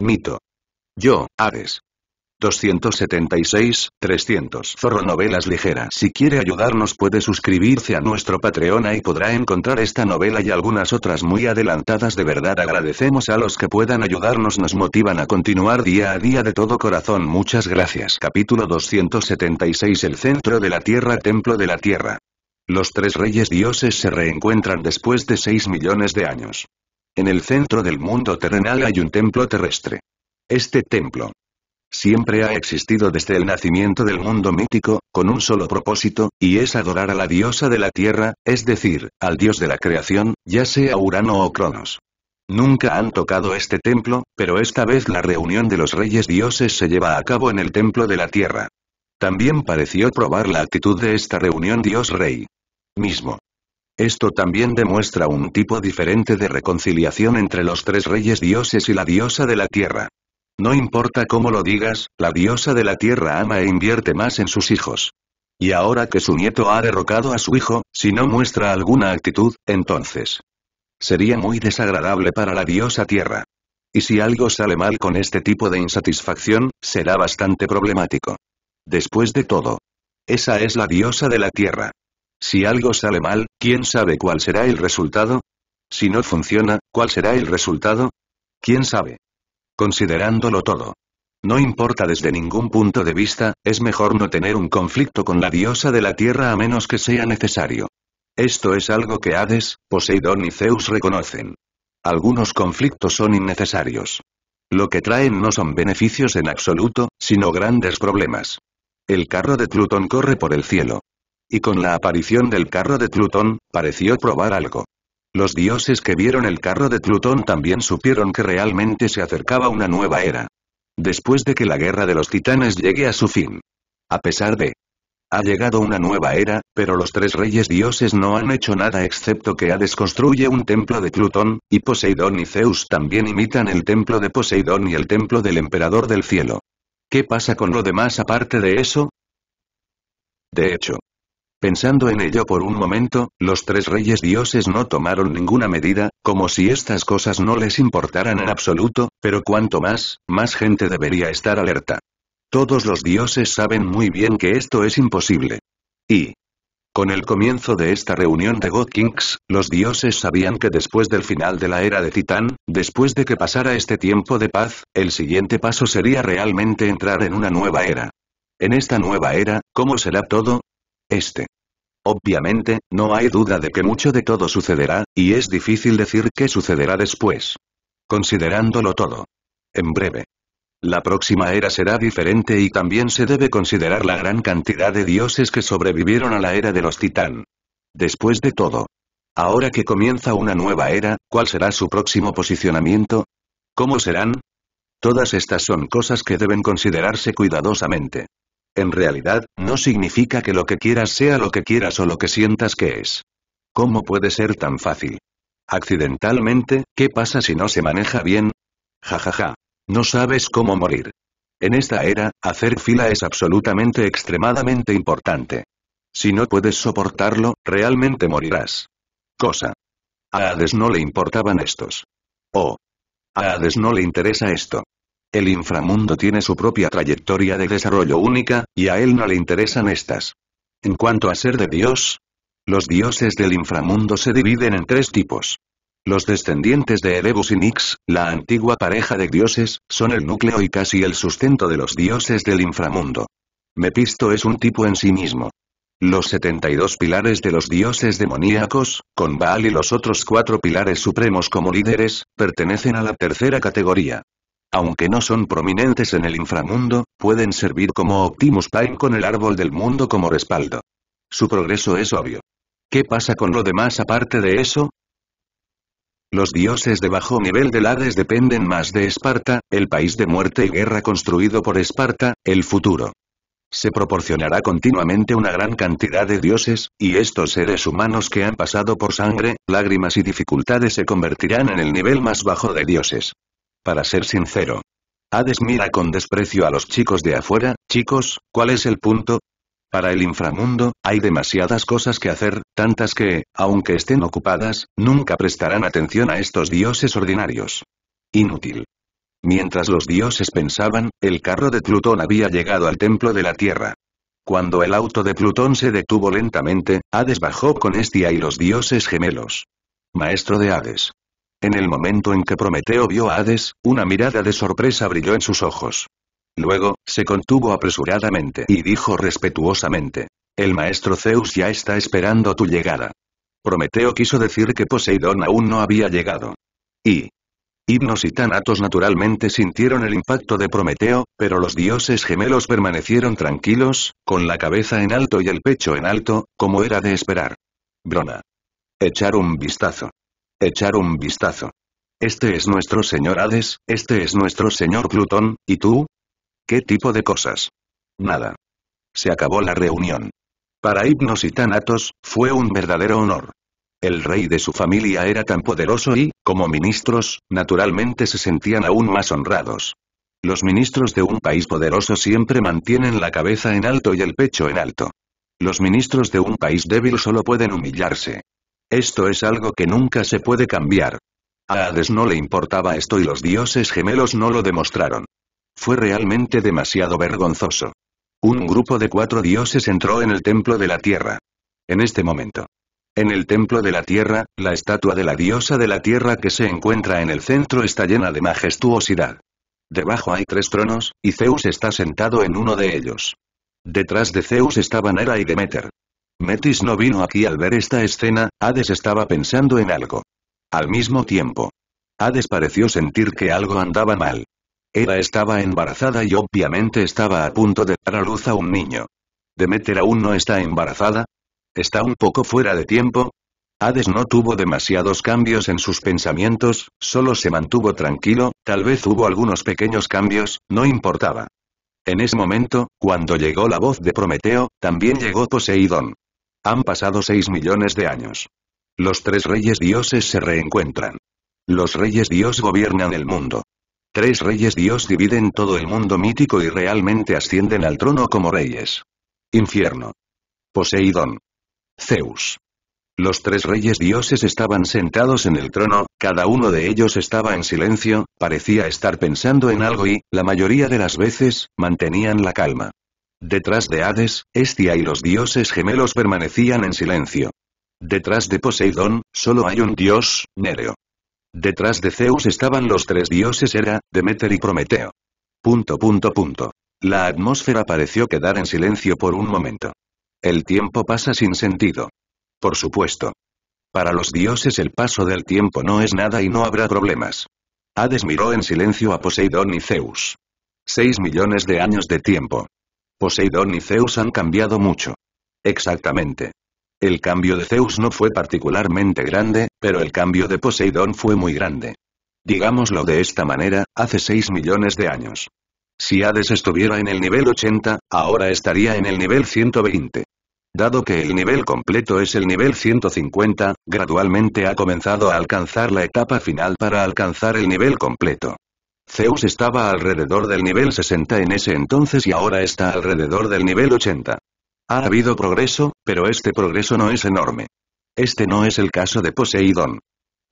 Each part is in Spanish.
Mito. Yo, Ares. 276, 300. Zorro Novelas Ligeras. Si quiere ayudarnos puede suscribirse a nuestro Patreon y podrá encontrar esta novela y algunas otras muy adelantadas. De verdad agradecemos a los que puedan ayudarnos, nos motivan a continuar día a día de todo corazón. Muchas gracias. Capítulo 276 El centro de la Tierra, Templo de la Tierra. Los tres reyes dioses se reencuentran después de 6 millones de años. En el centro del mundo terrenal hay un templo terrestre. Este templo, siempre ha existido desde el nacimiento del mundo mítico, con un solo propósito, y es adorar a la diosa de la tierra, es decir, al dios de la creación, ya sea Urano o Cronos. Nunca han tocado este templo, pero esta vez la reunión de los reyes dioses se lleva a cabo en el templo de la tierra. También pareció probar la actitud de esta reunión dios-rey. Mismo. Esto también demuestra un tipo diferente de reconciliación entre los tres reyes dioses y la diosa de la tierra. No importa cómo lo digas, la diosa de la tierra ama e invierte más en sus hijos. Y ahora que su nieto ha derrocado a su hijo, si no muestra alguna actitud, entonces... Sería muy desagradable para la diosa tierra. Y si algo sale mal con este tipo de insatisfacción, será bastante problemático. Después de todo. Esa es la diosa de la tierra. Si algo sale mal, ¿quién sabe cuál será el resultado? Si no funciona, ¿cuál será el resultado? ¿Quién sabe? Considerándolo todo. No importa desde ningún punto de vista, es mejor no tener un conflicto con la diosa de la tierra a menos que sea necesario. Esto es algo que Hades, Poseidón y Zeus reconocen. Algunos conflictos son innecesarios. Lo que traen no son beneficios en absoluto, sino grandes problemas. El carro de Plutón corre por el cielo y con la aparición del carro de Plutón, pareció probar algo. Los dioses que vieron el carro de Plutón también supieron que realmente se acercaba una nueva era. Después de que la guerra de los titanes llegue a su fin. A pesar de... Ha llegado una nueva era, pero los tres reyes dioses no han hecho nada excepto que Hades construye un templo de Plutón, y Poseidón y Zeus también imitan el templo de Poseidón y el templo del emperador del cielo. ¿Qué pasa con lo demás aparte de eso? De hecho, Pensando en ello por un momento, los tres reyes dioses no tomaron ninguna medida, como si estas cosas no les importaran en absoluto, pero cuanto más, más gente debería estar alerta. Todos los dioses saben muy bien que esto es imposible. Y, con el comienzo de esta reunión de God Kings, los dioses sabían que después del final de la era de Titán, después de que pasara este tiempo de paz, el siguiente paso sería realmente entrar en una nueva era. En esta nueva era, ¿cómo será todo? este. Obviamente, no hay duda de que mucho de todo sucederá, y es difícil decir qué sucederá después. Considerándolo todo. En breve. La próxima era será diferente y también se debe considerar la gran cantidad de dioses que sobrevivieron a la era de los titán. Después de todo. Ahora que comienza una nueva era, ¿cuál será su próximo posicionamiento? ¿Cómo serán? Todas estas son cosas que deben considerarse cuidadosamente. En realidad, no significa que lo que quieras sea lo que quieras o lo que sientas que es. ¿Cómo puede ser tan fácil? Accidentalmente, ¿qué pasa si no se maneja bien? Jajaja. Ja, ja. No sabes cómo morir. En esta era, hacer fila es absolutamente extremadamente importante. Si no puedes soportarlo, realmente morirás. Cosa. A Hades no le importaban estos. O. Oh. A Hades no le interesa esto. El inframundo tiene su propia trayectoria de desarrollo única, y a él no le interesan estas. En cuanto a ser de Dios, los dioses del inframundo se dividen en tres tipos. Los descendientes de Erebus y Nix, la antigua pareja de dioses, son el núcleo y casi el sustento de los dioses del inframundo. Mepisto es un tipo en sí mismo. Los 72 pilares de los dioses demoníacos, con Baal y los otros cuatro pilares supremos como líderes, pertenecen a la tercera categoría. Aunque no son prominentes en el inframundo, pueden servir como Optimus Prime con el árbol del mundo como respaldo. Su progreso es obvio. ¿Qué pasa con lo demás aparte de eso? Los dioses de bajo nivel del Hades dependen más de Esparta, el país de muerte y guerra construido por Esparta, el futuro. Se proporcionará continuamente una gran cantidad de dioses, y estos seres humanos que han pasado por sangre, lágrimas y dificultades se convertirán en el nivel más bajo de dioses para ser sincero. Hades mira con desprecio a los chicos de afuera, chicos, ¿cuál es el punto? Para el inframundo, hay demasiadas cosas que hacer, tantas que, aunque estén ocupadas, nunca prestarán atención a estos dioses ordinarios. Inútil. Mientras los dioses pensaban, el carro de Plutón había llegado al templo de la Tierra. Cuando el auto de Plutón se detuvo lentamente, Hades bajó con Estia y los dioses gemelos. Maestro de Hades. En el momento en que Prometeo vio a Hades, una mirada de sorpresa brilló en sus ojos. Luego, se contuvo apresuradamente y dijo respetuosamente. El maestro Zeus ya está esperando tu llegada. Prometeo quiso decir que Poseidón aún no había llegado. Y... Himnos y Tanatos naturalmente sintieron el impacto de Prometeo, pero los dioses gemelos permanecieron tranquilos, con la cabeza en alto y el pecho en alto, como era de esperar. Brona. Echar un vistazo. Echar un vistazo. Este es nuestro señor Hades, este es nuestro señor Plutón, ¿y tú? ¿Qué tipo de cosas? Nada. Se acabó la reunión. Para Hipnos y Tanatos fue un verdadero honor. El rey de su familia era tan poderoso y, como ministros, naturalmente se sentían aún más honrados. Los ministros de un país poderoso siempre mantienen la cabeza en alto y el pecho en alto. Los ministros de un país débil solo pueden humillarse. Esto es algo que nunca se puede cambiar. A Hades no le importaba esto y los dioses gemelos no lo demostraron. Fue realmente demasiado vergonzoso. Un grupo de cuatro dioses entró en el templo de la tierra. En este momento. En el templo de la tierra, la estatua de la diosa de la tierra que se encuentra en el centro está llena de majestuosidad. Debajo hay tres tronos, y Zeus está sentado en uno de ellos. Detrás de Zeus estaban Hera y Demeter. Metis no vino aquí al ver esta escena, Hades estaba pensando en algo. Al mismo tiempo. Hades pareció sentir que algo andaba mal. Eva estaba embarazada y obviamente estaba a punto de dar a luz a un niño. ¿Demeter aún no está embarazada? ¿Está un poco fuera de tiempo? Hades no tuvo demasiados cambios en sus pensamientos, solo se mantuvo tranquilo, tal vez hubo algunos pequeños cambios, no importaba. En ese momento, cuando llegó la voz de Prometeo, también llegó Poseidón. Han pasado 6 millones de años. Los tres reyes dioses se reencuentran. Los reyes dios gobiernan el mundo. Tres reyes dios dividen todo el mundo mítico y realmente ascienden al trono como reyes. Infierno. Poseidón. Zeus. Los tres reyes dioses estaban sentados en el trono, cada uno de ellos estaba en silencio, parecía estar pensando en algo y, la mayoría de las veces, mantenían la calma. Detrás de Hades, Estia y los dioses gemelos permanecían en silencio. Detrás de Poseidón, solo hay un dios, Nereo. Detrás de Zeus estaban los tres dioses era, Demeter y Prometeo. Punto punto punto. La atmósfera pareció quedar en silencio por un momento. El tiempo pasa sin sentido. Por supuesto. Para los dioses el paso del tiempo no es nada y no habrá problemas. Hades miró en silencio a Poseidón y Zeus. Seis millones de años de tiempo. Poseidón y Zeus han cambiado mucho. Exactamente. El cambio de Zeus no fue particularmente grande, pero el cambio de Poseidón fue muy grande. Digámoslo de esta manera, hace 6 millones de años. Si Hades estuviera en el nivel 80, ahora estaría en el nivel 120. Dado que el nivel completo es el nivel 150, gradualmente ha comenzado a alcanzar la etapa final para alcanzar el nivel completo. Zeus estaba alrededor del nivel 60 en ese entonces y ahora está alrededor del nivel 80. Ha habido progreso, pero este progreso no es enorme. Este no es el caso de Poseidón.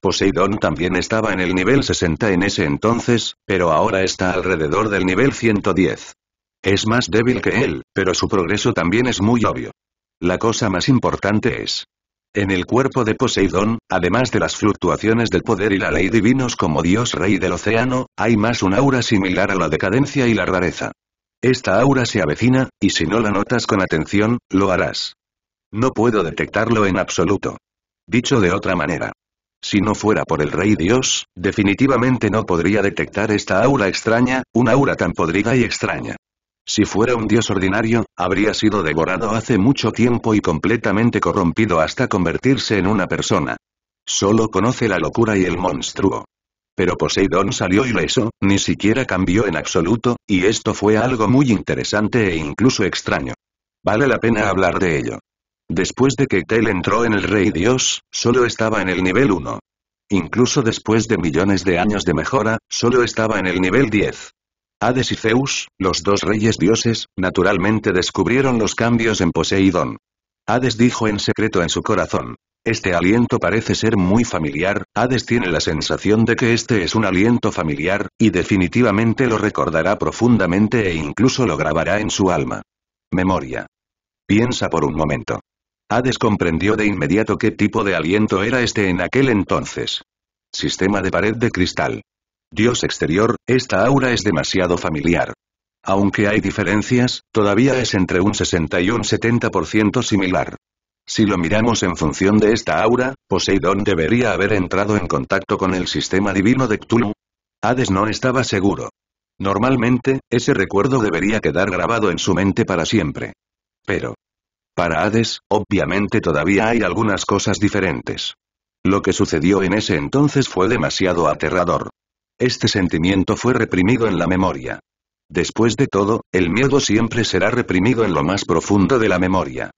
Poseidón también estaba en el nivel 60 en ese entonces, pero ahora está alrededor del nivel 110. Es más débil que él, pero su progreso también es muy obvio. La cosa más importante es, en el cuerpo de Poseidón, además de las fluctuaciones del poder y la ley divinos como dios rey del océano, hay más un aura similar a la decadencia y la rareza. Esta aura se avecina, y si no la notas con atención, lo harás. No puedo detectarlo en absoluto. Dicho de otra manera. Si no fuera por el Rey Dios, definitivamente no podría detectar esta aura extraña, una aura tan podrida y extraña. Si fuera un dios ordinario, habría sido devorado hace mucho tiempo y completamente corrompido hasta convertirse en una persona. Solo conoce la locura y el monstruo. Pero Poseidón salió ileso, ni siquiera cambió en absoluto, y esto fue algo muy interesante e incluso extraño. Vale la pena hablar de ello. Después de que Tel entró en el Rey Dios, solo estaba en el nivel 1. Incluso después de millones de años de mejora, solo estaba en el nivel 10. Hades y Zeus, los dos reyes dioses, naturalmente descubrieron los cambios en Poseidón. Hades dijo en secreto en su corazón. Este aliento parece ser muy familiar, Hades tiene la sensación de que este es un aliento familiar, y definitivamente lo recordará profundamente e incluso lo grabará en su alma. Memoria. Piensa por un momento. Hades comprendió de inmediato qué tipo de aliento era este en aquel entonces. Sistema de pared de cristal. Dios exterior, esta aura es demasiado familiar. Aunque hay diferencias, todavía es entre un 60 y un 70% similar. Si lo miramos en función de esta aura, Poseidón debería haber entrado en contacto con el sistema divino de Cthulhu. Hades no estaba seguro. Normalmente, ese recuerdo debería quedar grabado en su mente para siempre. Pero, para Hades, obviamente todavía hay algunas cosas diferentes. Lo que sucedió en ese entonces fue demasiado aterrador. Este sentimiento fue reprimido en la memoria. Después de todo, el miedo siempre será reprimido en lo más profundo de la memoria.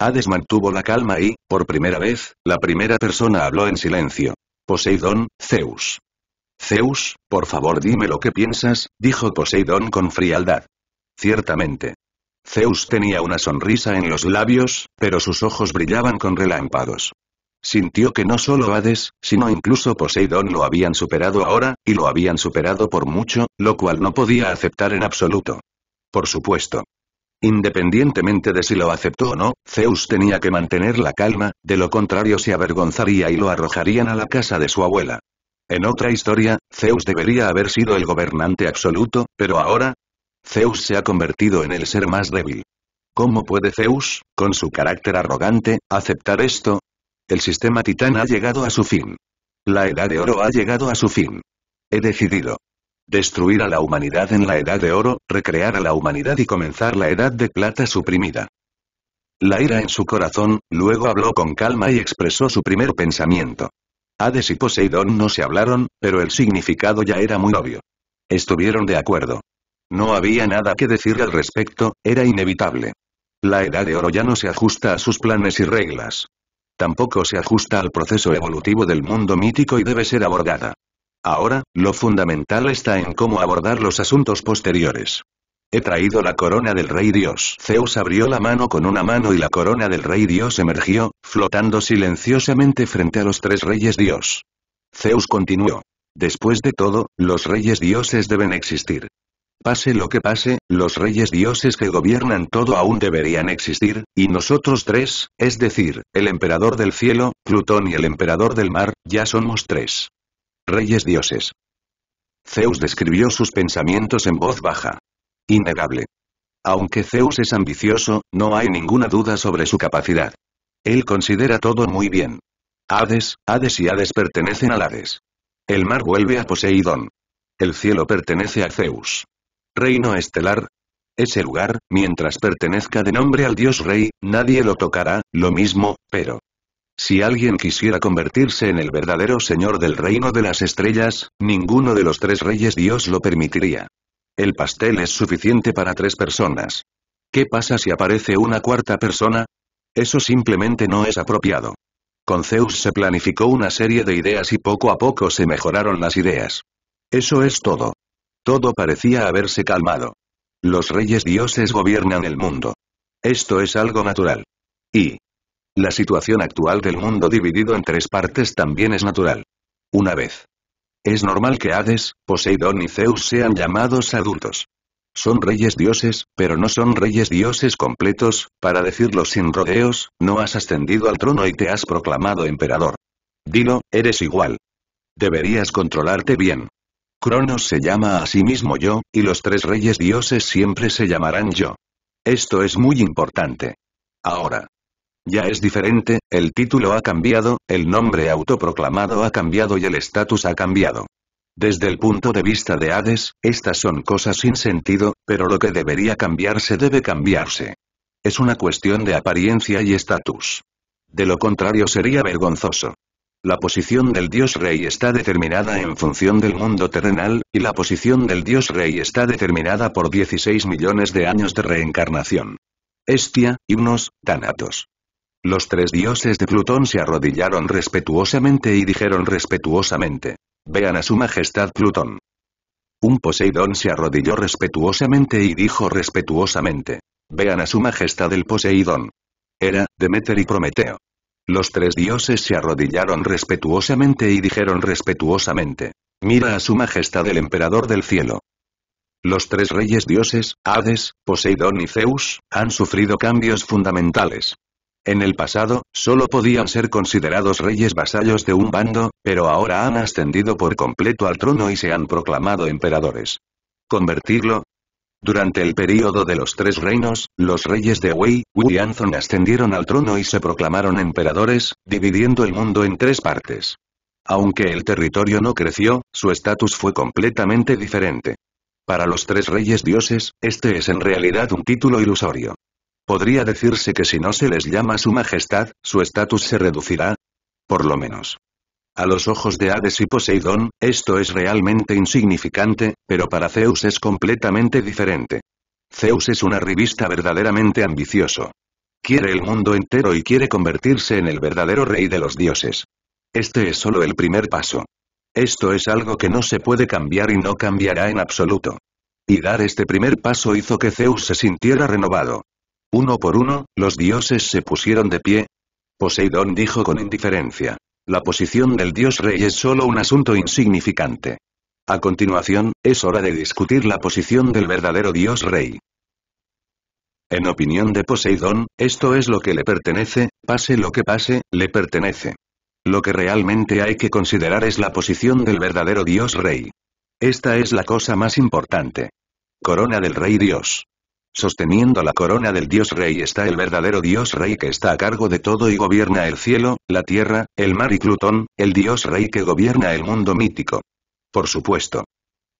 Hades mantuvo la calma y, por primera vez, la primera persona habló en silencio. Poseidón, Zeus. Zeus, por favor dime lo que piensas, dijo Poseidón con frialdad. Ciertamente. Zeus tenía una sonrisa en los labios, pero sus ojos brillaban con relámpagos. Sintió que no solo Hades, sino incluso Poseidón lo habían superado ahora, y lo habían superado por mucho, lo cual no podía aceptar en absoluto. Por supuesto. Independientemente de si lo aceptó o no, Zeus tenía que mantener la calma, de lo contrario se avergonzaría y lo arrojarían a la casa de su abuela. En otra historia, Zeus debería haber sido el gobernante absoluto, pero ahora... Zeus se ha convertido en el ser más débil. ¿Cómo puede Zeus, con su carácter arrogante, aceptar esto? El sistema titán ha llegado a su fin. La edad de oro ha llegado a su fin. He decidido. Destruir a la humanidad en la edad de oro, recrear a la humanidad y comenzar la edad de plata suprimida. La ira en su corazón, luego habló con calma y expresó su primer pensamiento. Hades y Poseidón no se hablaron, pero el significado ya era muy obvio. Estuvieron de acuerdo. No había nada que decir al respecto, era inevitable. La edad de oro ya no se ajusta a sus planes y reglas tampoco se ajusta al proceso evolutivo del mundo mítico y debe ser abordada. Ahora, lo fundamental está en cómo abordar los asuntos posteriores. He traído la corona del rey Dios. Zeus abrió la mano con una mano y la corona del rey Dios emergió, flotando silenciosamente frente a los tres reyes Dios. Zeus continuó. Después de todo, los reyes dioses deben existir. Pase lo que pase, los reyes dioses que gobiernan todo aún deberían existir, y nosotros tres, es decir, el emperador del cielo, Plutón y el emperador del mar, ya somos tres. Reyes dioses. Zeus describió sus pensamientos en voz baja. Innegable. Aunque Zeus es ambicioso, no hay ninguna duda sobre su capacidad. Él considera todo muy bien. Hades, Hades y Hades pertenecen al Hades. El mar vuelve a Poseidón. El cielo pertenece a Zeus. Reino Estelar. Ese lugar, mientras pertenezca de nombre al dios rey, nadie lo tocará, lo mismo, pero... Si alguien quisiera convertirse en el verdadero señor del reino de las estrellas, ninguno de los tres reyes dios lo permitiría. El pastel es suficiente para tres personas. ¿Qué pasa si aparece una cuarta persona? Eso simplemente no es apropiado. Con Zeus se planificó una serie de ideas y poco a poco se mejoraron las ideas. Eso es todo. Todo parecía haberse calmado. Los reyes dioses gobiernan el mundo. Esto es algo natural. Y la situación actual del mundo dividido en tres partes también es natural. Una vez. Es normal que Hades, Poseidón y Zeus sean llamados adultos. Son reyes dioses, pero no son reyes dioses completos, para decirlo sin rodeos, no has ascendido al trono y te has proclamado emperador. Dilo, eres igual. Deberías controlarte bien. Cronos se llama a sí mismo yo, y los tres reyes dioses siempre se llamarán yo. Esto es muy importante. Ahora. Ya es diferente, el título ha cambiado, el nombre autoproclamado ha cambiado y el estatus ha cambiado. Desde el punto de vista de Hades, estas son cosas sin sentido, pero lo que debería cambiarse debe cambiarse. Es una cuestión de apariencia y estatus. De lo contrario sería vergonzoso. La posición del dios rey está determinada en función del mundo terrenal, y la posición del dios rey está determinada por 16 millones de años de reencarnación. Estia, Himnos, tanatos. Los tres dioses de Plutón se arrodillaron respetuosamente y dijeron respetuosamente. Vean a su majestad Plutón. Un Poseidón se arrodilló respetuosamente y dijo respetuosamente. Vean a su majestad el Poseidón. Era, Demeter y Prometeo. Los tres dioses se arrodillaron respetuosamente y dijeron respetuosamente. Mira a su majestad el emperador del cielo. Los tres reyes dioses, Hades, Poseidón y Zeus, han sufrido cambios fundamentales. En el pasado, solo podían ser considerados reyes vasallos de un bando, pero ahora han ascendido por completo al trono y se han proclamado emperadores. Convertirlo, durante el período de los Tres Reinos, los reyes de Wei, Wu y Anzon ascendieron al trono y se proclamaron emperadores, dividiendo el mundo en tres partes. Aunque el territorio no creció, su estatus fue completamente diferente. Para los tres reyes dioses, este es en realidad un título ilusorio. Podría decirse que si no se les llama su majestad, su estatus se reducirá. Por lo menos. A los ojos de Hades y Poseidón, esto es realmente insignificante, pero para Zeus es completamente diferente. Zeus es una revista verdaderamente ambicioso. Quiere el mundo entero y quiere convertirse en el verdadero rey de los dioses. Este es solo el primer paso. Esto es algo que no se puede cambiar y no cambiará en absoluto. Y dar este primer paso hizo que Zeus se sintiera renovado. Uno por uno, los dioses se pusieron de pie. Poseidón dijo con indiferencia. La posición del dios rey es solo un asunto insignificante. A continuación, es hora de discutir la posición del verdadero dios rey. En opinión de Poseidón, esto es lo que le pertenece, pase lo que pase, le pertenece. Lo que realmente hay que considerar es la posición del verdadero dios rey. Esta es la cosa más importante. Corona del rey dios. Sosteniendo la corona del dios rey está el verdadero dios rey que está a cargo de todo y gobierna el cielo, la tierra, el mar y Plutón, el dios rey que gobierna el mundo mítico. Por supuesto.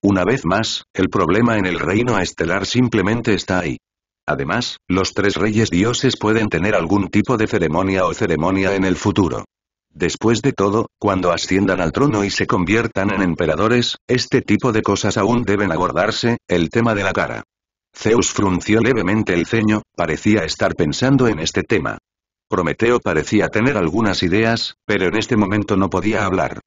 Una vez más, el problema en el reino estelar simplemente está ahí. Además, los tres reyes dioses pueden tener algún tipo de ceremonia o ceremonia en el futuro. Después de todo, cuando asciendan al trono y se conviertan en emperadores, este tipo de cosas aún deben abordarse, el tema de la cara. Zeus frunció levemente el ceño, parecía estar pensando en este tema. Prometeo parecía tener algunas ideas, pero en este momento no podía hablar.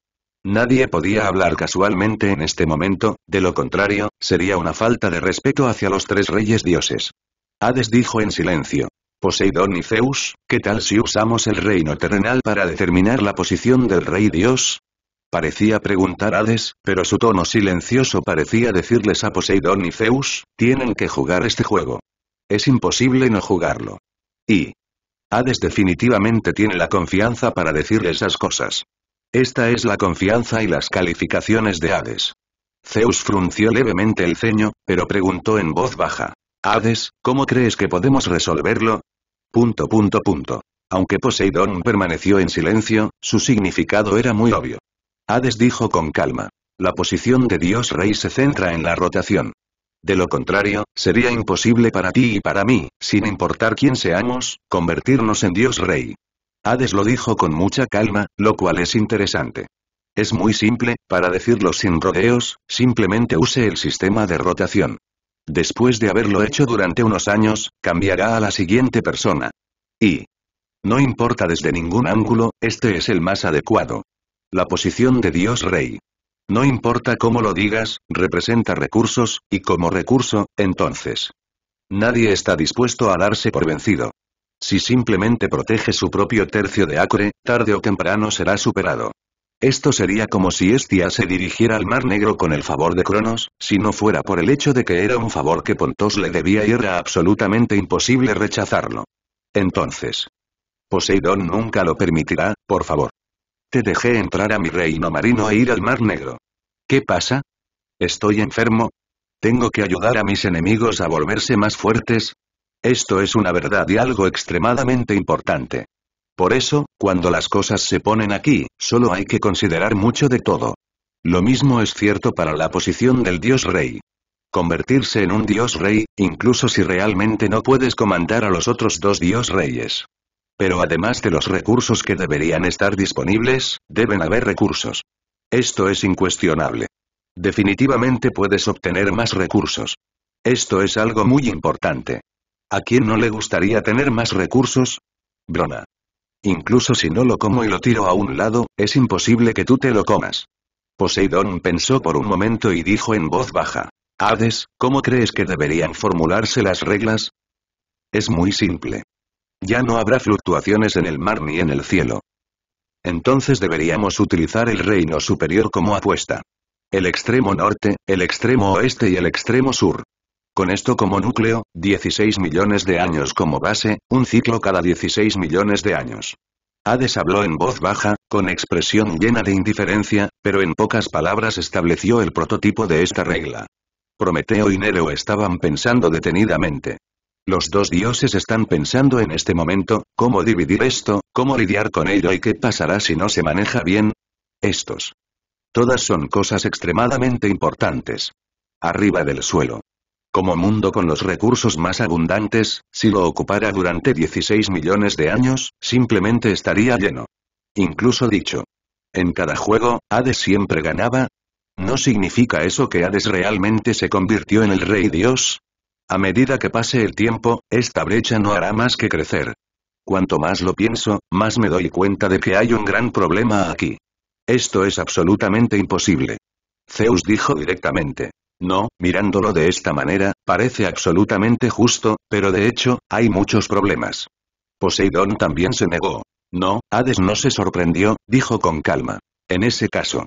Nadie podía hablar casualmente en este momento, de lo contrario, sería una falta de respeto hacia los tres reyes dioses. Hades dijo en silencio. Poseidón y Zeus, ¿qué tal si usamos el reino terrenal para determinar la posición del rey dios? Parecía preguntar Hades, pero su tono silencioso parecía decirles a Poseidón y Zeus, tienen que jugar este juego. Es imposible no jugarlo. Y... Hades definitivamente tiene la confianza para decir esas cosas. Esta es la confianza y las calificaciones de Hades. Zeus frunció levemente el ceño, pero preguntó en voz baja. Hades, ¿cómo crees que podemos resolverlo? Punto punto punto. Aunque Poseidón permaneció en silencio, su significado era muy obvio. Hades dijo con calma. La posición de Dios Rey se centra en la rotación. De lo contrario, sería imposible para ti y para mí, sin importar quién seamos, convertirnos en Dios Rey. Hades lo dijo con mucha calma, lo cual es interesante. Es muy simple, para decirlo sin rodeos, simplemente use el sistema de rotación. Después de haberlo hecho durante unos años, cambiará a la siguiente persona. Y... No importa desde ningún ángulo, este es el más adecuado. La posición de Dios Rey. No importa cómo lo digas, representa recursos, y como recurso, entonces. Nadie está dispuesto a darse por vencido. Si simplemente protege su propio tercio de acre, tarde o temprano será superado. Esto sería como si Estia se dirigiera al Mar Negro con el favor de Cronos, si no fuera por el hecho de que era un favor que Pontos le debía y era absolutamente imposible rechazarlo. Entonces. Poseidón nunca lo permitirá, por favor. Te dejé entrar a mi reino marino e ir al Mar Negro. ¿Qué pasa? ¿Estoy enfermo? ¿Tengo que ayudar a mis enemigos a volverse más fuertes? Esto es una verdad y algo extremadamente importante. Por eso, cuando las cosas se ponen aquí, solo hay que considerar mucho de todo. Lo mismo es cierto para la posición del dios rey. Convertirse en un dios rey, incluso si realmente no puedes comandar a los otros dos dios reyes. Pero además de los recursos que deberían estar disponibles, deben haber recursos. Esto es incuestionable. Definitivamente puedes obtener más recursos. Esto es algo muy importante. ¿A quién no le gustaría tener más recursos? Brona. Incluso si no lo como y lo tiro a un lado, es imposible que tú te lo comas. Poseidón pensó por un momento y dijo en voz baja. Hades, ¿cómo crees que deberían formularse las reglas? Es muy simple. Ya no habrá fluctuaciones en el mar ni en el cielo. Entonces deberíamos utilizar el reino superior como apuesta. El extremo norte, el extremo oeste y el extremo sur. Con esto como núcleo, 16 millones de años como base, un ciclo cada 16 millones de años. Hades habló en voz baja, con expresión llena de indiferencia, pero en pocas palabras estableció el prototipo de esta regla. Prometeo y Nero estaban pensando detenidamente. Los dos dioses están pensando en este momento, cómo dividir esto, cómo lidiar con ello y qué pasará si no se maneja bien. Estos. Todas son cosas extremadamente importantes. Arriba del suelo. Como mundo con los recursos más abundantes, si lo ocupara durante 16 millones de años, simplemente estaría lleno. Incluso dicho. En cada juego, Hades siempre ganaba. ¿No significa eso que Hades realmente se convirtió en el rey dios? A medida que pase el tiempo, esta brecha no hará más que crecer. Cuanto más lo pienso, más me doy cuenta de que hay un gran problema aquí. Esto es absolutamente imposible. Zeus dijo directamente. No, mirándolo de esta manera, parece absolutamente justo, pero de hecho, hay muchos problemas. Poseidón también se negó. No, Hades no se sorprendió, dijo con calma. En ese caso,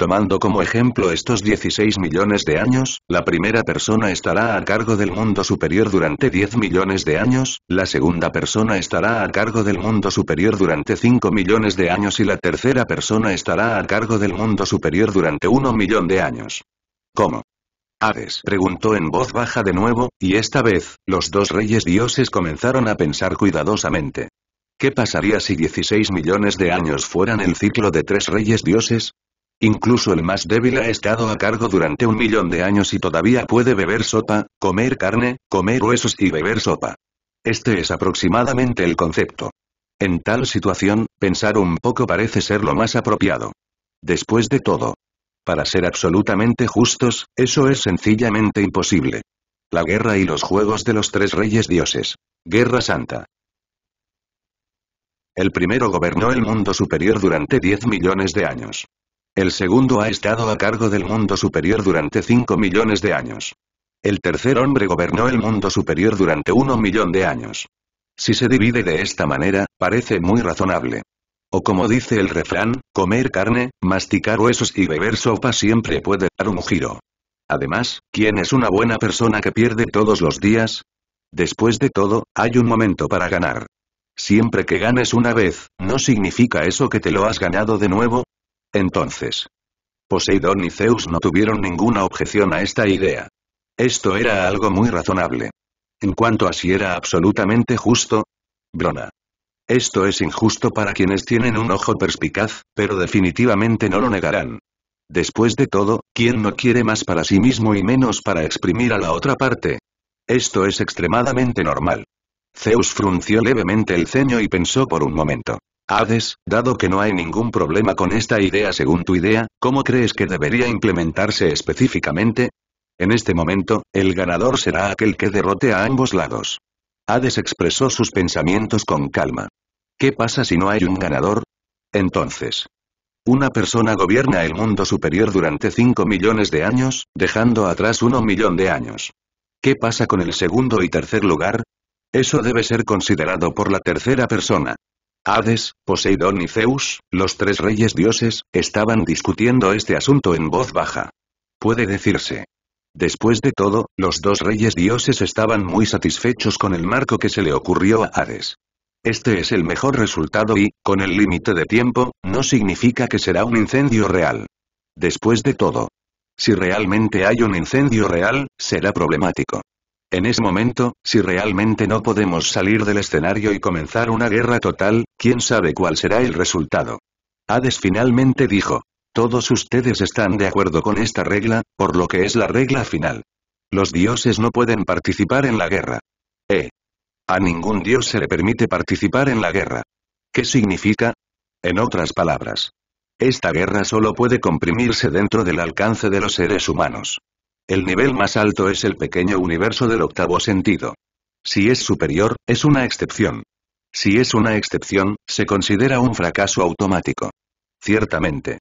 Tomando como ejemplo estos 16 millones de años, la primera persona estará a cargo del mundo superior durante 10 millones de años, la segunda persona estará a cargo del mundo superior durante 5 millones de años y la tercera persona estará a cargo del mundo superior durante 1 millón de años. ¿Cómo? Hades preguntó en voz baja de nuevo, y esta vez, los dos reyes dioses comenzaron a pensar cuidadosamente. ¿Qué pasaría si 16 millones de años fueran el ciclo de tres reyes dioses? Incluso el más débil ha estado a cargo durante un millón de años y todavía puede beber sopa, comer carne, comer huesos y beber sopa. Este es aproximadamente el concepto. En tal situación, pensar un poco parece ser lo más apropiado. Después de todo. Para ser absolutamente justos, eso es sencillamente imposible. La guerra y los juegos de los tres reyes dioses. Guerra Santa. El primero gobernó el mundo superior durante 10 millones de años. El segundo ha estado a cargo del mundo superior durante 5 millones de años. El tercer hombre gobernó el mundo superior durante 1 millón de años. Si se divide de esta manera, parece muy razonable. O como dice el refrán, comer carne, masticar huesos y beber sopa siempre puede dar un giro. Además, ¿quién es una buena persona que pierde todos los días? Después de todo, hay un momento para ganar. Siempre que ganes una vez, ¿no significa eso que te lo has ganado de nuevo? Entonces. Poseidón y Zeus no tuvieron ninguna objeción a esta idea. Esto era algo muy razonable. En cuanto a si era absolutamente justo. Brona. Esto es injusto para quienes tienen un ojo perspicaz, pero definitivamente no lo negarán. Después de todo, ¿quién no quiere más para sí mismo y menos para exprimir a la otra parte? Esto es extremadamente normal. Zeus frunció levemente el ceño y pensó por un momento. Hades, dado que no hay ningún problema con esta idea según tu idea, ¿cómo crees que debería implementarse específicamente? En este momento, el ganador será aquel que derrote a ambos lados. Hades expresó sus pensamientos con calma. ¿Qué pasa si no hay un ganador? Entonces, una persona gobierna el mundo superior durante 5 millones de años, dejando atrás 1 millón de años. ¿Qué pasa con el segundo y tercer lugar? Eso debe ser considerado por la tercera persona. Hades, Poseidón y Zeus, los tres reyes dioses, estaban discutiendo este asunto en voz baja. Puede decirse. Después de todo, los dos reyes dioses estaban muy satisfechos con el marco que se le ocurrió a Hades. Este es el mejor resultado y, con el límite de tiempo, no significa que será un incendio real. Después de todo. Si realmente hay un incendio real, será problemático. En ese momento, si realmente no podemos salir del escenario y comenzar una guerra total, quién sabe cuál será el resultado. Hades finalmente dijo. Todos ustedes están de acuerdo con esta regla, por lo que es la regla final. Los dioses no pueden participar en la guerra. ¿Eh? A ningún dios se le permite participar en la guerra. ¿Qué significa? En otras palabras. Esta guerra solo puede comprimirse dentro del alcance de los seres humanos. El nivel más alto es el pequeño universo del octavo sentido. Si es superior, es una excepción. Si es una excepción, se considera un fracaso automático. Ciertamente.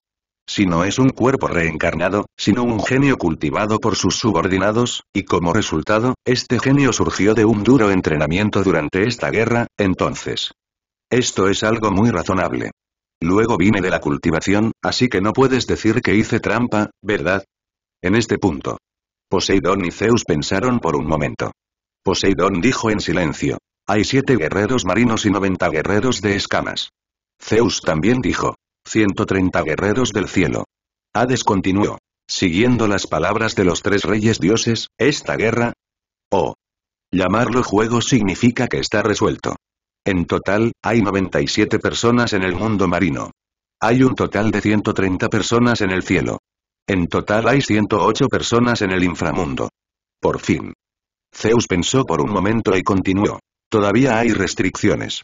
Si no es un cuerpo reencarnado, sino un genio cultivado por sus subordinados, y como resultado, este genio surgió de un duro entrenamiento durante esta guerra, entonces. Esto es algo muy razonable. Luego vine de la cultivación, así que no puedes decir que hice trampa, ¿verdad? En este punto. Poseidón y Zeus pensaron por un momento. Poseidón dijo en silencio. Hay siete guerreros marinos y noventa guerreros de escamas. Zeus también dijo. 130 guerreros del cielo. Hades continuó. Siguiendo las palabras de los tres reyes dioses, esta guerra... O. Oh. Llamarlo juego significa que está resuelto. En total, hay 97 personas en el mundo marino. Hay un total de 130 personas en el cielo. En total hay 108 personas en el inframundo. Por fin. Zeus pensó por un momento y continuó. Todavía hay restricciones.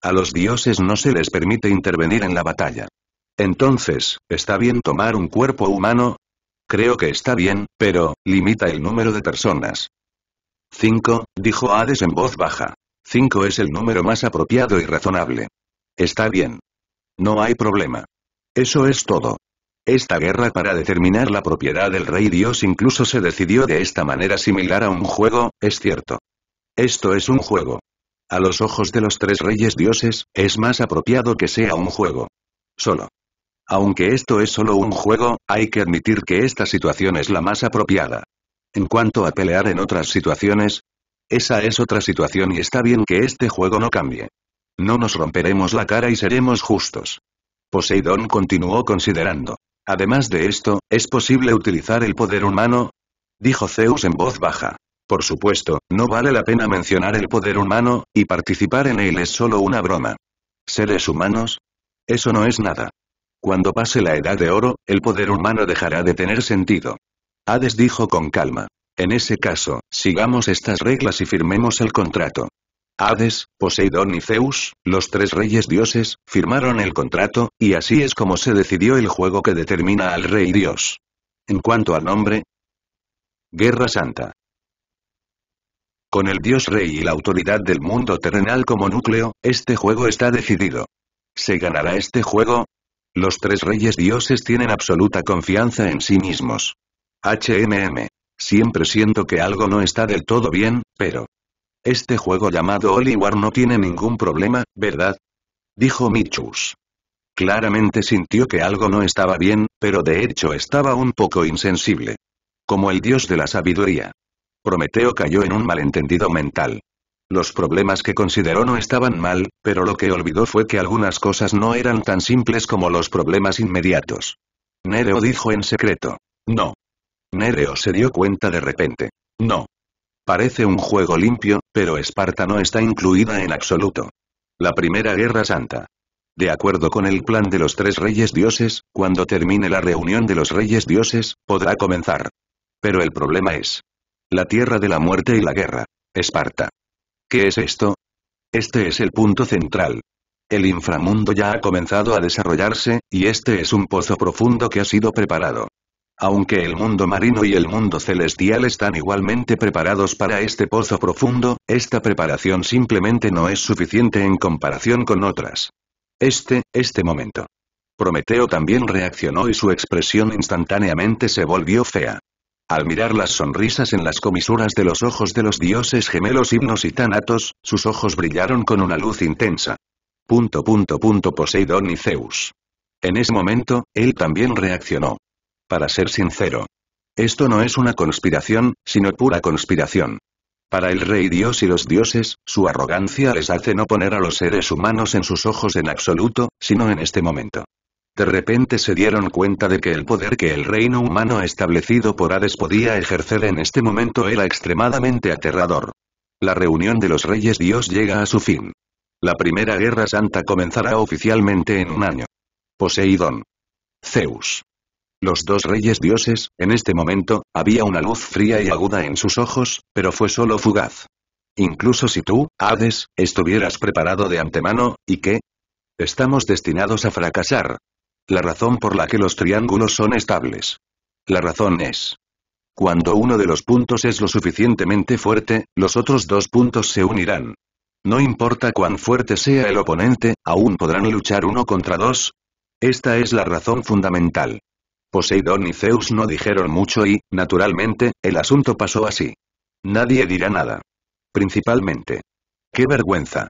A los dioses no se les permite intervenir en la batalla. Entonces, ¿está bien tomar un cuerpo humano? Creo que está bien, pero, limita el número de personas. 5, dijo Hades en voz baja. 5 es el número más apropiado y razonable. Está bien. No hay problema. Eso es todo. Esta guerra para determinar la propiedad del rey Dios incluso se decidió de esta manera similar a un juego, es cierto. Esto es un juego. A los ojos de los tres reyes dioses, es más apropiado que sea un juego. Solo. Aunque esto es solo un juego, hay que admitir que esta situación es la más apropiada. En cuanto a pelear en otras situaciones, esa es otra situación y está bien que este juego no cambie. No nos romperemos la cara y seremos justos. Poseidón continuó considerando. Además de esto, ¿es posible utilizar el poder humano? Dijo Zeus en voz baja. Por supuesto, no vale la pena mencionar el poder humano, y participar en él es solo una broma. ¿Seres humanos? Eso no es nada. Cuando pase la edad de oro, el poder humano dejará de tener sentido. Hades dijo con calma. En ese caso, sigamos estas reglas y firmemos el contrato. Hades, Poseidón y Zeus, los tres reyes dioses, firmaron el contrato, y así es como se decidió el juego que determina al rey dios. En cuanto al nombre, Guerra Santa. Con el dios rey y la autoridad del mundo terrenal como núcleo, este juego está decidido. ¿Se ganará este juego? Los tres reyes dioses tienen absoluta confianza en sí mismos. HMM. Siempre siento que algo no está del todo bien, pero, este juego llamado Oliwar no tiene ningún problema, ¿verdad? Dijo Michus. Claramente sintió que algo no estaba bien, pero de hecho estaba un poco insensible. Como el dios de la sabiduría. Prometeo cayó en un malentendido mental. Los problemas que consideró no estaban mal, pero lo que olvidó fue que algunas cosas no eran tan simples como los problemas inmediatos. Nereo dijo en secreto. No. Nereo se dio cuenta de repente. No. Parece un juego limpio, pero Esparta no está incluida en absoluto. La Primera Guerra Santa. De acuerdo con el plan de los tres reyes dioses, cuando termine la reunión de los reyes dioses, podrá comenzar. Pero el problema es. La tierra de la muerte y la guerra. Esparta. ¿Qué es esto? Este es el punto central. El inframundo ya ha comenzado a desarrollarse, y este es un pozo profundo que ha sido preparado. Aunque el mundo marino y el mundo celestial están igualmente preparados para este pozo profundo, esta preparación simplemente no es suficiente en comparación con otras. Este, este momento. Prometeo también reaccionó y su expresión instantáneamente se volvió fea. Al mirar las sonrisas en las comisuras de los ojos de los dioses gemelos Himnos y tanatos, sus ojos brillaron con una luz intensa. Punto punto punto Poseidón y Zeus. En ese momento, él también reaccionó para ser sincero. Esto no es una conspiración, sino pura conspiración. Para el rey Dios y los dioses, su arrogancia les hace no poner a los seres humanos en sus ojos en absoluto, sino en este momento. De repente se dieron cuenta de que el poder que el reino humano establecido por Hades podía ejercer en este momento era extremadamente aterrador. La reunión de los reyes Dios llega a su fin. La primera guerra santa comenzará oficialmente en un año. Poseidón. Zeus los dos reyes dioses, en este momento, había una luz fría y aguda en sus ojos, pero fue solo fugaz. Incluso si tú, Hades, estuvieras preparado de antemano, ¿y qué? Estamos destinados a fracasar. La razón por la que los triángulos son estables. La razón es, cuando uno de los puntos es lo suficientemente fuerte, los otros dos puntos se unirán. No importa cuán fuerte sea el oponente, aún podrán luchar uno contra dos. Esta es la razón fundamental. Poseidón y Zeus no dijeron mucho y, naturalmente, el asunto pasó así. Nadie dirá nada. Principalmente. ¡Qué vergüenza!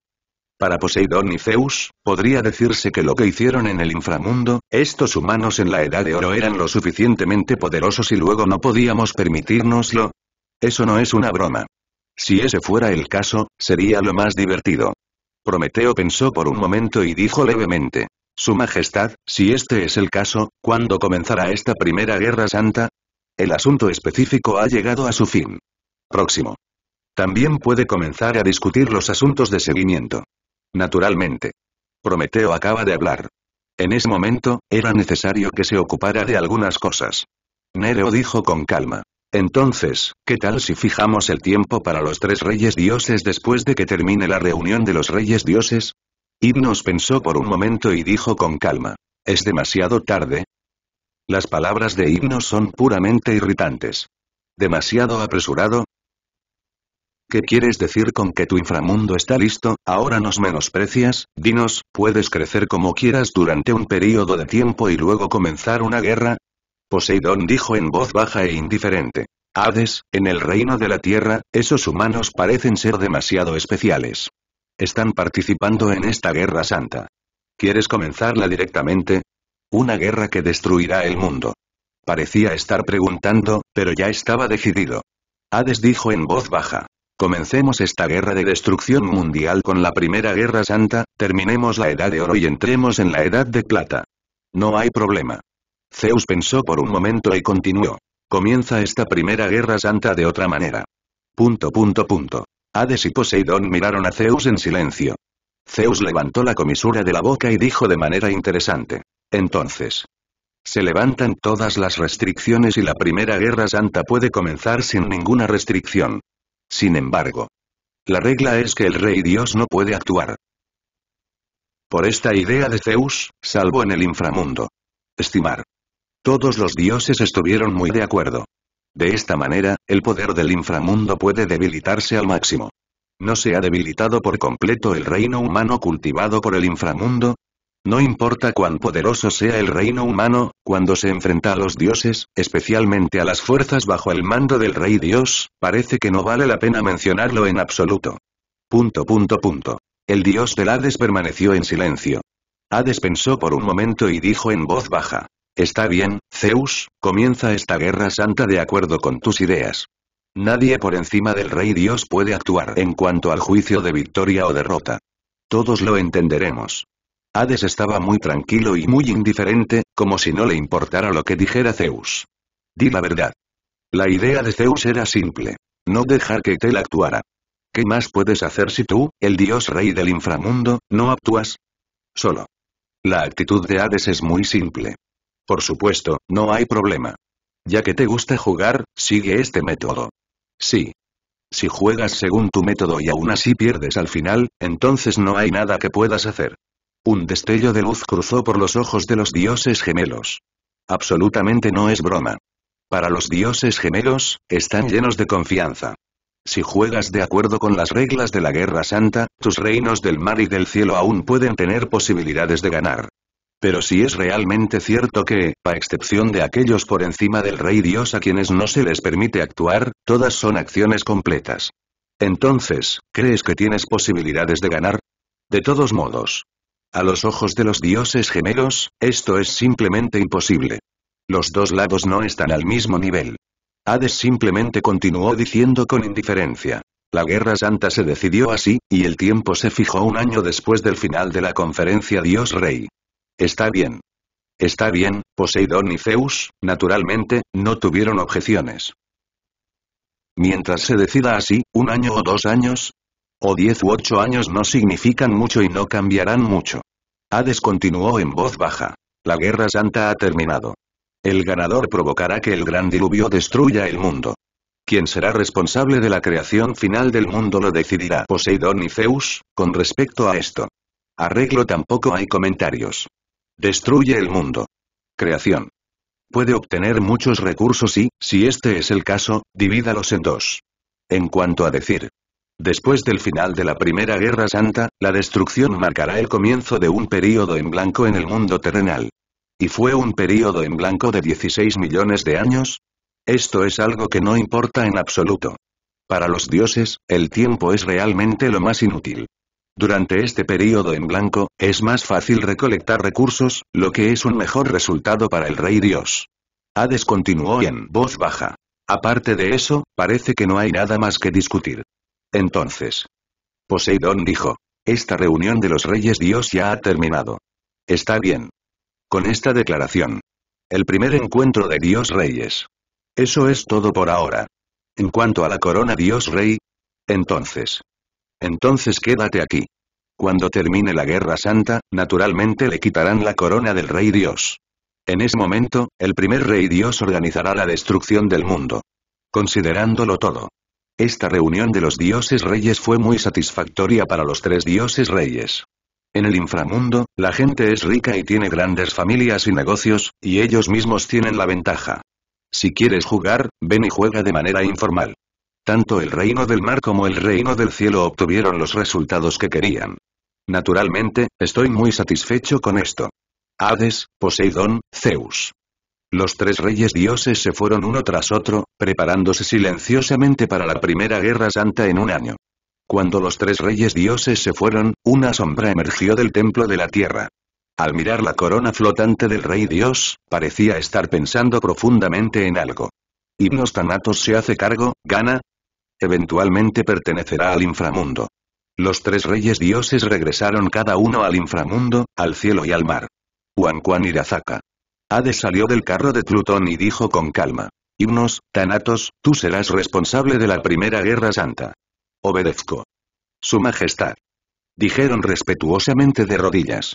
Para Poseidón y Zeus, podría decirse que lo que hicieron en el inframundo, estos humanos en la Edad de Oro eran lo suficientemente poderosos y luego no podíamos permitírnoslo. Eso no es una broma. Si ese fuera el caso, sería lo más divertido. Prometeo pensó por un momento y dijo levemente. Su Majestad, si este es el caso, ¿cuándo comenzará esta primera guerra santa? El asunto específico ha llegado a su fin. Próximo. También puede comenzar a discutir los asuntos de seguimiento. Naturalmente. Prometeo acaba de hablar. En ese momento, era necesario que se ocupara de algunas cosas. Nero dijo con calma. Entonces, ¿qué tal si fijamos el tiempo para los tres reyes dioses después de que termine la reunión de los reyes dioses? Hypnos pensó por un momento y dijo con calma. ¿Es demasiado tarde? Las palabras de Himnos son puramente irritantes. ¿Demasiado apresurado? ¿Qué quieres decir con que tu inframundo está listo, ahora nos menosprecias? Dinos, ¿puedes crecer como quieras durante un período de tiempo y luego comenzar una guerra? Poseidón dijo en voz baja e indiferente. Hades, en el reino de la tierra, esos humanos parecen ser demasiado especiales están participando en esta guerra santa. ¿Quieres comenzarla directamente? Una guerra que destruirá el mundo. Parecía estar preguntando, pero ya estaba decidido. Hades dijo en voz baja. Comencemos esta guerra de destrucción mundial con la primera guerra santa, terminemos la edad de oro y entremos en la edad de plata. No hay problema. Zeus pensó por un momento y continuó. Comienza esta primera guerra santa de otra manera. Punto punto punto. Hades y Poseidón miraron a Zeus en silencio. Zeus levantó la comisura de la boca y dijo de manera interesante. Entonces. Se levantan todas las restricciones y la primera guerra santa puede comenzar sin ninguna restricción. Sin embargo. La regla es que el rey Dios no puede actuar. Por esta idea de Zeus, salvo en el inframundo. Estimar. Todos los dioses estuvieron muy de acuerdo. De esta manera, el poder del inframundo puede debilitarse al máximo. ¿No se ha debilitado por completo el reino humano cultivado por el inframundo? No importa cuán poderoso sea el reino humano, cuando se enfrenta a los dioses, especialmente a las fuerzas bajo el mando del rey dios, parece que no vale la pena mencionarlo en absoluto. Punto punto punto. El dios del Hades permaneció en silencio. Hades pensó por un momento y dijo en voz baja. Está bien, Zeus, comienza esta guerra santa de acuerdo con tus ideas. Nadie por encima del rey Dios puede actuar en cuanto al juicio de victoria o derrota. Todos lo entenderemos. Hades estaba muy tranquilo y muy indiferente, como si no le importara lo que dijera Zeus. Di la verdad. La idea de Zeus era simple. No dejar que Tel actuara. ¿Qué más puedes hacer si tú, el dios rey del inframundo, no actúas? Solo. La actitud de Hades es muy simple. Por supuesto, no hay problema. Ya que te gusta jugar, sigue este método. Sí. Si juegas según tu método y aún así pierdes al final, entonces no hay nada que puedas hacer. Un destello de luz cruzó por los ojos de los dioses gemelos. Absolutamente no es broma. Para los dioses gemelos, están llenos de confianza. Si juegas de acuerdo con las reglas de la Guerra Santa, tus reinos del mar y del cielo aún pueden tener posibilidades de ganar. Pero si es realmente cierto que, a excepción de aquellos por encima del rey Dios a quienes no se les permite actuar, todas son acciones completas. Entonces, ¿crees que tienes posibilidades de ganar? De todos modos. A los ojos de los dioses gemelos, esto es simplemente imposible. Los dos lados no están al mismo nivel. Hades simplemente continuó diciendo con indiferencia. La Guerra Santa se decidió así, y el tiempo se fijó un año después del final de la conferencia Dios-Rey. Está bien. Está bien, Poseidón y Zeus, naturalmente, no tuvieron objeciones. Mientras se decida así, un año o dos años, o diez u ocho años no significan mucho y no cambiarán mucho. Hades continuó en voz baja. La guerra santa ha terminado. El ganador provocará que el gran diluvio destruya el mundo. Quien será responsable de la creación final del mundo lo decidirá Poseidón y Zeus, con respecto a esto. Arreglo tampoco hay comentarios. Destruye el mundo. Creación. Puede obtener muchos recursos y, si este es el caso, divídalos en dos. En cuanto a decir, Después del final de la Primera Guerra Santa, la destrucción marcará el comienzo de un período en blanco en el mundo terrenal. ¿Y fue un período en blanco de 16 millones de años? Esto es algo que no importa en absoluto. Para los dioses, el tiempo es realmente lo más inútil. Durante este periodo en blanco, es más fácil recolectar recursos, lo que es un mejor resultado para el Rey Dios. Hades continuó en voz baja. Aparte de eso, parece que no hay nada más que discutir. Entonces. Poseidón dijo. Esta reunión de los Reyes Dios ya ha terminado. Está bien. Con esta declaración. El primer encuentro de Dios Reyes. Eso es todo por ahora. En cuanto a la corona Dios Rey. Entonces. Entonces quédate aquí. Cuando termine la Guerra Santa, naturalmente le quitarán la corona del Rey Dios. En ese momento, el primer Rey Dios organizará la destrucción del mundo. Considerándolo todo. Esta reunión de los dioses reyes fue muy satisfactoria para los tres dioses reyes. En el inframundo, la gente es rica y tiene grandes familias y negocios, y ellos mismos tienen la ventaja. Si quieres jugar, ven y juega de manera informal. Tanto el reino del mar como el reino del cielo obtuvieron los resultados que querían. Naturalmente, estoy muy satisfecho con esto. Hades, Poseidón, Zeus. Los tres reyes dioses se fueron uno tras otro, preparándose silenciosamente para la primera guerra santa en un año. Cuando los tres reyes dioses se fueron, una sombra emergió del templo de la tierra. Al mirar la corona flotante del rey dios, parecía estar pensando profundamente en algo. Himnos Thanatos se hace cargo, gana, Eventualmente pertenecerá al inframundo. Los tres reyes dioses regresaron cada uno al inframundo, al cielo y al mar. Juan Juan Irazaka. Hades salió del carro de Plutón y dijo con calma. Himnos, Tanatos, tú serás responsable de la primera guerra santa. Obedezco. Su Majestad. Dijeron respetuosamente de rodillas.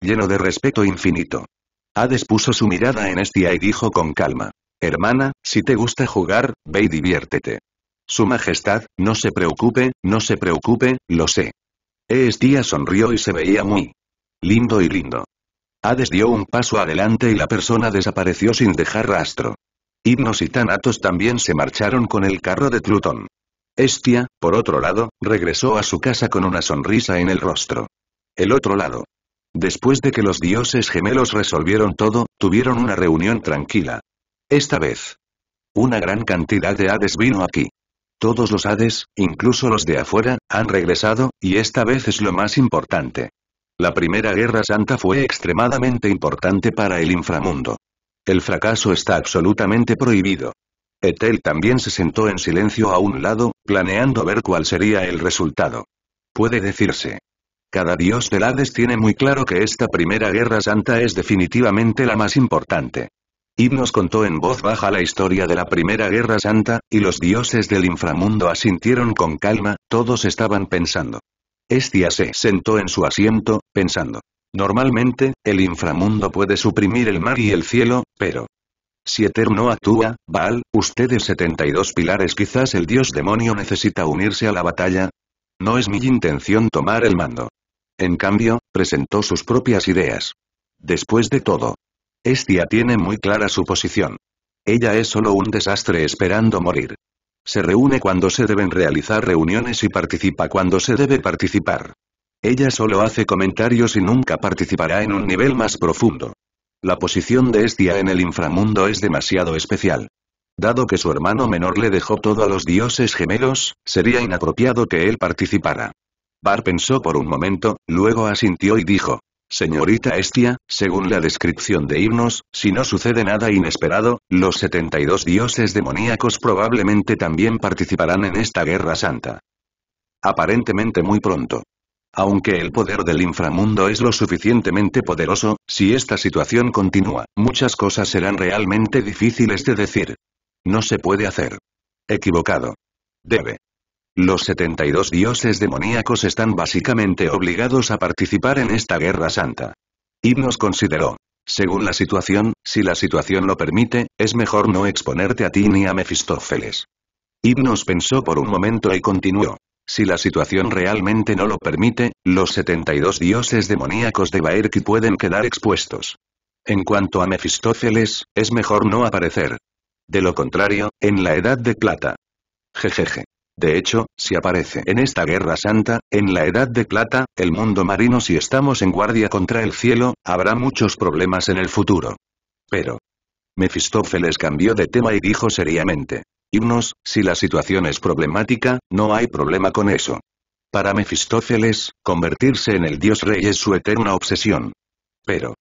Lleno de respeto infinito. Hades puso su mirada en Estia y dijo con calma. Hermana, si te gusta jugar, ve y diviértete. Su Majestad, no se preocupe, no se preocupe, lo sé. Estia sonrió y se veía muy lindo y lindo. Hades dio un paso adelante y la persona desapareció sin dejar rastro. Himnos y Tanatos también se marcharon con el carro de Plutón. Estia, por otro lado, regresó a su casa con una sonrisa en el rostro. El otro lado. Después de que los dioses gemelos resolvieron todo, tuvieron una reunión tranquila. Esta vez. Una gran cantidad de Hades vino aquí. Todos los Hades, incluso los de afuera, han regresado, y esta vez es lo más importante. La Primera Guerra Santa fue extremadamente importante para el inframundo. El fracaso está absolutamente prohibido. Etel también se sentó en silencio a un lado, planeando ver cuál sería el resultado. Puede decirse. Cada dios del Hades tiene muy claro que esta Primera Guerra Santa es definitivamente la más importante. Id nos contó en voz baja la historia de la Primera Guerra Santa, y los dioses del inframundo asintieron con calma, todos estaban pensando. Estia se sentó en su asiento, pensando. Normalmente, el inframundo puede suprimir el mar y el cielo, pero... Si Eterno actúa, Baal, ustedes 72 pilares quizás el dios demonio necesita unirse a la batalla. No es mi intención tomar el mando. En cambio, presentó sus propias ideas. Después de todo, Estia tiene muy clara su posición. Ella es solo un desastre esperando morir. Se reúne cuando se deben realizar reuniones y participa cuando se debe participar. Ella solo hace comentarios y nunca participará en un nivel más profundo. La posición de Estia en el inframundo es demasiado especial. Dado que su hermano menor le dejó todo a los dioses gemelos, sería inapropiado que él participara. Bar pensó por un momento, luego asintió y dijo, Señorita Estia, según la descripción de Himnos, si no sucede nada inesperado, los 72 dioses demoníacos probablemente también participarán en esta guerra santa. Aparentemente muy pronto. Aunque el poder del inframundo es lo suficientemente poderoso, si esta situación continúa, muchas cosas serán realmente difíciles de decir. No se puede hacer. Equivocado. Debe. Los 72 dioses demoníacos están básicamente obligados a participar en esta guerra santa. Himnos consideró. Según la situación, si la situación lo permite, es mejor no exponerte a ti ni a Mefistófeles. Himnos pensó por un momento y continuó. Si la situación realmente no lo permite, los 72 dioses demoníacos de Baerki pueden quedar expuestos. En cuanto a Mefistófeles, es mejor no aparecer. De lo contrario, en la Edad de Plata. Jejeje. De hecho, si aparece en esta guerra santa, en la edad de plata, el mundo marino si estamos en guardia contra el cielo, habrá muchos problemas en el futuro. Pero. Mefistófeles cambió de tema y dijo seriamente. Himnos, si la situación es problemática, no hay problema con eso. Para Mefistófeles, convertirse en el dios rey es su eterna obsesión. Pero.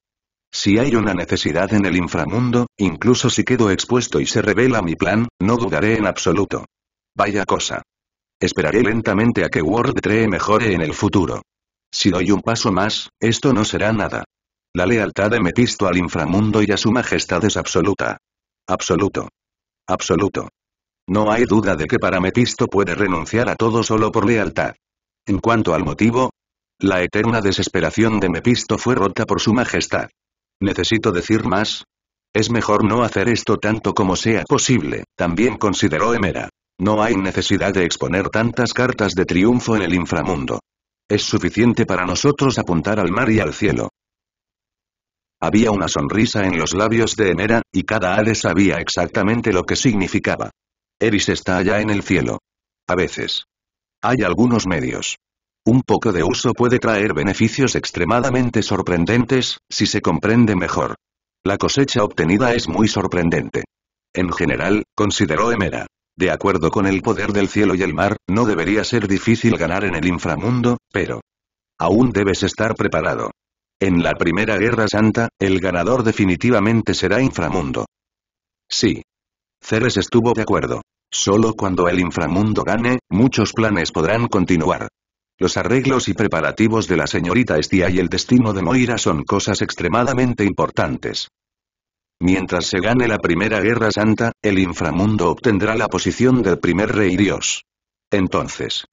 Si hay una necesidad en el inframundo, incluso si quedo expuesto y se revela mi plan, no dudaré en absoluto. Vaya cosa. Esperaré lentamente a que World 3 mejore en el futuro. Si doy un paso más, esto no será nada. La lealtad de Mephisto al inframundo y a su majestad es absoluta. Absoluto. Absoluto. No hay duda de que para Mephisto puede renunciar a todo solo por lealtad. En cuanto al motivo, la eterna desesperación de Mepisto fue rota por su majestad. ¿Necesito decir más? Es mejor no hacer esto tanto como sea posible, también consideró Emera. No hay necesidad de exponer tantas cartas de triunfo en el inframundo. Es suficiente para nosotros apuntar al mar y al cielo. Había una sonrisa en los labios de Emera, y cada ave sabía exactamente lo que significaba. Eris está allá en el cielo. A veces. Hay algunos medios. Un poco de uso puede traer beneficios extremadamente sorprendentes, si se comprende mejor. La cosecha obtenida es muy sorprendente. En general, consideró Emera, de acuerdo con el poder del cielo y el mar, no debería ser difícil ganar en el inframundo, pero... Aún debes estar preparado. En la Primera Guerra Santa, el ganador definitivamente será inframundo. Sí. Ceres estuvo de acuerdo. Solo cuando el inframundo gane, muchos planes podrán continuar. Los arreglos y preparativos de la señorita Estia y el destino de Moira son cosas extremadamente importantes. Mientras se gane la Primera Guerra Santa, el inframundo obtendrá la posición del primer rey Dios. Entonces,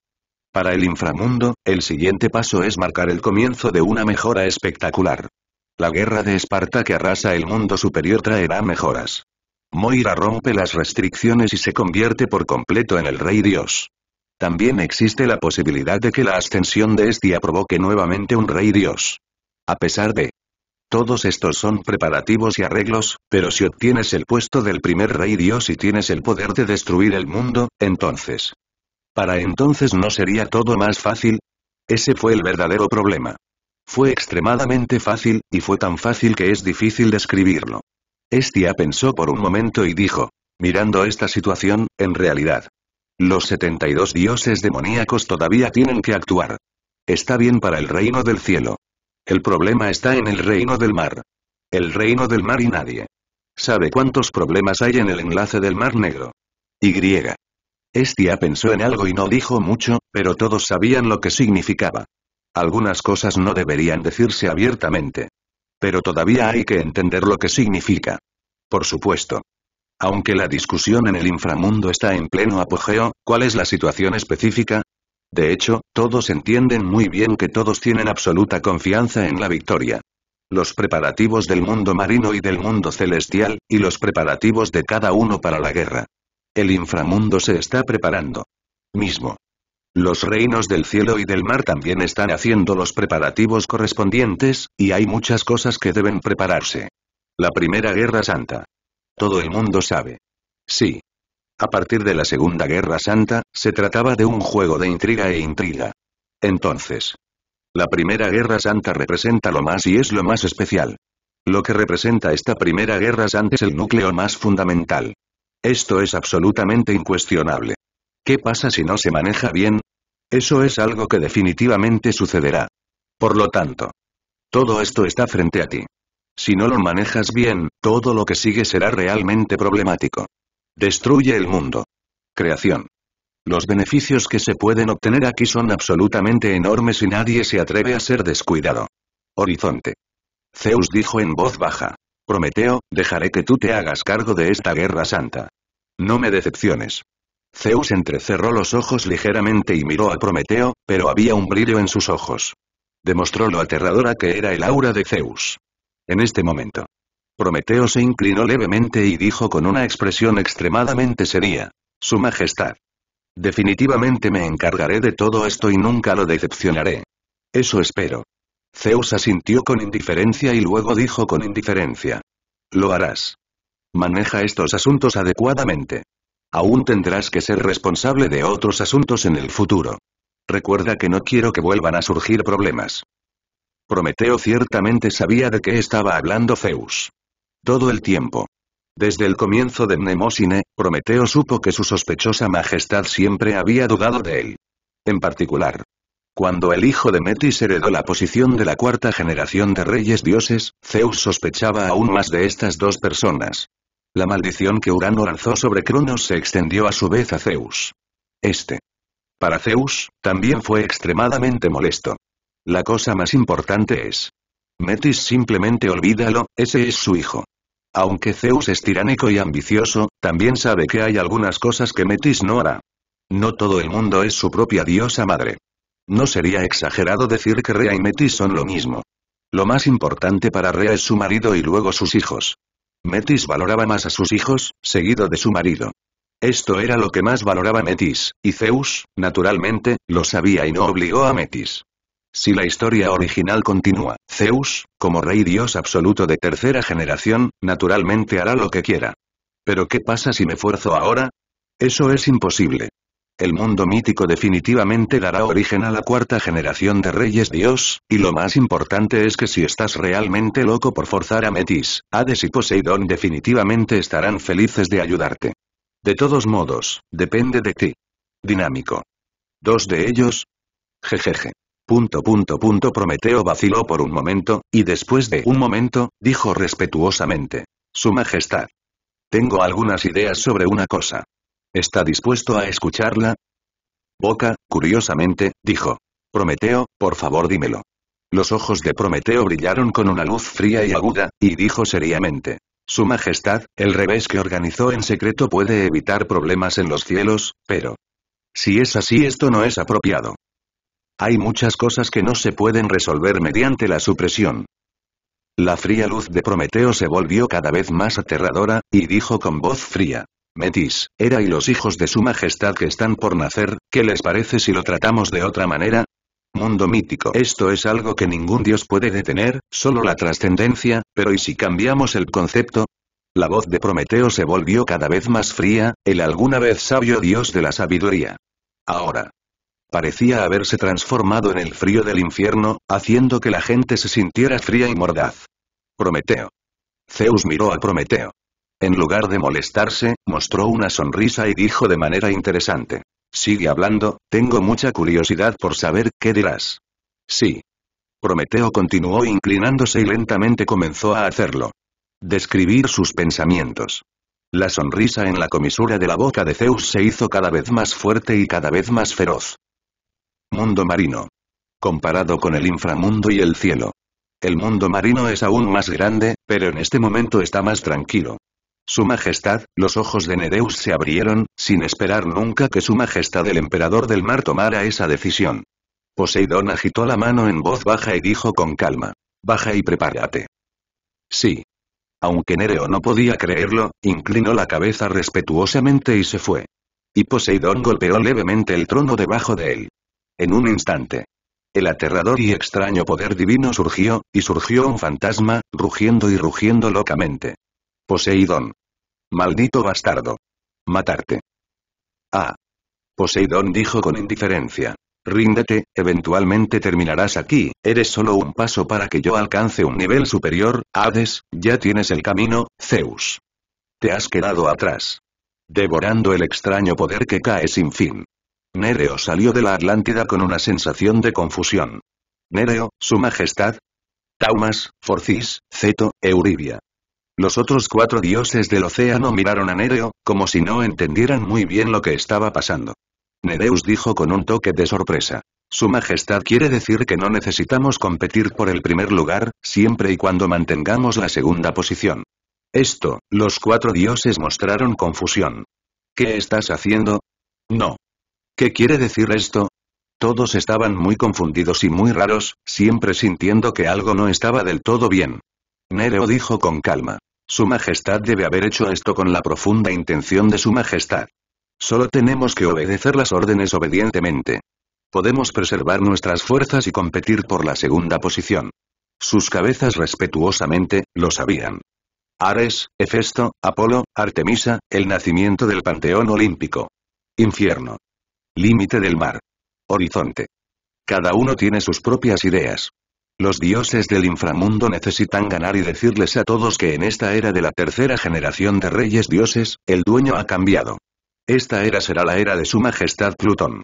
para el inframundo, el siguiente paso es marcar el comienzo de una mejora espectacular. La guerra de Esparta que arrasa el mundo superior traerá mejoras. Moira rompe las restricciones y se convierte por completo en el rey Dios. También existe la posibilidad de que la ascensión de Estia provoque nuevamente un rey Dios. A pesar de todos estos son preparativos y arreglos, pero si obtienes el puesto del primer rey dios y tienes el poder de destruir el mundo, entonces... Para entonces no sería todo más fácil. Ese fue el verdadero problema. Fue extremadamente fácil, y fue tan fácil que es difícil describirlo. Estia pensó por un momento y dijo, mirando esta situación, en realidad. Los 72 dioses demoníacos todavía tienen que actuar. Está bien para el reino del cielo. El problema está en el reino del mar. El reino del mar y nadie. ¿Sabe cuántos problemas hay en el enlace del mar negro? Y. Estia pensó en algo y no dijo mucho, pero todos sabían lo que significaba. Algunas cosas no deberían decirse abiertamente. Pero todavía hay que entender lo que significa. Por supuesto. Aunque la discusión en el inframundo está en pleno apogeo, ¿cuál es la situación específica? De hecho, todos entienden muy bien que todos tienen absoluta confianza en la victoria. Los preparativos del mundo marino y del mundo celestial, y los preparativos de cada uno para la guerra. El inframundo se está preparando. Mismo. Los reinos del cielo y del mar también están haciendo los preparativos correspondientes, y hay muchas cosas que deben prepararse. La Primera Guerra Santa. Todo el mundo sabe. Sí, a partir de la Segunda Guerra Santa, se trataba de un juego de intriga e intriga. Entonces, la Primera Guerra Santa representa lo más y es lo más especial. Lo que representa esta Primera Guerra Santa es el núcleo más fundamental. Esto es absolutamente incuestionable. ¿Qué pasa si no se maneja bien? Eso es algo que definitivamente sucederá. Por lo tanto, todo esto está frente a ti. Si no lo manejas bien, todo lo que sigue será realmente problemático. Destruye el mundo. Creación. Los beneficios que se pueden obtener aquí son absolutamente enormes y nadie se atreve a ser descuidado. Horizonte. Zeus dijo en voz baja. Prometeo, dejaré que tú te hagas cargo de esta guerra santa. No me decepciones. Zeus entrecerró los ojos ligeramente y miró a Prometeo, pero había un brillo en sus ojos. Demostró lo aterradora que era el aura de Zeus. En este momento, Prometeo se inclinó levemente y dijo con una expresión extremadamente seria. Su Majestad. Definitivamente me encargaré de todo esto y nunca lo decepcionaré. Eso espero. Zeus asintió con indiferencia y luego dijo con indiferencia. Lo harás. Maneja estos asuntos adecuadamente. Aún tendrás que ser responsable de otros asuntos en el futuro. Recuerda que no quiero que vuelvan a surgir problemas. Prometeo ciertamente sabía de qué estaba hablando Zeus. Todo el tiempo. Desde el comienzo de Mnemosine, Prometeo supo que su sospechosa majestad siempre había dudado de él. En particular, cuando el hijo de Metis heredó la posición de la cuarta generación de reyes dioses, Zeus sospechaba aún más de estas dos personas. La maldición que Urano lanzó sobre Cronos se extendió a su vez a Zeus. Este. Para Zeus, también fue extremadamente molesto. La cosa más importante es, Metis simplemente olvídalo, ese es su hijo. Aunque Zeus es tiránico y ambicioso, también sabe que hay algunas cosas que Metis no hará. No todo el mundo es su propia diosa madre. No sería exagerado decir que Rea y Metis son lo mismo. Lo más importante para Rea es su marido y luego sus hijos. Metis valoraba más a sus hijos, seguido de su marido. Esto era lo que más valoraba Metis, y Zeus, naturalmente, lo sabía y no obligó a Metis. Si la historia original continúa, Zeus, como rey dios absoluto de tercera generación, naturalmente hará lo que quiera. ¿Pero qué pasa si me esfuerzo ahora? Eso es imposible. El mundo mítico definitivamente dará origen a la cuarta generación de reyes dios, y lo más importante es que si estás realmente loco por forzar a Metis, Hades y Poseidón definitivamente estarán felices de ayudarte. De todos modos, depende de ti. Dinámico. Dos de ellos. Jejeje. Punto punto punto Prometeo vaciló por un momento, y después de un momento, dijo respetuosamente. Su Majestad. Tengo algunas ideas sobre una cosa. ¿Está dispuesto a escucharla? Boca, curiosamente, dijo. Prometeo, por favor dímelo. Los ojos de Prometeo brillaron con una luz fría y aguda, y dijo seriamente. Su Majestad, el revés que organizó en secreto puede evitar problemas en los cielos, pero... Si es así esto no es apropiado. Hay muchas cosas que no se pueden resolver mediante la supresión. La fría luz de Prometeo se volvió cada vez más aterradora, y dijo con voz fría. Metis, era y los hijos de su majestad que están por nacer, ¿qué les parece si lo tratamos de otra manera? Mundo mítico. Esto es algo que ningún dios puede detener, solo la trascendencia, pero ¿y si cambiamos el concepto? La voz de Prometeo se volvió cada vez más fría, el alguna vez sabio dios de la sabiduría. Ahora, parecía haberse transformado en el frío del infierno, haciendo que la gente se sintiera fría y mordaz. Prometeo. Zeus miró a Prometeo. En lugar de molestarse, mostró una sonrisa y dijo de manera interesante. Sigue hablando, tengo mucha curiosidad por saber qué dirás. Sí. Prometeo continuó inclinándose y lentamente comenzó a hacerlo. Describir sus pensamientos. La sonrisa en la comisura de la boca de Zeus se hizo cada vez más fuerte y cada vez más feroz. Mundo marino. Comparado con el inframundo y el cielo. El mundo marino es aún más grande, pero en este momento está más tranquilo. Su Majestad, los ojos de Nereus se abrieron, sin esperar nunca que Su Majestad el Emperador del Mar tomara esa decisión. Poseidón agitó la mano en voz baja y dijo con calma. Baja y prepárate. Sí. Aunque Nereo no podía creerlo, inclinó la cabeza respetuosamente y se fue. Y Poseidón golpeó levemente el trono debajo de él en un instante. El aterrador y extraño poder divino surgió, y surgió un fantasma, rugiendo y rugiendo locamente. Poseidón. Maldito bastardo. Matarte. Ah. Poseidón dijo con indiferencia. Ríndete, eventualmente terminarás aquí, eres solo un paso para que yo alcance un nivel superior, Hades, ya tienes el camino, Zeus. Te has quedado atrás. Devorando el extraño poder que cae sin fin. Nereo salió de la Atlántida con una sensación de confusión. Nereo, Su Majestad. Taumas, Forcis, Ceto, Euribia. Los otros cuatro dioses del océano miraron a Nereo, como si no entendieran muy bien lo que estaba pasando. Nereus dijo con un toque de sorpresa. Su Majestad quiere decir que no necesitamos competir por el primer lugar, siempre y cuando mantengamos la segunda posición. Esto, los cuatro dioses mostraron confusión. ¿Qué estás haciendo? No, ¿Qué quiere decir esto? Todos estaban muy confundidos y muy raros, siempre sintiendo que algo no estaba del todo bien. Nereo dijo con calma. Su Majestad debe haber hecho esto con la profunda intención de Su Majestad. Solo tenemos que obedecer las órdenes obedientemente. Podemos preservar nuestras fuerzas y competir por la segunda posición. Sus cabezas respetuosamente, lo sabían. Ares, Hefesto, Apolo, Artemisa, el nacimiento del Panteón Olímpico. Infierno. Límite del mar. Horizonte. Cada uno tiene sus propias ideas. Los dioses del inframundo necesitan ganar y decirles a todos que en esta era de la tercera generación de reyes dioses, el dueño ha cambiado. Esta era será la era de su majestad Plutón.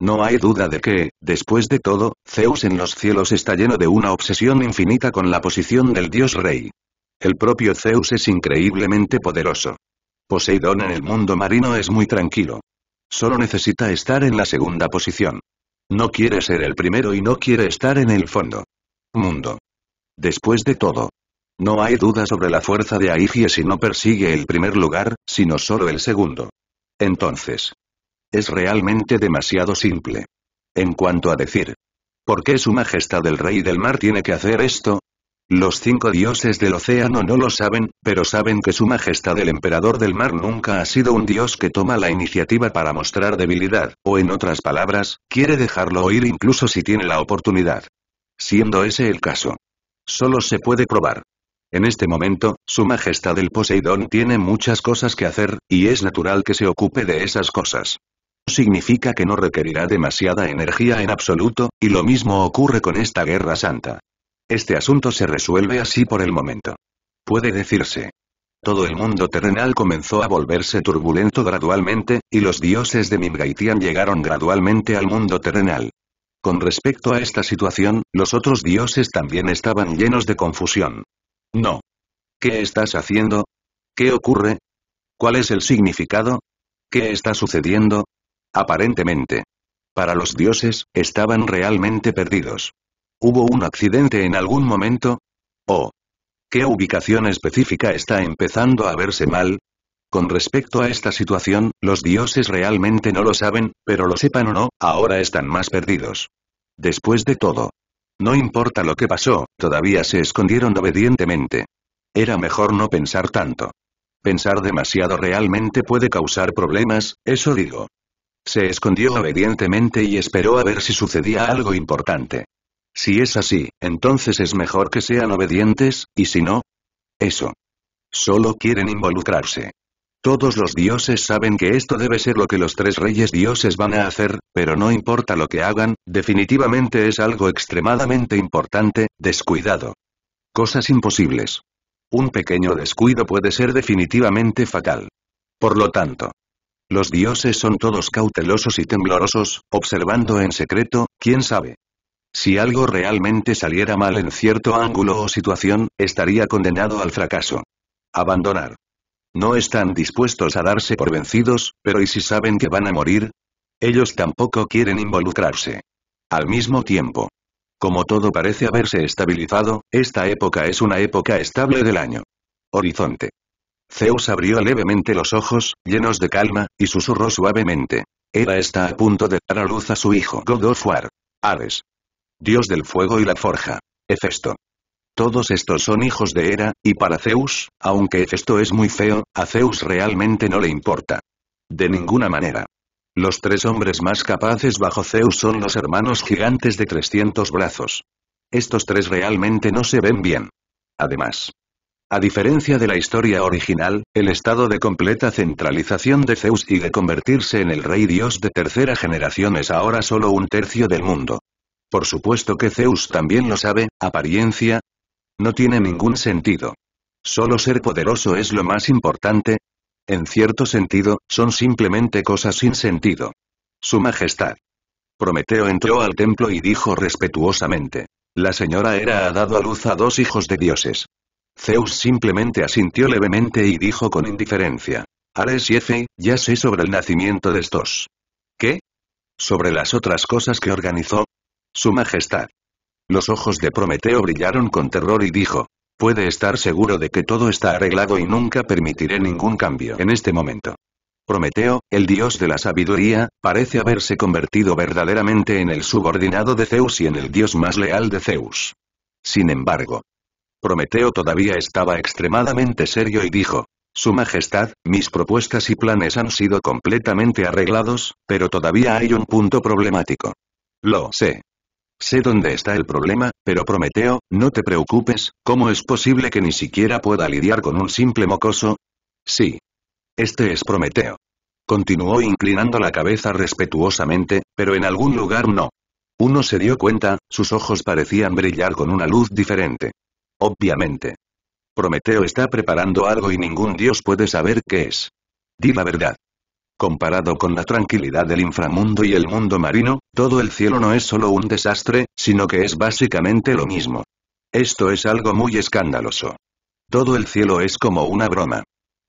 No hay duda de que, después de todo, Zeus en los cielos está lleno de una obsesión infinita con la posición del dios rey. El propio Zeus es increíblemente poderoso. Poseidón en el mundo marino es muy tranquilo. Solo necesita estar en la segunda posición. No quiere ser el primero y no quiere estar en el fondo. Mundo. Después de todo. No hay duda sobre la fuerza de Aigie si no persigue el primer lugar, sino solo el segundo. Entonces. Es realmente demasiado simple. En cuanto a decir. ¿Por qué su majestad el rey del mar tiene que hacer esto? Los cinco dioses del océano no lo saben, pero saben que su majestad el emperador del mar nunca ha sido un dios que toma la iniciativa para mostrar debilidad, o en otras palabras, quiere dejarlo oír incluso si tiene la oportunidad. Siendo ese el caso. Solo se puede probar. En este momento, su majestad el Poseidón tiene muchas cosas que hacer, y es natural que se ocupe de esas cosas significa que no requerirá demasiada energía en absoluto, y lo mismo ocurre con esta guerra santa. Este asunto se resuelve así por el momento. Puede decirse. Todo el mundo terrenal comenzó a volverse turbulento gradualmente, y los dioses de Nimgaitian llegaron gradualmente al mundo terrenal. Con respecto a esta situación, los otros dioses también estaban llenos de confusión. No. ¿Qué estás haciendo? ¿Qué ocurre? ¿Cuál es el significado? ¿Qué está sucediendo? Aparentemente. Para los dioses, estaban realmente perdidos. ¿Hubo un accidente en algún momento? ¿O qué ubicación específica está empezando a verse mal? Con respecto a esta situación, los dioses realmente no lo saben, pero lo sepan o no, ahora están más perdidos. Después de todo. No importa lo que pasó, todavía se escondieron obedientemente. Era mejor no pensar tanto. Pensar demasiado realmente puede causar problemas, eso digo. Se escondió obedientemente y esperó a ver si sucedía algo importante. Si es así, entonces es mejor que sean obedientes, y si no, eso. Solo quieren involucrarse. Todos los dioses saben que esto debe ser lo que los tres reyes dioses van a hacer, pero no importa lo que hagan, definitivamente es algo extremadamente importante, descuidado. Cosas imposibles. Un pequeño descuido puede ser definitivamente fatal. Por lo tanto, los dioses son todos cautelosos y temblorosos, observando en secreto, quién sabe, si algo realmente saliera mal en cierto ángulo o situación, estaría condenado al fracaso. Abandonar. No están dispuestos a darse por vencidos, pero ¿y si saben que van a morir? Ellos tampoco quieren involucrarse. Al mismo tiempo. Como todo parece haberse estabilizado, esta época es una época estable del año. Horizonte. Zeus abrió levemente los ojos, llenos de calma, y susurró suavemente. Hera está a punto de dar a luz a su hijo God Ares dios del fuego y la forja. Hefesto. Todos estos son hijos de Hera, y para Zeus, aunque Hefesto es muy feo, a Zeus realmente no le importa. De ninguna manera. Los tres hombres más capaces bajo Zeus son los hermanos gigantes de 300 brazos. Estos tres realmente no se ven bien. Además, a diferencia de la historia original, el estado de completa centralización de Zeus y de convertirse en el rey dios de tercera generación es ahora solo un tercio del mundo. Por supuesto que Zeus también lo sabe, apariencia. No tiene ningún sentido. Solo ser poderoso es lo más importante. En cierto sentido, son simplemente cosas sin sentido. Su Majestad. Prometeo entró al templo y dijo respetuosamente. La señora Era ha dado a luz a dos hijos de dioses. Zeus simplemente asintió levemente y dijo con indiferencia. Ares y Efe, ya sé sobre el nacimiento de estos. ¿Qué? Sobre las otras cosas que organizó, su Majestad. Los ojos de Prometeo brillaron con terror y dijo, puede estar seguro de que todo está arreglado y nunca permitiré ningún cambio en este momento. Prometeo, el dios de la sabiduría, parece haberse convertido verdaderamente en el subordinado de Zeus y en el dios más leal de Zeus. Sin embargo, Prometeo todavía estaba extremadamente serio y dijo, Su Majestad, mis propuestas y planes han sido completamente arreglados, pero todavía hay un punto problemático. Lo sé. Sé dónde está el problema, pero Prometeo, no te preocupes, ¿cómo es posible que ni siquiera pueda lidiar con un simple mocoso? Sí. Este es Prometeo. Continuó inclinando la cabeza respetuosamente, pero en algún lugar no. Uno se dio cuenta, sus ojos parecían brillar con una luz diferente. Obviamente. Prometeo está preparando algo y ningún dios puede saber qué es. Di la verdad. Comparado con la tranquilidad del inframundo y el mundo marino, todo el cielo no es solo un desastre, sino que es básicamente lo mismo. Esto es algo muy escandaloso. Todo el cielo es como una broma.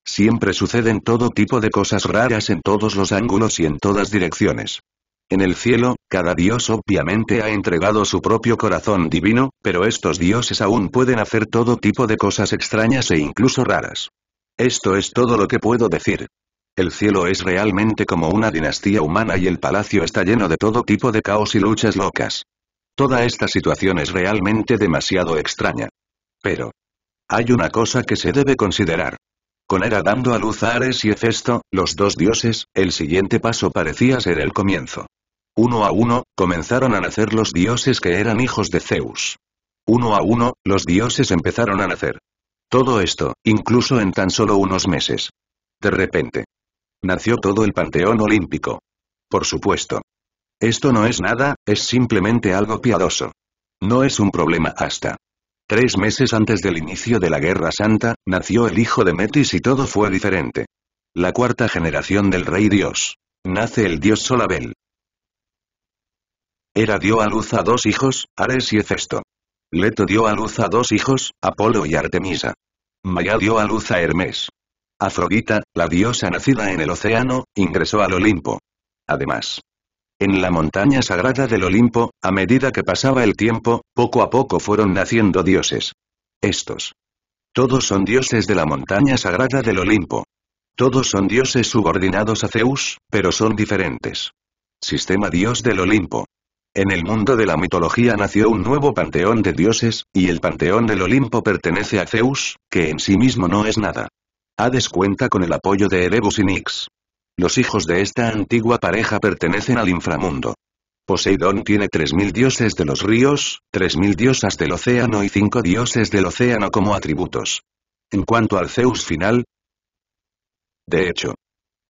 Siempre suceden todo tipo de cosas raras en todos los ángulos y en todas direcciones. En el cielo, cada dios obviamente ha entregado su propio corazón divino, pero estos dioses aún pueden hacer todo tipo de cosas extrañas e incluso raras. Esto es todo lo que puedo decir. El cielo es realmente como una dinastía humana y el palacio está lleno de todo tipo de caos y luchas locas. Toda esta situación es realmente demasiado extraña. Pero. Hay una cosa que se debe considerar. Con era dando a luz a Ares y Hefesto, los dos dioses, el siguiente paso parecía ser el comienzo. Uno a uno, comenzaron a nacer los dioses que eran hijos de Zeus. Uno a uno, los dioses empezaron a nacer. Todo esto, incluso en tan solo unos meses. De repente. Nació todo el panteón olímpico. Por supuesto. Esto no es nada, es simplemente algo piadoso. No es un problema hasta. Tres meses antes del inicio de la Guerra Santa, nació el hijo de Metis y todo fue diferente. La cuarta generación del rey dios. Nace el dios Solabel. Hera dio a luz a dos hijos, Ares y Hefesto. Leto dio a luz a dos hijos, Apolo y Artemisa. Maya dio a luz a Hermes. Afrodita, la diosa nacida en el océano, ingresó al Olimpo. Además, en la montaña sagrada del Olimpo, a medida que pasaba el tiempo, poco a poco fueron naciendo dioses. Estos. Todos son dioses de la montaña sagrada del Olimpo. Todos son dioses subordinados a Zeus, pero son diferentes. Sistema dios del Olimpo. En el mundo de la mitología nació un nuevo panteón de dioses, y el panteón del Olimpo pertenece a Zeus, que en sí mismo no es nada. Hades cuenta con el apoyo de Erebus y Nix. Los hijos de esta antigua pareja pertenecen al inframundo. Poseidón tiene 3.000 dioses de los ríos, 3.000 diosas del océano y 5 dioses del océano como atributos. En cuanto al Zeus final, de hecho,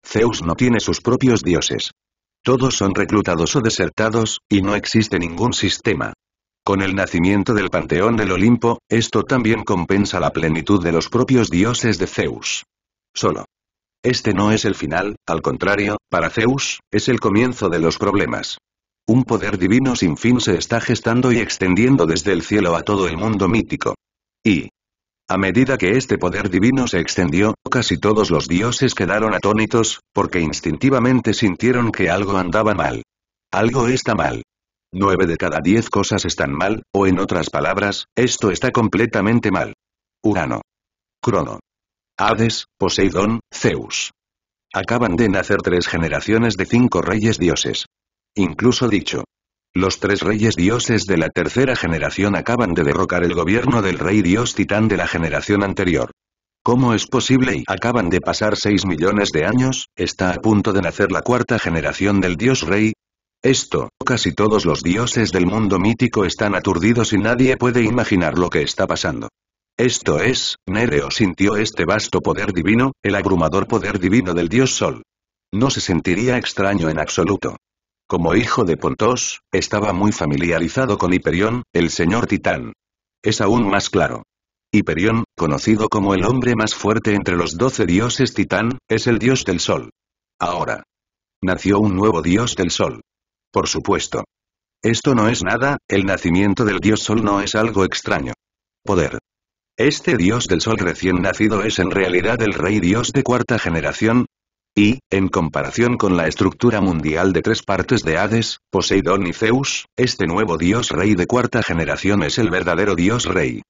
Zeus no tiene sus propios dioses. Todos son reclutados o desertados, y no existe ningún sistema. Con el nacimiento del Panteón del Olimpo, esto también compensa la plenitud de los propios dioses de Zeus. Solo. Este no es el final, al contrario, para Zeus, es el comienzo de los problemas. Un poder divino sin fin se está gestando y extendiendo desde el cielo a todo el mundo mítico. Y, a medida que este poder divino se extendió, casi todos los dioses quedaron atónitos, porque instintivamente sintieron que algo andaba mal. Algo está mal. Nueve de cada diez cosas están mal, o en otras palabras, esto está completamente mal. Urano. Crono. Hades, Poseidón, Zeus. Acaban de nacer tres generaciones de cinco reyes dioses. Incluso dicho. Los tres reyes dioses de la tercera generación acaban de derrocar el gobierno del rey dios titán de la generación anterior. ¿Cómo es posible? Y acaban de pasar 6 millones de años, está a punto de nacer la cuarta generación del dios rey, esto, casi todos los dioses del mundo mítico están aturdidos y nadie puede imaginar lo que está pasando. Esto es, Nereo sintió este vasto poder divino, el abrumador poder divino del dios Sol. No se sentiría extraño en absoluto. Como hijo de Pontos, estaba muy familiarizado con Hiperión, el señor Titán. Es aún más claro. Hiperión, conocido como el hombre más fuerte entre los doce dioses Titán, es el dios del Sol. Ahora. Nació un nuevo dios del Sol. Por supuesto. Esto no es nada, el nacimiento del dios sol no es algo extraño. Poder. Este dios del sol recién nacido es en realidad el rey dios de cuarta generación. Y, en comparación con la estructura mundial de tres partes de Hades, Poseidón y Zeus, este nuevo dios rey de cuarta generación es el verdadero dios rey.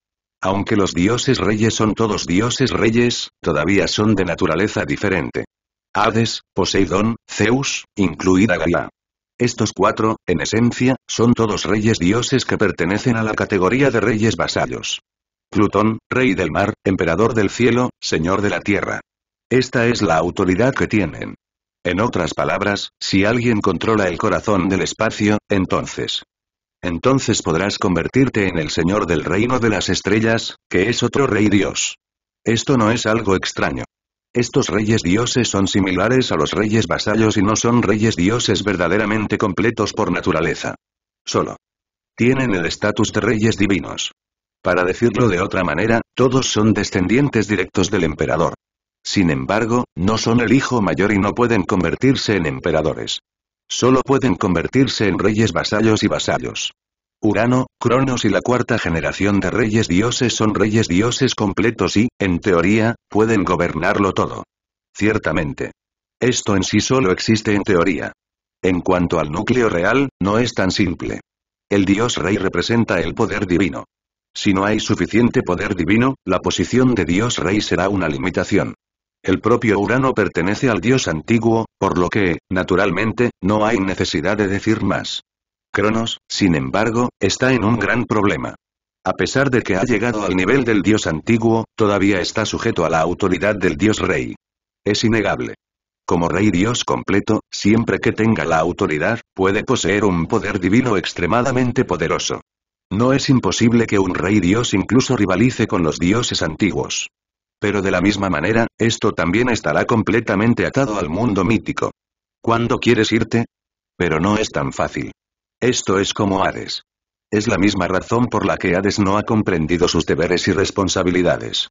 Aunque los dioses reyes son todos dioses reyes, todavía son de naturaleza diferente. Hades, Poseidón, Zeus, incluida Gaia. Estos cuatro, en esencia, son todos reyes dioses que pertenecen a la categoría de reyes vasallos. Plutón, rey del mar, emperador del cielo, señor de la tierra. Esta es la autoridad que tienen. En otras palabras, si alguien controla el corazón del espacio, entonces. Entonces podrás convertirte en el señor del reino de las estrellas, que es otro rey dios. Esto no es algo extraño. Estos reyes dioses son similares a los reyes vasallos y no son reyes dioses verdaderamente completos por naturaleza. Solo. Tienen el estatus de reyes divinos. Para decirlo de otra manera, todos son descendientes directos del emperador. Sin embargo, no son el hijo mayor y no pueden convertirse en emperadores. Solo pueden convertirse en reyes vasallos y vasallos. Urano, Cronos y la cuarta generación de reyes dioses son reyes dioses completos y, en teoría, pueden gobernarlo todo. Ciertamente. Esto en sí solo existe en teoría. En cuanto al núcleo real, no es tan simple. El dios rey representa el poder divino. Si no hay suficiente poder divino, la posición de dios rey será una limitación. El propio Urano pertenece al dios antiguo, por lo que, naturalmente, no hay necesidad de decir más. Cronos, sin embargo, está en un gran problema. A pesar de que ha llegado al nivel del dios antiguo, todavía está sujeto a la autoridad del dios rey. Es innegable. Como rey dios completo, siempre que tenga la autoridad, puede poseer un poder divino extremadamente poderoso. No es imposible que un rey dios incluso rivalice con los dioses antiguos. Pero de la misma manera, esto también estará completamente atado al mundo mítico. ¿Cuándo quieres irte? Pero no es tan fácil. Esto es como Hades. Es la misma razón por la que Hades no ha comprendido sus deberes y responsabilidades.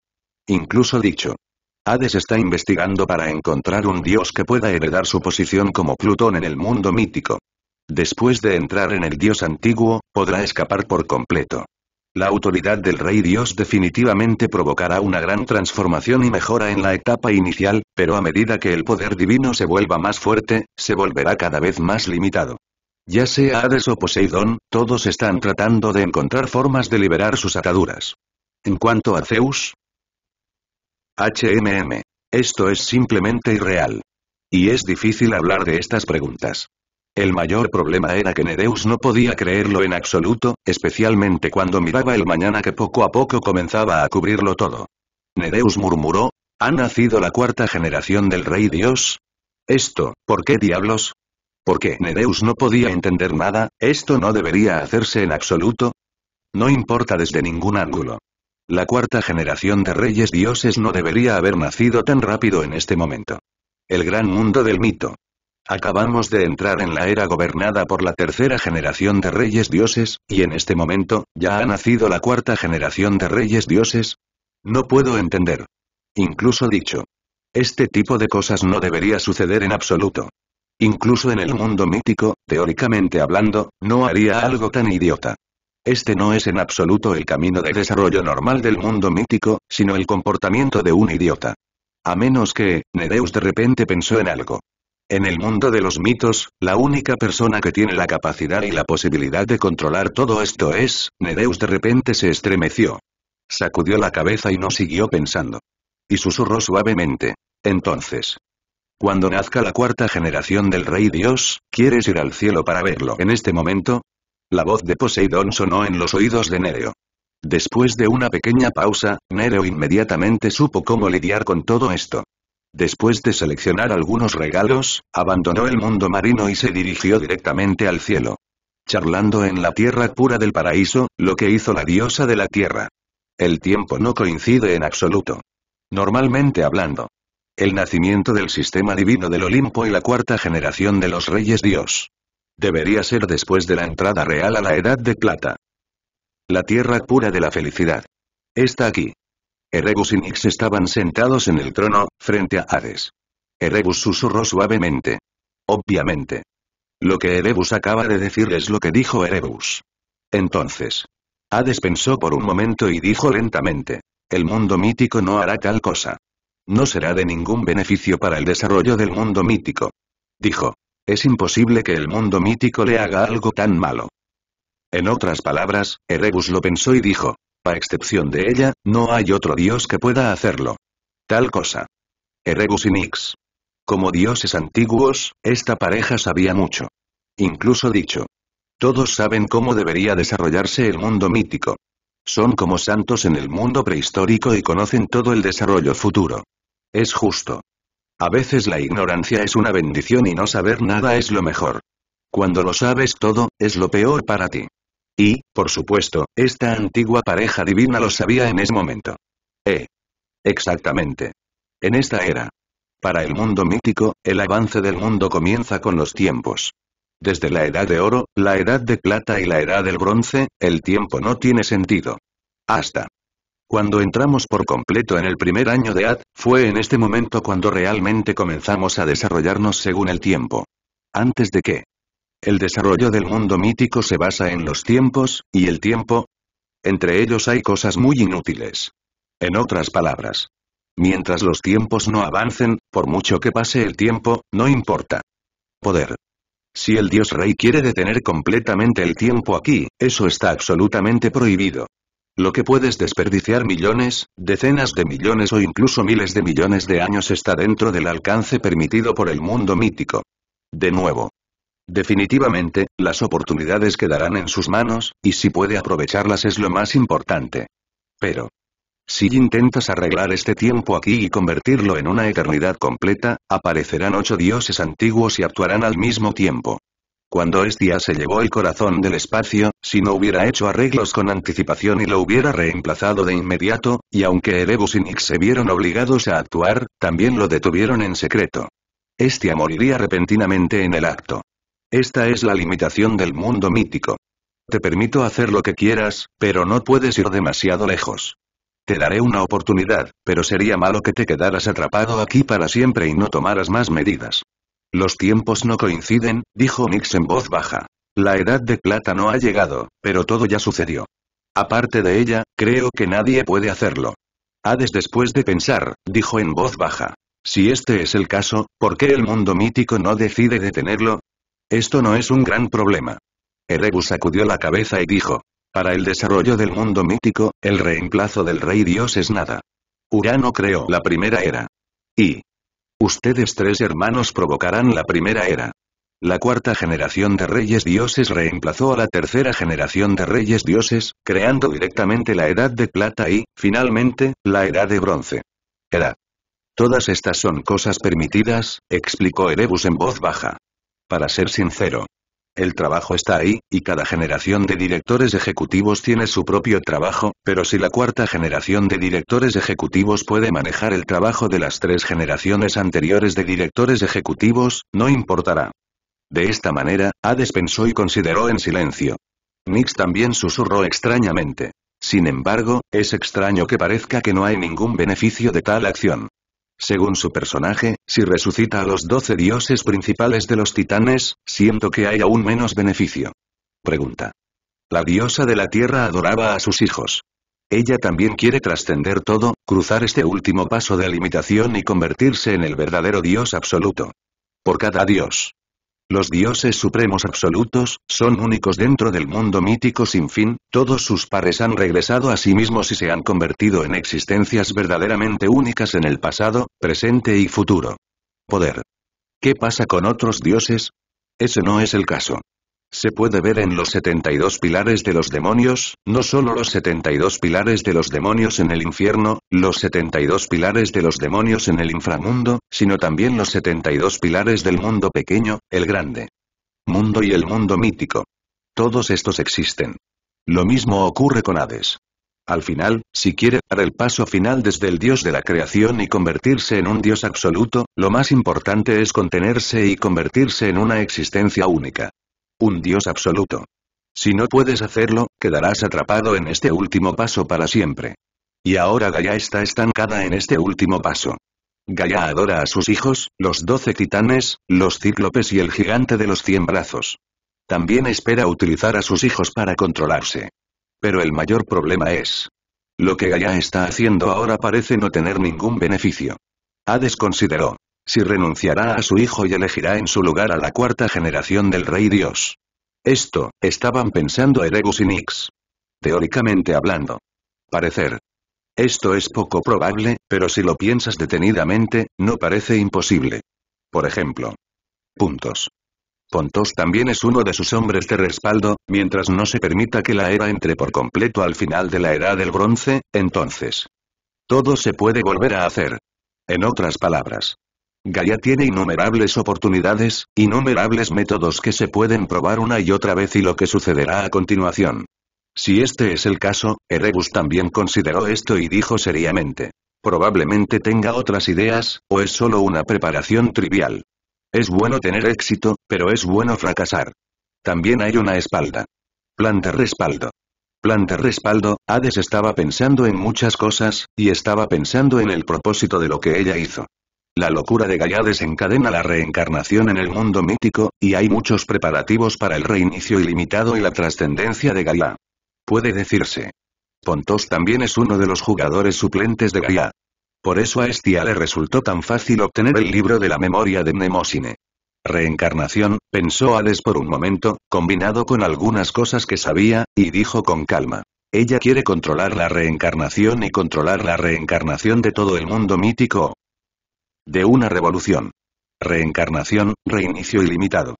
Incluso dicho. Hades está investigando para encontrar un dios que pueda heredar su posición como Plutón en el mundo mítico. Después de entrar en el dios antiguo, podrá escapar por completo. La autoridad del rey dios definitivamente provocará una gran transformación y mejora en la etapa inicial, pero a medida que el poder divino se vuelva más fuerte, se volverá cada vez más limitado. Ya sea Hades o Poseidón, todos están tratando de encontrar formas de liberar sus ataduras. En cuanto a Zeus... HMM. Esto es simplemente irreal. Y es difícil hablar de estas preguntas. El mayor problema era que Nedeus no podía creerlo en absoluto, especialmente cuando miraba el mañana que poco a poco comenzaba a cubrirlo todo. Nedeus murmuró, ¿ha nacido la cuarta generación del rey Dios? Esto, ¿por qué diablos? Porque Nedeus no podía entender nada, esto no debería hacerse en absoluto. No importa desde ningún ángulo. La cuarta generación de reyes dioses no debería haber nacido tan rápido en este momento. El gran mundo del mito. Acabamos de entrar en la era gobernada por la tercera generación de reyes dioses, y en este momento, ¿ya ha nacido la cuarta generación de reyes dioses? No puedo entender. Incluso dicho. Este tipo de cosas no debería suceder en absoluto. Incluso en el mundo mítico, teóricamente hablando, no haría algo tan idiota. Este no es en absoluto el camino de desarrollo normal del mundo mítico, sino el comportamiento de un idiota. A menos que, Nedeus de repente pensó en algo. En el mundo de los mitos, la única persona que tiene la capacidad y la posibilidad de controlar todo esto es, Nedeus de repente se estremeció. Sacudió la cabeza y no siguió pensando. Y susurró suavemente. Entonces, cuando nazca la cuarta generación del Rey Dios, ¿quieres ir al cielo para verlo en este momento? La voz de Poseidón sonó en los oídos de Nereo. Después de una pequeña pausa, Nereo inmediatamente supo cómo lidiar con todo esto. Después de seleccionar algunos regalos, abandonó el mundo marino y se dirigió directamente al cielo. Charlando en la tierra pura del paraíso, lo que hizo la diosa de la tierra. El tiempo no coincide en absoluto. Normalmente hablando, el nacimiento del sistema divino del Olimpo y la cuarta generación de los reyes Dios. Debería ser después de la entrada real a la Edad de Plata. La tierra pura de la felicidad. Está aquí. Erebus y Nix estaban sentados en el trono, frente a Hades. Erebus susurró suavemente. Obviamente. Lo que Erebus acaba de decir es lo que dijo Erebus. Entonces. Hades pensó por un momento y dijo lentamente. El mundo mítico no hará tal cosa. No será de ningún beneficio para el desarrollo del mundo mítico. Dijo. Es imposible que el mundo mítico le haga algo tan malo. En otras palabras, Erebus lo pensó y dijo. A excepción de ella, no hay otro dios que pueda hacerlo. Tal cosa. Erebus y Nix. Como dioses antiguos, esta pareja sabía mucho. Incluso dicho. Todos saben cómo debería desarrollarse el mundo mítico. Son como santos en el mundo prehistórico y conocen todo el desarrollo futuro es justo. A veces la ignorancia es una bendición y no saber nada es lo mejor. Cuando lo sabes todo, es lo peor para ti. Y, por supuesto, esta antigua pareja divina lo sabía en ese momento. Eh. Exactamente. En esta era. Para el mundo mítico, el avance del mundo comienza con los tiempos. Desde la edad de oro, la edad de plata y la edad del bronce, el tiempo no tiene sentido. Hasta cuando entramos por completo en el primer año de AD, fue en este momento cuando realmente comenzamos a desarrollarnos según el tiempo. Antes de que el desarrollo del mundo mítico se basa en los tiempos, y el tiempo, entre ellos hay cosas muy inútiles. En otras palabras, mientras los tiempos no avancen, por mucho que pase el tiempo, no importa. Poder. Si el dios rey quiere detener completamente el tiempo aquí, eso está absolutamente prohibido. Lo que puedes desperdiciar millones, decenas de millones o incluso miles de millones de años está dentro del alcance permitido por el mundo mítico. De nuevo. Definitivamente, las oportunidades quedarán en sus manos, y si puede aprovecharlas es lo más importante. Pero. Si intentas arreglar este tiempo aquí y convertirlo en una eternidad completa, aparecerán ocho dioses antiguos y actuarán al mismo tiempo. Cuando Estia se llevó el corazón del espacio, si no hubiera hecho arreglos con anticipación y lo hubiera reemplazado de inmediato, y aunque Erebus y Nick se vieron obligados a actuar, también lo detuvieron en secreto. Estia moriría repentinamente en el acto. Esta es la limitación del mundo mítico. Te permito hacer lo que quieras, pero no puedes ir demasiado lejos. Te daré una oportunidad, pero sería malo que te quedaras atrapado aquí para siempre y no tomaras más medidas. Los tiempos no coinciden, dijo Nix en voz baja. La edad de plata no ha llegado, pero todo ya sucedió. Aparte de ella, creo que nadie puede hacerlo. Hades después de pensar, dijo en voz baja. Si este es el caso, ¿por qué el mundo mítico no decide detenerlo? Esto no es un gran problema. Erebus sacudió la cabeza y dijo. Para el desarrollo del mundo mítico, el reemplazo del rey dios es nada. Urano creó la primera era. Y, Ustedes tres hermanos provocarán la primera era. La cuarta generación de reyes dioses reemplazó a la tercera generación de reyes dioses, creando directamente la Edad de Plata y, finalmente, la Edad de Bronce. Era. Todas estas son cosas permitidas, explicó Erebus en voz baja. Para ser sincero, el trabajo está ahí, y cada generación de directores ejecutivos tiene su propio trabajo, pero si la cuarta generación de directores ejecutivos puede manejar el trabajo de las tres generaciones anteriores de directores ejecutivos, no importará. De esta manera, Hades pensó y consideró en silencio. Nix también susurró extrañamente. Sin embargo, es extraño que parezca que no hay ningún beneficio de tal acción. Según su personaje, si resucita a los doce dioses principales de los titanes, siento que hay aún menos beneficio. Pregunta. La diosa de la tierra adoraba a sus hijos. Ella también quiere trascender todo, cruzar este último paso de limitación y convertirse en el verdadero dios absoluto. Por cada dios, los dioses supremos absolutos, son únicos dentro del mundo mítico sin fin, todos sus pares han regresado a sí mismos y se han convertido en existencias verdaderamente únicas en el pasado, presente y futuro. Poder. ¿Qué pasa con otros dioses? Ese no es el caso. Se puede ver en los 72 pilares de los demonios, no solo los 72 pilares de los demonios en el infierno, los 72 pilares de los demonios en el inframundo, sino también los 72 pilares del mundo pequeño, el grande mundo y el mundo mítico. Todos estos existen. Lo mismo ocurre con Hades. Al final, si quiere dar el paso final desde el dios de la creación y convertirse en un dios absoluto, lo más importante es contenerse y convertirse en una existencia única. Un dios absoluto. Si no puedes hacerlo, quedarás atrapado en este último paso para siempre. Y ahora Gaia está estancada en este último paso. Gaia adora a sus hijos, los doce titanes, los cíclopes y el gigante de los cien brazos. También espera utilizar a sus hijos para controlarse. Pero el mayor problema es. Lo que Gaia está haciendo ahora parece no tener ningún beneficio. Hades consideró si renunciará a su hijo y elegirá en su lugar a la cuarta generación del rey Dios. Esto, estaban pensando Erebus y Nix. Teóricamente hablando. Parecer. Esto es poco probable, pero si lo piensas detenidamente, no parece imposible. Por ejemplo. Puntos. Pontos también es uno de sus hombres de respaldo, mientras no se permita que la era entre por completo al final de la era del bronce, entonces. Todo se puede volver a hacer. En otras palabras. Gaia tiene innumerables oportunidades, innumerables métodos que se pueden probar una y otra vez y lo que sucederá a continuación. Si este es el caso, Erebus también consideró esto y dijo seriamente. Probablemente tenga otras ideas, o es solo una preparación trivial. Es bueno tener éxito, pero es bueno fracasar. También hay una espalda. Planta respaldo. Planta respaldo, Hades estaba pensando en muchas cosas, y estaba pensando en el propósito de lo que ella hizo. La locura de Gaia desencadena la reencarnación en el mundo mítico, y hay muchos preparativos para el reinicio ilimitado y la trascendencia de Gaia. Puede decirse. Pontos también es uno de los jugadores suplentes de Gaia. Por eso a Estia le resultó tan fácil obtener el libro de la memoria de Mnemosine. Reencarnación, pensó Hades por un momento, combinado con algunas cosas que sabía, y dijo con calma. Ella quiere controlar la reencarnación y controlar la reencarnación de todo el mundo mítico, de una revolución. Reencarnación, reinicio ilimitado.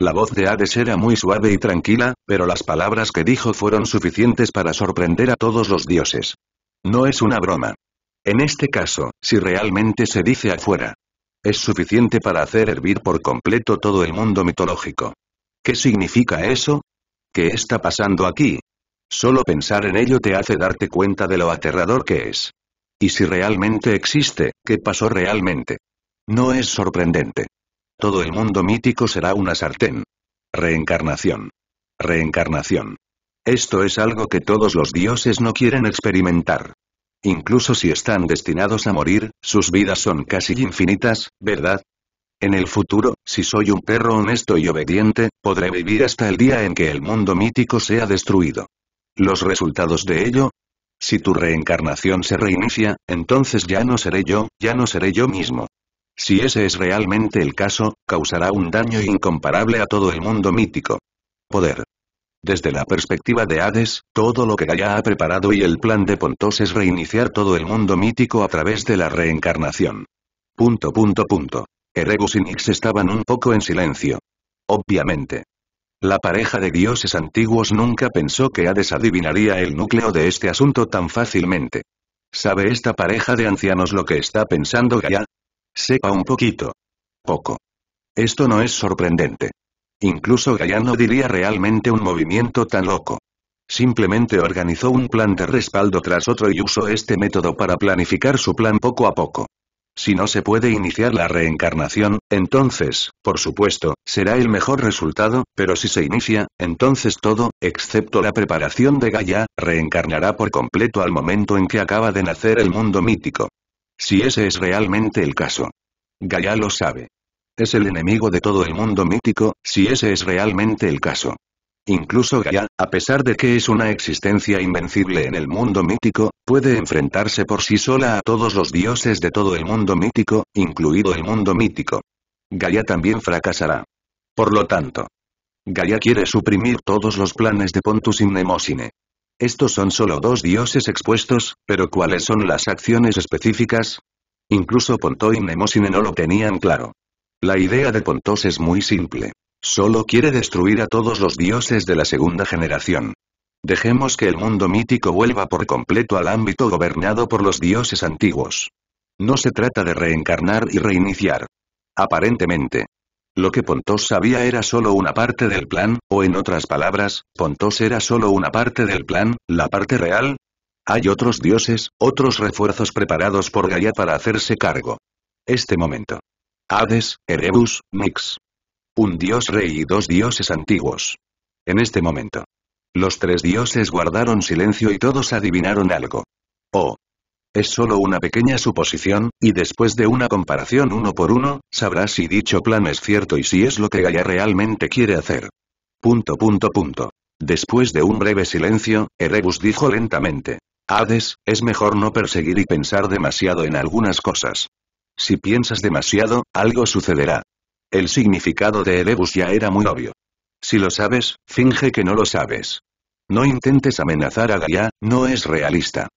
La voz de Hades era muy suave y tranquila, pero las palabras que dijo fueron suficientes para sorprender a todos los dioses. No es una broma. En este caso, si realmente se dice afuera. Es suficiente para hacer hervir por completo todo el mundo mitológico. ¿Qué significa eso? ¿Qué está pasando aquí? Solo pensar en ello te hace darte cuenta de lo aterrador que es. Y si realmente existe, ¿qué pasó realmente? No es sorprendente. Todo el mundo mítico será una sartén. Reencarnación. Reencarnación. Esto es algo que todos los dioses no quieren experimentar. Incluso si están destinados a morir, sus vidas son casi infinitas, ¿verdad? En el futuro, si soy un perro honesto y obediente, podré vivir hasta el día en que el mundo mítico sea destruido. Los resultados de ello, si tu reencarnación se reinicia, entonces ya no seré yo, ya no seré yo mismo. Si ese es realmente el caso, causará un daño incomparable a todo el mundo mítico. Poder. Desde la perspectiva de Hades, todo lo que Gaia ha preparado y el plan de Pontos es reiniciar todo el mundo mítico a través de la reencarnación. Punto punto punto. Erebus y Nix estaban un poco en silencio. Obviamente. La pareja de dioses antiguos nunca pensó que Hades adivinaría el núcleo de este asunto tan fácilmente. ¿Sabe esta pareja de ancianos lo que está pensando Gaia? Sepa un poquito. Poco. Esto no es sorprendente. Incluso Gaia no diría realmente un movimiento tan loco. Simplemente organizó un plan de respaldo tras otro y usó este método para planificar su plan poco a poco. Si no se puede iniciar la reencarnación, entonces, por supuesto, será el mejor resultado, pero si se inicia, entonces todo, excepto la preparación de Gaia, reencarnará por completo al momento en que acaba de nacer el mundo mítico. Si ese es realmente el caso. Gaia lo sabe. Es el enemigo de todo el mundo mítico, si ese es realmente el caso. Incluso Gaia, a pesar de que es una existencia invencible en el mundo mítico, puede enfrentarse por sí sola a todos los dioses de todo el mundo mítico, incluido el mundo mítico. Gaia también fracasará. Por lo tanto, Gaia quiere suprimir todos los planes de Pontus y Mnemosine. Estos son solo dos dioses expuestos, pero ¿cuáles son las acciones específicas? Incluso Ponto y Mnemosine no lo tenían claro. La idea de Pontos es muy simple. Solo quiere destruir a todos los dioses de la segunda generación. Dejemos que el mundo mítico vuelva por completo al ámbito gobernado por los dioses antiguos. No se trata de reencarnar y reiniciar. Aparentemente. Lo que Pontos sabía era solo una parte del plan, o en otras palabras, Pontos era solo una parte del plan, la parte real. Hay otros dioses, otros refuerzos preparados por Gaia para hacerse cargo. Este momento. Hades, Erebus, Mix. Un dios rey y dos dioses antiguos. En este momento. Los tres dioses guardaron silencio y todos adivinaron algo. Oh. Es solo una pequeña suposición, y después de una comparación uno por uno, sabrás si dicho plan es cierto y si es lo que Gaia realmente quiere hacer. Punto punto punto. Después de un breve silencio, Erebus dijo lentamente. Hades, es mejor no perseguir y pensar demasiado en algunas cosas. Si piensas demasiado, algo sucederá. El significado de Erebus ya era muy obvio. Si lo sabes, finge que no lo sabes. No intentes amenazar a Gaia, no es realista.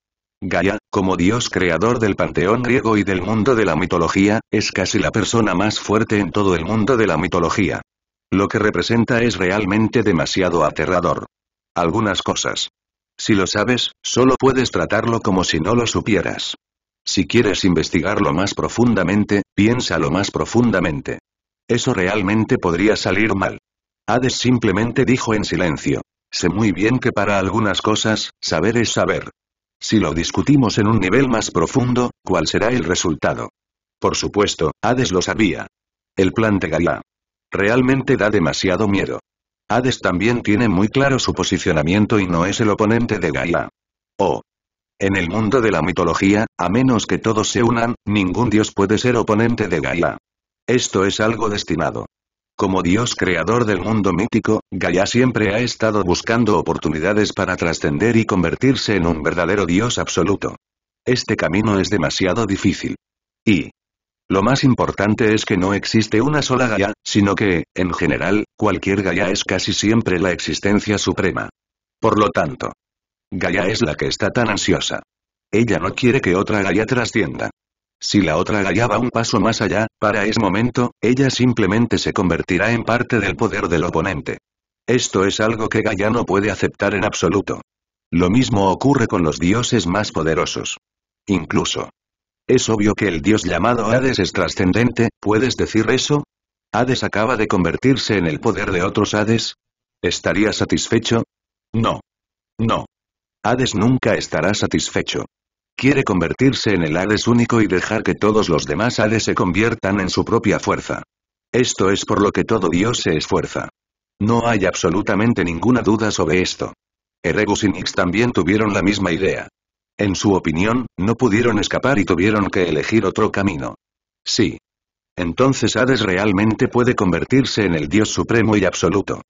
Gaia, como dios creador del panteón griego y del mundo de la mitología, es casi la persona más fuerte en todo el mundo de la mitología. Lo que representa es realmente demasiado aterrador. Algunas cosas. Si lo sabes, solo puedes tratarlo como si no lo supieras. Si quieres investigarlo más profundamente, piénsalo más profundamente. Eso realmente podría salir mal. Hades simplemente dijo en silencio. Sé muy bien que para algunas cosas, saber es saber. Si lo discutimos en un nivel más profundo, ¿cuál será el resultado? Por supuesto, Hades lo sabía. El plan de Gaia. Realmente da demasiado miedo. Hades también tiene muy claro su posicionamiento y no es el oponente de Gaia. Oh. En el mundo de la mitología, a menos que todos se unan, ningún dios puede ser oponente de Gaia. Esto es algo destinado. Como dios creador del mundo mítico, Gaia siempre ha estado buscando oportunidades para trascender y convertirse en un verdadero dios absoluto. Este camino es demasiado difícil. Y, lo más importante es que no existe una sola Gaia, sino que, en general, cualquier Gaia es casi siempre la existencia suprema. Por lo tanto, Gaia es la que está tan ansiosa. Ella no quiere que otra Gaia trascienda. Si la otra va un paso más allá, para ese momento, ella simplemente se convertirá en parte del poder del oponente. Esto es algo que Gaia no puede aceptar en absoluto. Lo mismo ocurre con los dioses más poderosos. Incluso. Es obvio que el dios llamado Hades es trascendente, ¿puedes decir eso? ¿Hades acaba de convertirse en el poder de otros Hades? ¿Estaría satisfecho? No. No. Hades nunca estará satisfecho. Quiere convertirse en el Hades único y dejar que todos los demás Hades se conviertan en su propia fuerza. Esto es por lo que todo Dios se esfuerza. No hay absolutamente ninguna duda sobre esto. Eregus y Nix también tuvieron la misma idea. En su opinión, no pudieron escapar y tuvieron que elegir otro camino. Sí. Entonces Hades realmente puede convertirse en el Dios supremo y absoluto.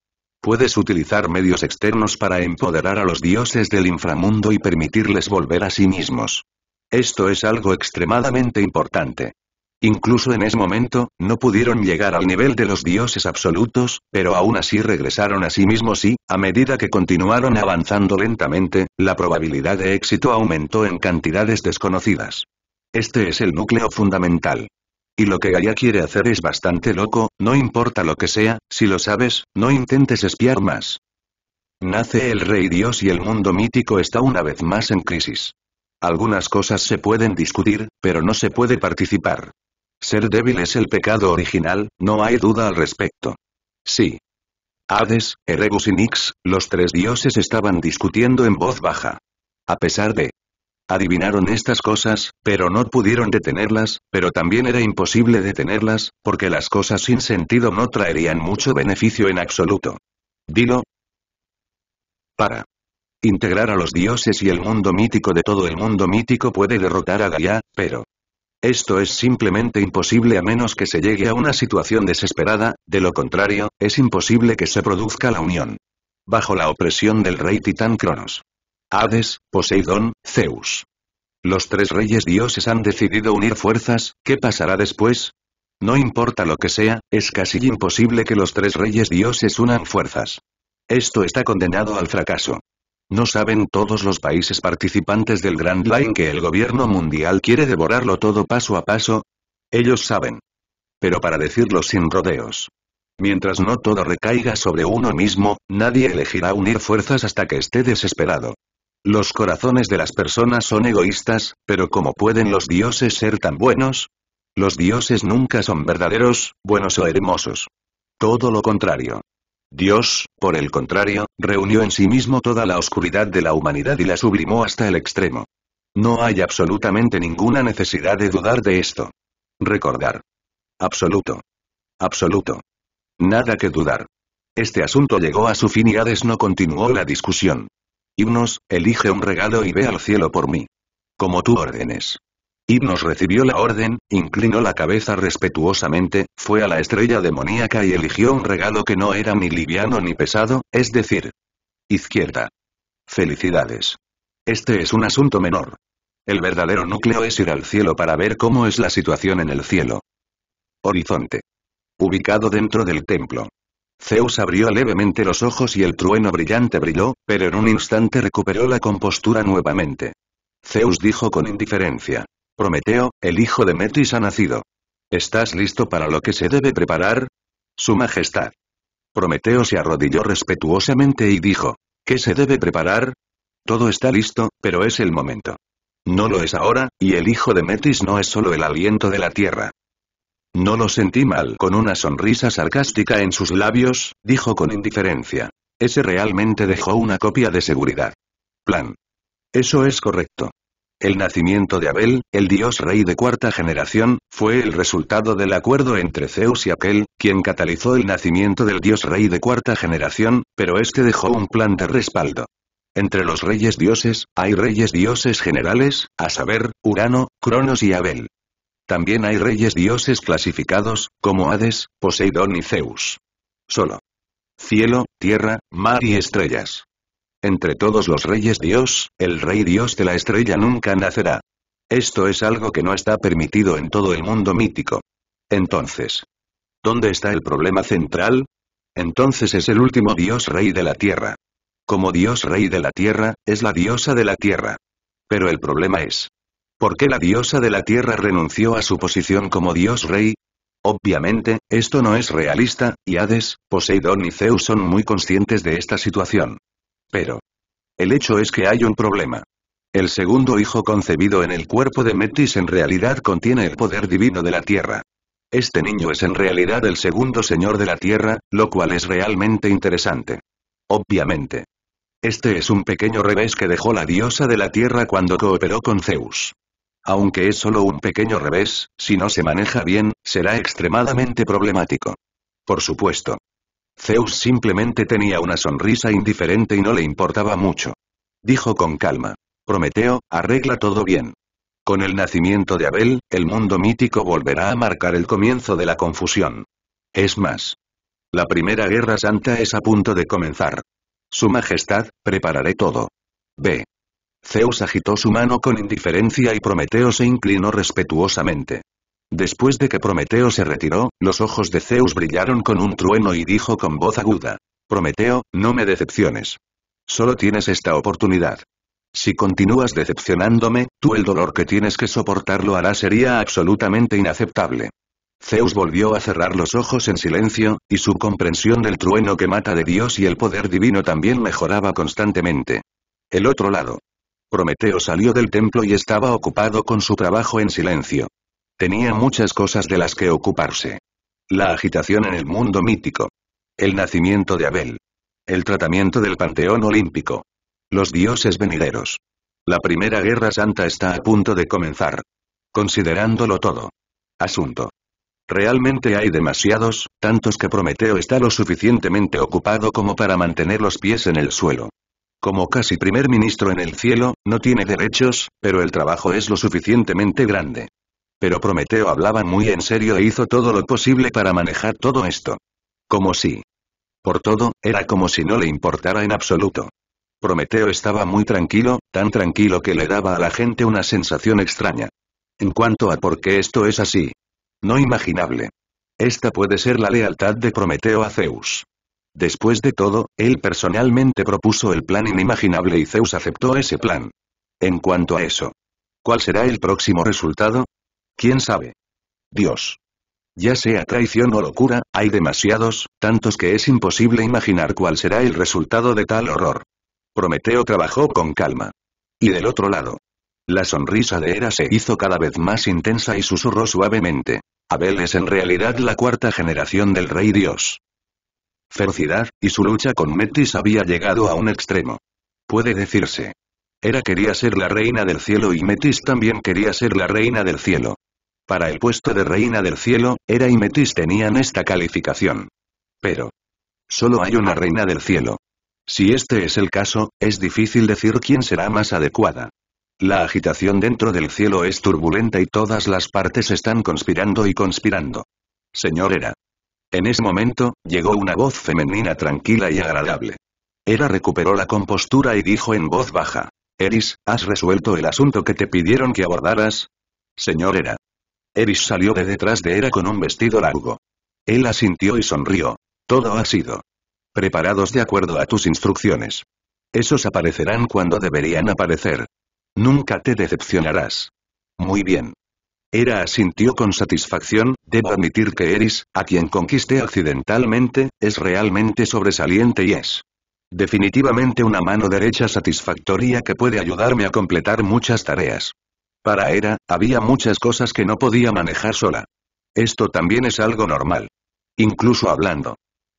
Puedes utilizar medios externos para empoderar a los dioses del inframundo y permitirles volver a sí mismos. Esto es algo extremadamente importante. Incluso en ese momento, no pudieron llegar al nivel de los dioses absolutos, pero aún así regresaron a sí mismos y, a medida que continuaron avanzando lentamente, la probabilidad de éxito aumentó en cantidades desconocidas. Este es el núcleo fundamental. Y lo que Gaia quiere hacer es bastante loco, no importa lo que sea, si lo sabes, no intentes espiar más. Nace el rey dios y el mundo mítico está una vez más en crisis. Algunas cosas se pueden discutir, pero no se puede participar. Ser débil es el pecado original, no hay duda al respecto. Sí. Hades, Erebus y Nix, los tres dioses estaban discutiendo en voz baja. A pesar de Adivinaron estas cosas, pero no pudieron detenerlas, pero también era imposible detenerlas, porque las cosas sin sentido no traerían mucho beneficio en absoluto. Dilo. Para. Integrar a los dioses y el mundo mítico de todo el mundo mítico puede derrotar a Gaia, pero... Esto es simplemente imposible a menos que se llegue a una situación desesperada, de lo contrario, es imposible que se produzca la unión. Bajo la opresión del rey titán Cronos. Hades, Poseidón, Zeus. Los tres reyes dioses han decidido unir fuerzas, ¿qué pasará después? No importa lo que sea, es casi imposible que los tres reyes dioses unan fuerzas. Esto está condenado al fracaso. ¿No saben todos los países participantes del Grand Line que el gobierno mundial quiere devorarlo todo paso a paso? Ellos saben. Pero para decirlo sin rodeos. Mientras no todo recaiga sobre uno mismo, nadie elegirá unir fuerzas hasta que esté desesperado. Los corazones de las personas son egoístas, pero ¿cómo pueden los dioses ser tan buenos? Los dioses nunca son verdaderos, buenos o hermosos. Todo lo contrario. Dios, por el contrario, reunió en sí mismo toda la oscuridad de la humanidad y la sublimó hasta el extremo. No hay absolutamente ninguna necesidad de dudar de esto. Recordar. Absoluto. Absoluto. Nada que dudar. Este asunto llegó a su fin y no continuó la discusión. Himnos, elige un regalo y ve al cielo por mí. Como tú ordenes. Himnos recibió la orden, inclinó la cabeza respetuosamente, fue a la estrella demoníaca y eligió un regalo que no era ni liviano ni pesado, es decir, izquierda. Felicidades. Este es un asunto menor. El verdadero núcleo es ir al cielo para ver cómo es la situación en el cielo. Horizonte. Ubicado dentro del templo. Zeus abrió levemente los ojos y el trueno brillante brilló, pero en un instante recuperó la compostura nuevamente. Zeus dijo con indiferencia. Prometeo, el hijo de Metis ha nacido. ¿Estás listo para lo que se debe preparar? Su Majestad. Prometeo se arrodilló respetuosamente y dijo. ¿Qué se debe preparar? Todo está listo, pero es el momento. No lo es ahora, y el hijo de Metis no es solo el aliento de la tierra. No lo sentí mal. Con una sonrisa sarcástica en sus labios, dijo con indiferencia. Ese realmente dejó una copia de seguridad. Plan. Eso es correcto. El nacimiento de Abel, el dios rey de cuarta generación, fue el resultado del acuerdo entre Zeus y aquel, quien catalizó el nacimiento del dios rey de cuarta generación, pero este dejó un plan de respaldo. Entre los reyes dioses, hay reyes dioses generales, a saber, Urano, Cronos y Abel. También hay reyes dioses clasificados, como Hades, Poseidón y Zeus. Solo. Cielo, tierra, mar y estrellas. Entre todos los reyes dios, el rey dios de la estrella nunca nacerá. Esto es algo que no está permitido en todo el mundo mítico. Entonces. ¿Dónde está el problema central? Entonces es el último dios rey de la tierra. Como dios rey de la tierra, es la diosa de la tierra. Pero el problema es, por qué la diosa de la tierra renunció a su posición como dios rey? Obviamente, esto no es realista, y Hades, Poseidón y Zeus son muy conscientes de esta situación. Pero. El hecho es que hay un problema. El segundo hijo concebido en el cuerpo de Metis en realidad contiene el poder divino de la Tierra. Este niño es en realidad el segundo señor de la Tierra, lo cual es realmente interesante. Obviamente. Este es un pequeño revés que dejó la diosa de la Tierra cuando cooperó con Zeus. Aunque es solo un pequeño revés, si no se maneja bien, será extremadamente problemático. Por supuesto. Zeus simplemente tenía una sonrisa indiferente y no le importaba mucho. Dijo con calma. Prometeo, arregla todo bien. Con el nacimiento de Abel, el mundo mítico volverá a marcar el comienzo de la confusión. Es más. La primera guerra santa es a punto de comenzar. Su Majestad, prepararé todo. B. Zeus agitó su mano con indiferencia y Prometeo se inclinó respetuosamente. Después de que Prometeo se retiró, los ojos de Zeus brillaron con un trueno y dijo con voz aguda, Prometeo, no me decepciones. Solo tienes esta oportunidad. Si continúas decepcionándome, tú el dolor que tienes que soportarlo hará sería absolutamente inaceptable. Zeus volvió a cerrar los ojos en silencio, y su comprensión del trueno que mata de Dios y el poder divino también mejoraba constantemente. El otro lado. Prometeo salió del templo y estaba ocupado con su trabajo en silencio. Tenía muchas cosas de las que ocuparse. La agitación en el mundo mítico. El nacimiento de Abel. El tratamiento del panteón olímpico. Los dioses venideros. La primera guerra santa está a punto de comenzar. Considerándolo todo. Asunto. Realmente hay demasiados, tantos que Prometeo está lo suficientemente ocupado como para mantener los pies en el suelo. Como casi primer ministro en el cielo, no tiene derechos, pero el trabajo es lo suficientemente grande. Pero Prometeo hablaba muy en serio e hizo todo lo posible para manejar todo esto. Como si. Por todo, era como si no le importara en absoluto. Prometeo estaba muy tranquilo, tan tranquilo que le daba a la gente una sensación extraña. En cuanto a por qué esto es así. No imaginable. Esta puede ser la lealtad de Prometeo a Zeus. Después de todo, él personalmente propuso el plan inimaginable y Zeus aceptó ese plan. En cuanto a eso, ¿cuál será el próximo resultado? ¿Quién sabe? Dios. Ya sea traición o locura, hay demasiados, tantos que es imposible imaginar cuál será el resultado de tal horror. Prometeo trabajó con calma. Y del otro lado. La sonrisa de Hera se hizo cada vez más intensa y susurró suavemente. Abel es en realidad la cuarta generación del Rey Dios ferocidad, y su lucha con Metis había llegado a un extremo. Puede decirse. era quería ser la reina del cielo y Metis también quería ser la reina del cielo. Para el puesto de reina del cielo, era y Metis tenían esta calificación. Pero. Solo hay una reina del cielo. Si este es el caso, es difícil decir quién será más adecuada. La agitación dentro del cielo es turbulenta y todas las partes están conspirando y conspirando. Señor era en ese momento, llegó una voz femenina tranquila y agradable. Era recuperó la compostura y dijo en voz baja. Eris, ¿has resuelto el asunto que te pidieron que abordaras? Señor Era. Eris salió de detrás de Era con un vestido largo. Él asintió y sonrió. Todo ha sido. Preparados de acuerdo a tus instrucciones. Esos aparecerán cuando deberían aparecer. Nunca te decepcionarás. Muy bien. Era asintió con satisfacción, debo admitir que Eris, a quien conquiste accidentalmente, es realmente sobresaliente y es. Definitivamente una mano derecha satisfactoria que puede ayudarme a completar muchas tareas. Para Era había muchas cosas que no podía manejar sola. Esto también es algo normal. Incluso hablando.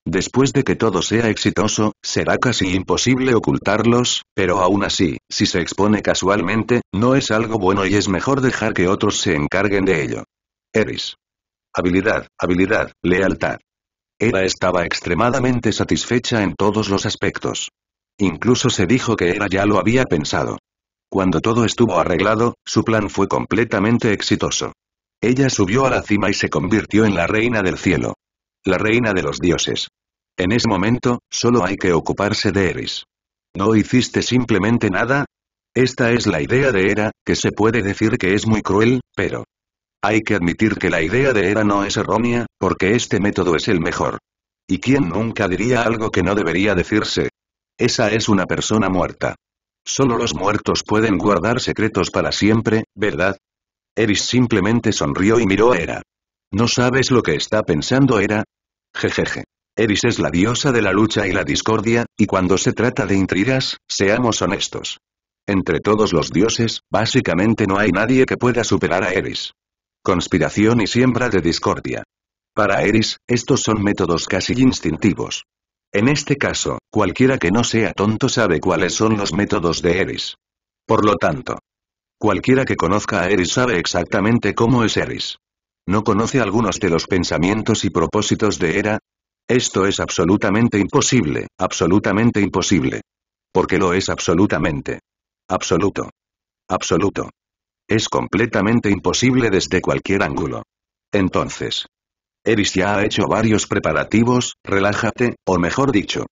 Después de que todo sea exitoso, será casi imposible ocultarlos, pero aún así, si se expone casualmente, no es algo bueno y es mejor dejar que otros se encarguen de ello. Eris. Habilidad, habilidad, lealtad. Era estaba extremadamente satisfecha en todos los aspectos. Incluso se dijo que Era ya lo había pensado. Cuando todo estuvo arreglado, su plan fue completamente exitoso. Ella subió a la cima y se convirtió en la reina del cielo la reina de los dioses. En ese momento, solo hay que ocuparse de Eris. ¿No hiciste simplemente nada? Esta es la idea de Hera, que se puede decir que es muy cruel, pero... Hay que admitir que la idea de Hera no es errónea, porque este método es el mejor. ¿Y quién nunca diría algo que no debería decirse? Esa es una persona muerta. Solo los muertos pueden guardar secretos para siempre, ¿verdad? Eris simplemente sonrió y miró a Hera. No sabes lo que está pensando Hera, Jejeje. Eris es la diosa de la lucha y la discordia, y cuando se trata de intrigas, seamos honestos. Entre todos los dioses, básicamente no hay nadie que pueda superar a Eris. Conspiración y siembra de discordia. Para Eris, estos son métodos casi instintivos. En este caso, cualquiera que no sea tonto sabe cuáles son los métodos de Eris. Por lo tanto, cualquiera que conozca a Eris sabe exactamente cómo es Eris. ¿No conoce algunos de los pensamientos y propósitos de Era? Esto es absolutamente imposible, absolutamente imposible. Porque lo es absolutamente. Absoluto. Absoluto. Es completamente imposible desde cualquier ángulo. Entonces. Eris ya ha hecho varios preparativos, relájate, o mejor dicho.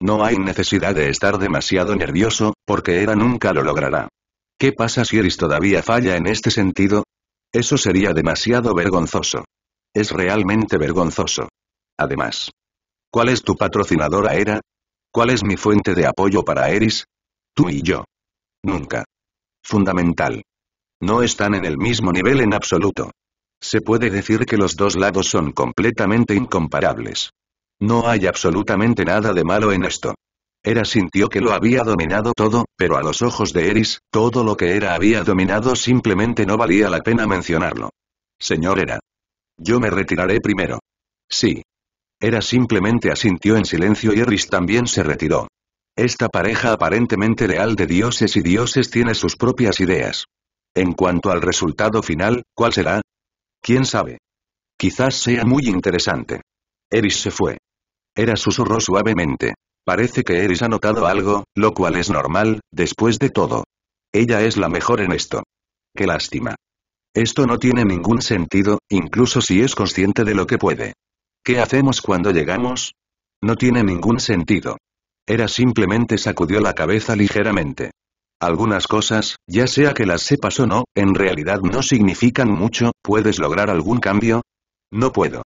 No hay necesidad de estar demasiado nervioso, porque Era nunca lo logrará. ¿Qué pasa si Eris todavía falla en este sentido? Eso sería demasiado vergonzoso. Es realmente vergonzoso. Además. ¿Cuál es tu patrocinadora era? ¿Cuál es mi fuente de apoyo para Eris? Tú y yo. Nunca. Fundamental. No están en el mismo nivel en absoluto. Se puede decir que los dos lados son completamente incomparables. No hay absolutamente nada de malo en esto era sintió que lo había dominado todo, pero a los ojos de Eris, todo lo que era había dominado simplemente no valía la pena mencionarlo. Señor era Yo me retiraré primero. Sí. era simplemente asintió en silencio y Eris también se retiró. Esta pareja aparentemente leal de dioses y dioses tiene sus propias ideas. En cuanto al resultado final, ¿cuál será? ¿Quién sabe? Quizás sea muy interesante. Eris se fue. Era susurró suavemente. Parece que Eris ha notado algo, lo cual es normal, después de todo. Ella es la mejor en esto. Qué lástima. Esto no tiene ningún sentido, incluso si es consciente de lo que puede. ¿Qué hacemos cuando llegamos? No tiene ningún sentido. Era simplemente sacudió la cabeza ligeramente. Algunas cosas, ya sea que las sepas o no, en realidad no significan mucho, ¿puedes lograr algún cambio? No puedo.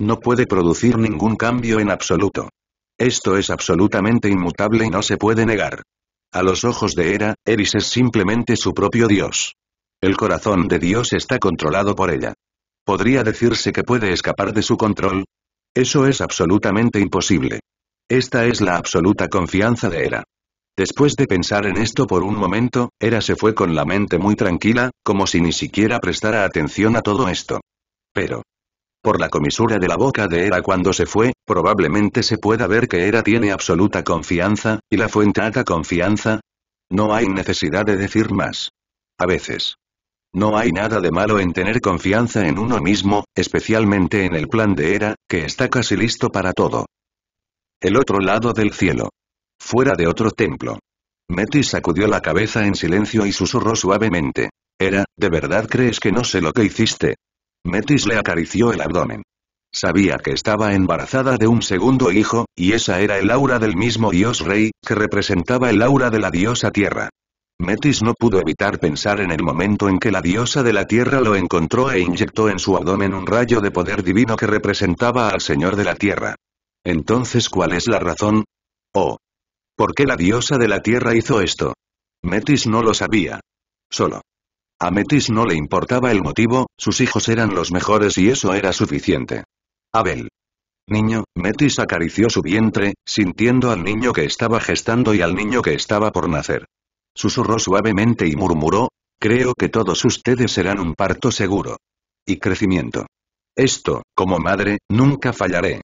No puede producir ningún cambio en absoluto. Esto es absolutamente inmutable y no se puede negar. A los ojos de Hera, Eris es simplemente su propio Dios. El corazón de Dios está controlado por ella. ¿Podría decirse que puede escapar de su control? Eso es absolutamente imposible. Esta es la absoluta confianza de Hera. Después de pensar en esto por un momento, Era se fue con la mente muy tranquila, como si ni siquiera prestara atención a todo esto. Pero, por la comisura de la boca de Era cuando se fue, probablemente se pueda ver que Era tiene absoluta confianza, y la fuente haga confianza. No hay necesidad de decir más. A veces. No hay nada de malo en tener confianza en uno mismo, especialmente en el plan de Era, que está casi listo para todo. El otro lado del cielo. Fuera de otro templo. Metis sacudió la cabeza en silencio y susurró suavemente. Era, ¿de verdad crees que no sé lo que hiciste? Metis le acarició el abdomen. Sabía que estaba embarazada de un segundo hijo, y esa era el aura del mismo dios rey, que representaba el aura de la diosa tierra. Metis no pudo evitar pensar en el momento en que la diosa de la tierra lo encontró e inyectó en su abdomen un rayo de poder divino que representaba al señor de la tierra. Entonces ¿cuál es la razón? Oh. ¿Por qué la diosa de la tierra hizo esto? Metis no lo sabía. Solo a Metis no le importaba el motivo, sus hijos eran los mejores y eso era suficiente. Abel. Niño, Metis acarició su vientre, sintiendo al niño que estaba gestando y al niño que estaba por nacer. Susurró suavemente y murmuró, creo que todos ustedes serán un parto seguro. Y crecimiento. Esto, como madre, nunca fallaré.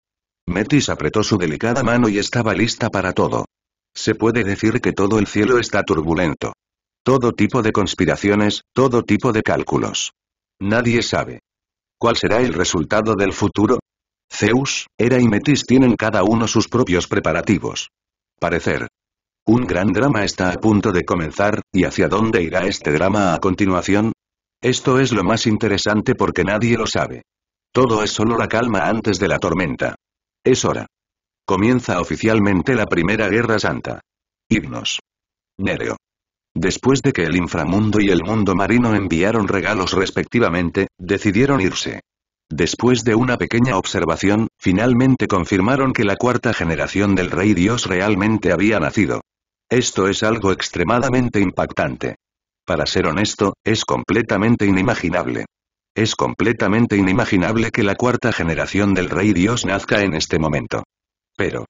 Metis apretó su delicada mano y estaba lista para todo. Se puede decir que todo el cielo está turbulento. Todo tipo de conspiraciones, todo tipo de cálculos. Nadie sabe. ¿Cuál será el resultado del futuro? Zeus, Hera y Metis tienen cada uno sus propios preparativos. Parecer. Un gran drama está a punto de comenzar, ¿y hacia dónde irá este drama a continuación? Esto es lo más interesante porque nadie lo sabe. Todo es solo la calma antes de la tormenta. Es hora. Comienza oficialmente la Primera Guerra Santa. Himnos. Nereo. Después de que el inframundo y el mundo marino enviaron regalos respectivamente, decidieron irse. Después de una pequeña observación, finalmente confirmaron que la cuarta generación del Rey Dios realmente había nacido. Esto es algo extremadamente impactante. Para ser honesto, es completamente inimaginable. Es completamente inimaginable que la cuarta generación del Rey Dios nazca en este momento. Pero.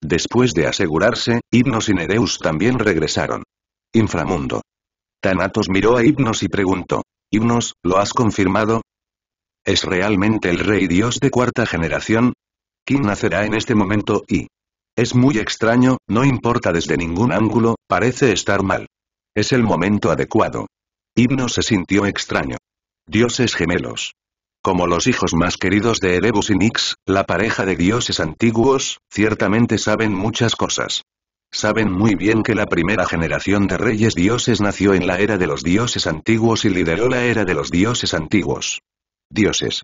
Después de asegurarse, Himnos y Nereus también regresaron. Inframundo. Thanatos miró a Hipnos y preguntó. Hipnos, ¿lo has confirmado? ¿Es realmente el rey dios de cuarta generación? Quién nacerá en este momento y... Es muy extraño, no importa desde ningún ángulo, parece estar mal. Es el momento adecuado. himnos se sintió extraño. Dioses gemelos. Como los hijos más queridos de Erebus y Nix, la pareja de dioses antiguos, ciertamente saben muchas cosas. Saben muy bien que la primera generación de reyes dioses nació en la era de los dioses antiguos y lideró la era de los dioses antiguos. Dioses.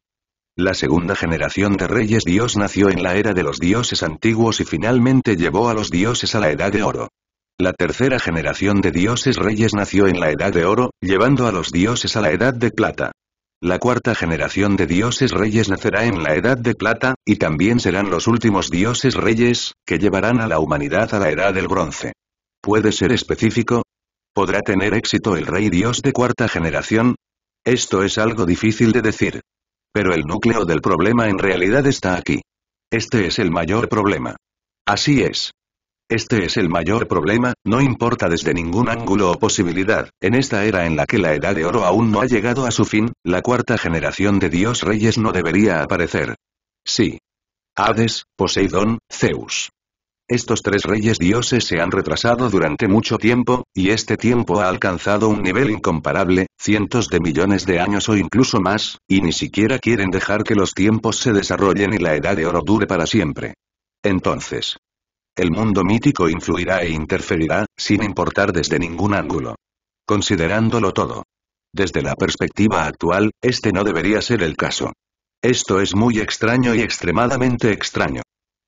La segunda generación de reyes dios nació en la era de los dioses antiguos y finalmente llevó a los dioses a la edad de oro. La tercera generación de dioses reyes nació en la edad de oro, llevando a los dioses a la edad de plata. La cuarta generación de dioses reyes nacerá en la Edad de Plata, y también serán los últimos dioses reyes, que llevarán a la humanidad a la Edad del Bronce. ¿Puede ser específico? ¿Podrá tener éxito el rey dios de cuarta generación? Esto es algo difícil de decir. Pero el núcleo del problema en realidad está aquí. Este es el mayor problema. Así es. Este es el mayor problema, no importa desde ningún ángulo o posibilidad, en esta era en la que la Edad de Oro aún no ha llegado a su fin, la cuarta generación de dios reyes no debería aparecer. Sí. Hades, Poseidón, Zeus. Estos tres reyes dioses se han retrasado durante mucho tiempo, y este tiempo ha alcanzado un nivel incomparable, cientos de millones de años o incluso más, y ni siquiera quieren dejar que los tiempos se desarrollen y la edad de oro dure para siempre. Entonces, el mundo mítico influirá e interferirá, sin importar desde ningún ángulo. Considerándolo todo. Desde la perspectiva actual, este no debería ser el caso. Esto es muy extraño y extremadamente extraño.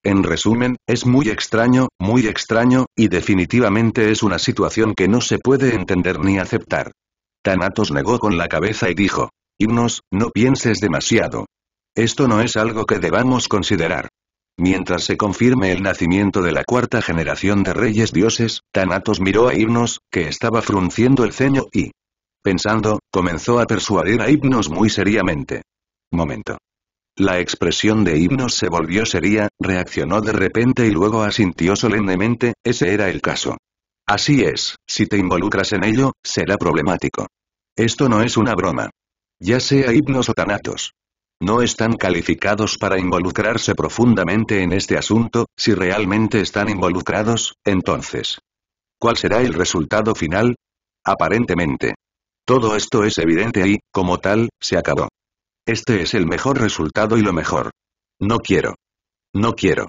En resumen, es muy extraño, muy extraño, y definitivamente es una situación que no se puede entender ni aceptar. Thanatos negó con la cabeza y dijo, Himnos, no pienses demasiado. Esto no es algo que debamos considerar. Mientras se confirme el nacimiento de la cuarta generación de reyes dioses, Thanatos miró a Himnos, que estaba frunciendo el ceño y, pensando, comenzó a persuadir a Himnos muy seriamente. Momento. La expresión de Himnos se volvió seria, reaccionó de repente y luego asintió solemnemente, ese era el caso. Así es, si te involucras en ello, será problemático. Esto no es una broma. Ya sea himnos o Thanatos. No están calificados para involucrarse profundamente en este asunto, si realmente están involucrados, entonces. ¿Cuál será el resultado final? Aparentemente. Todo esto es evidente y, como tal, se acabó. Este es el mejor resultado y lo mejor. No quiero. No quiero.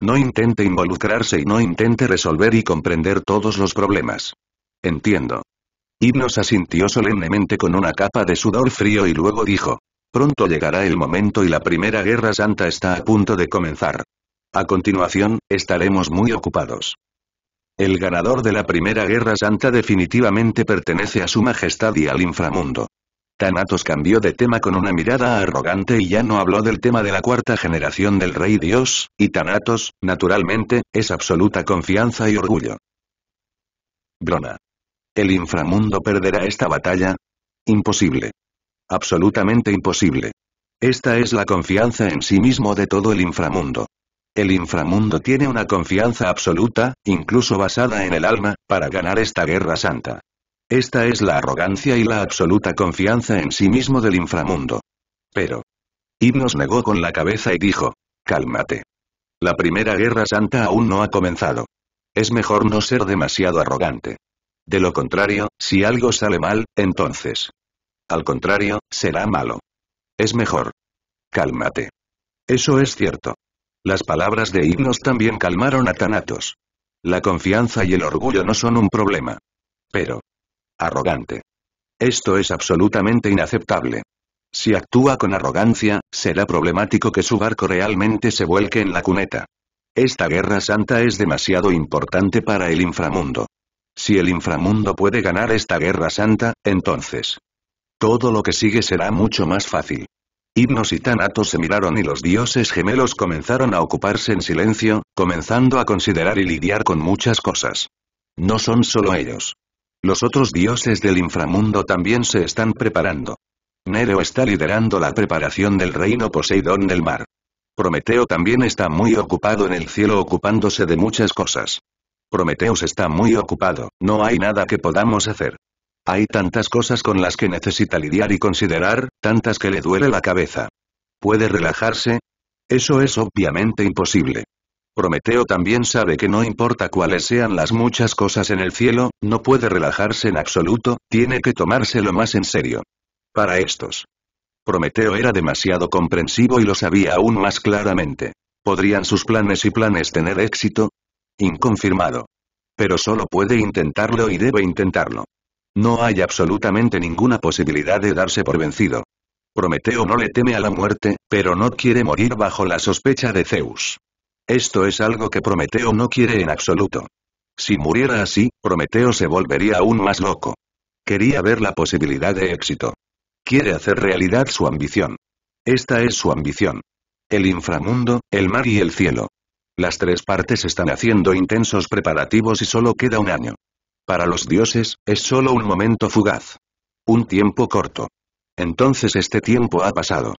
No intente involucrarse y no intente resolver y comprender todos los problemas. Entiendo. Hipnos asintió solemnemente con una capa de sudor frío y luego dijo, Pronto llegará el momento y la Primera Guerra Santa está a punto de comenzar. A continuación, estaremos muy ocupados. El ganador de la Primera Guerra Santa definitivamente pertenece a su majestad y al inframundo. Thanatos cambió de tema con una mirada arrogante y ya no habló del tema de la cuarta generación del Rey Dios, y Thanatos, naturalmente, es absoluta confianza y orgullo. Brona. ¿El inframundo perderá esta batalla? Imposible. Absolutamente imposible. Esta es la confianza en sí mismo de todo el inframundo. El inframundo tiene una confianza absoluta, incluso basada en el alma, para ganar esta guerra santa. Esta es la arrogancia y la absoluta confianza en sí mismo del inframundo. Pero. nos negó con la cabeza y dijo, cálmate. La primera guerra santa aún no ha comenzado. Es mejor no ser demasiado arrogante. De lo contrario, si algo sale mal, entonces, al contrario, será malo. Es mejor. Cálmate. Eso es cierto. Las palabras de Himnos también calmaron a Thanatos. La confianza y el orgullo no son un problema. Pero. Arrogante. Esto es absolutamente inaceptable. Si actúa con arrogancia, será problemático que su barco realmente se vuelque en la cuneta. Esta guerra santa es demasiado importante para el inframundo. Si el inframundo puede ganar esta guerra santa, entonces, todo lo que sigue será mucho más fácil. Himnos y Tanatos se miraron y los dioses gemelos comenzaron a ocuparse en silencio, comenzando a considerar y lidiar con muchas cosas. No son solo ellos. Los otros dioses del inframundo también se están preparando. Nero está liderando la preparación del reino Poseidón del mar. Prometeo también está muy ocupado en el cielo ocupándose de muchas cosas. Prometeos está muy ocupado, no hay nada que podamos hacer. Hay tantas cosas con las que necesita lidiar y considerar, tantas que le duele la cabeza. ¿Puede relajarse? Eso es obviamente imposible. Prometeo también sabe que no importa cuáles sean las muchas cosas en el cielo, no puede relajarse en absoluto, tiene que tomárselo más en serio. Para estos. Prometeo era demasiado comprensivo y lo sabía aún más claramente. ¿Podrían sus planes y planes tener éxito? Inconfirmado. Pero solo puede intentarlo y debe intentarlo. No hay absolutamente ninguna posibilidad de darse por vencido. Prometeo no le teme a la muerte, pero no quiere morir bajo la sospecha de Zeus. Esto es algo que Prometeo no quiere en absoluto. Si muriera así, Prometeo se volvería aún más loco. Quería ver la posibilidad de éxito. Quiere hacer realidad su ambición. Esta es su ambición. El inframundo, el mar y el cielo. Las tres partes están haciendo intensos preparativos y solo queda un año. Para los dioses, es solo un momento fugaz. Un tiempo corto. Entonces este tiempo ha pasado.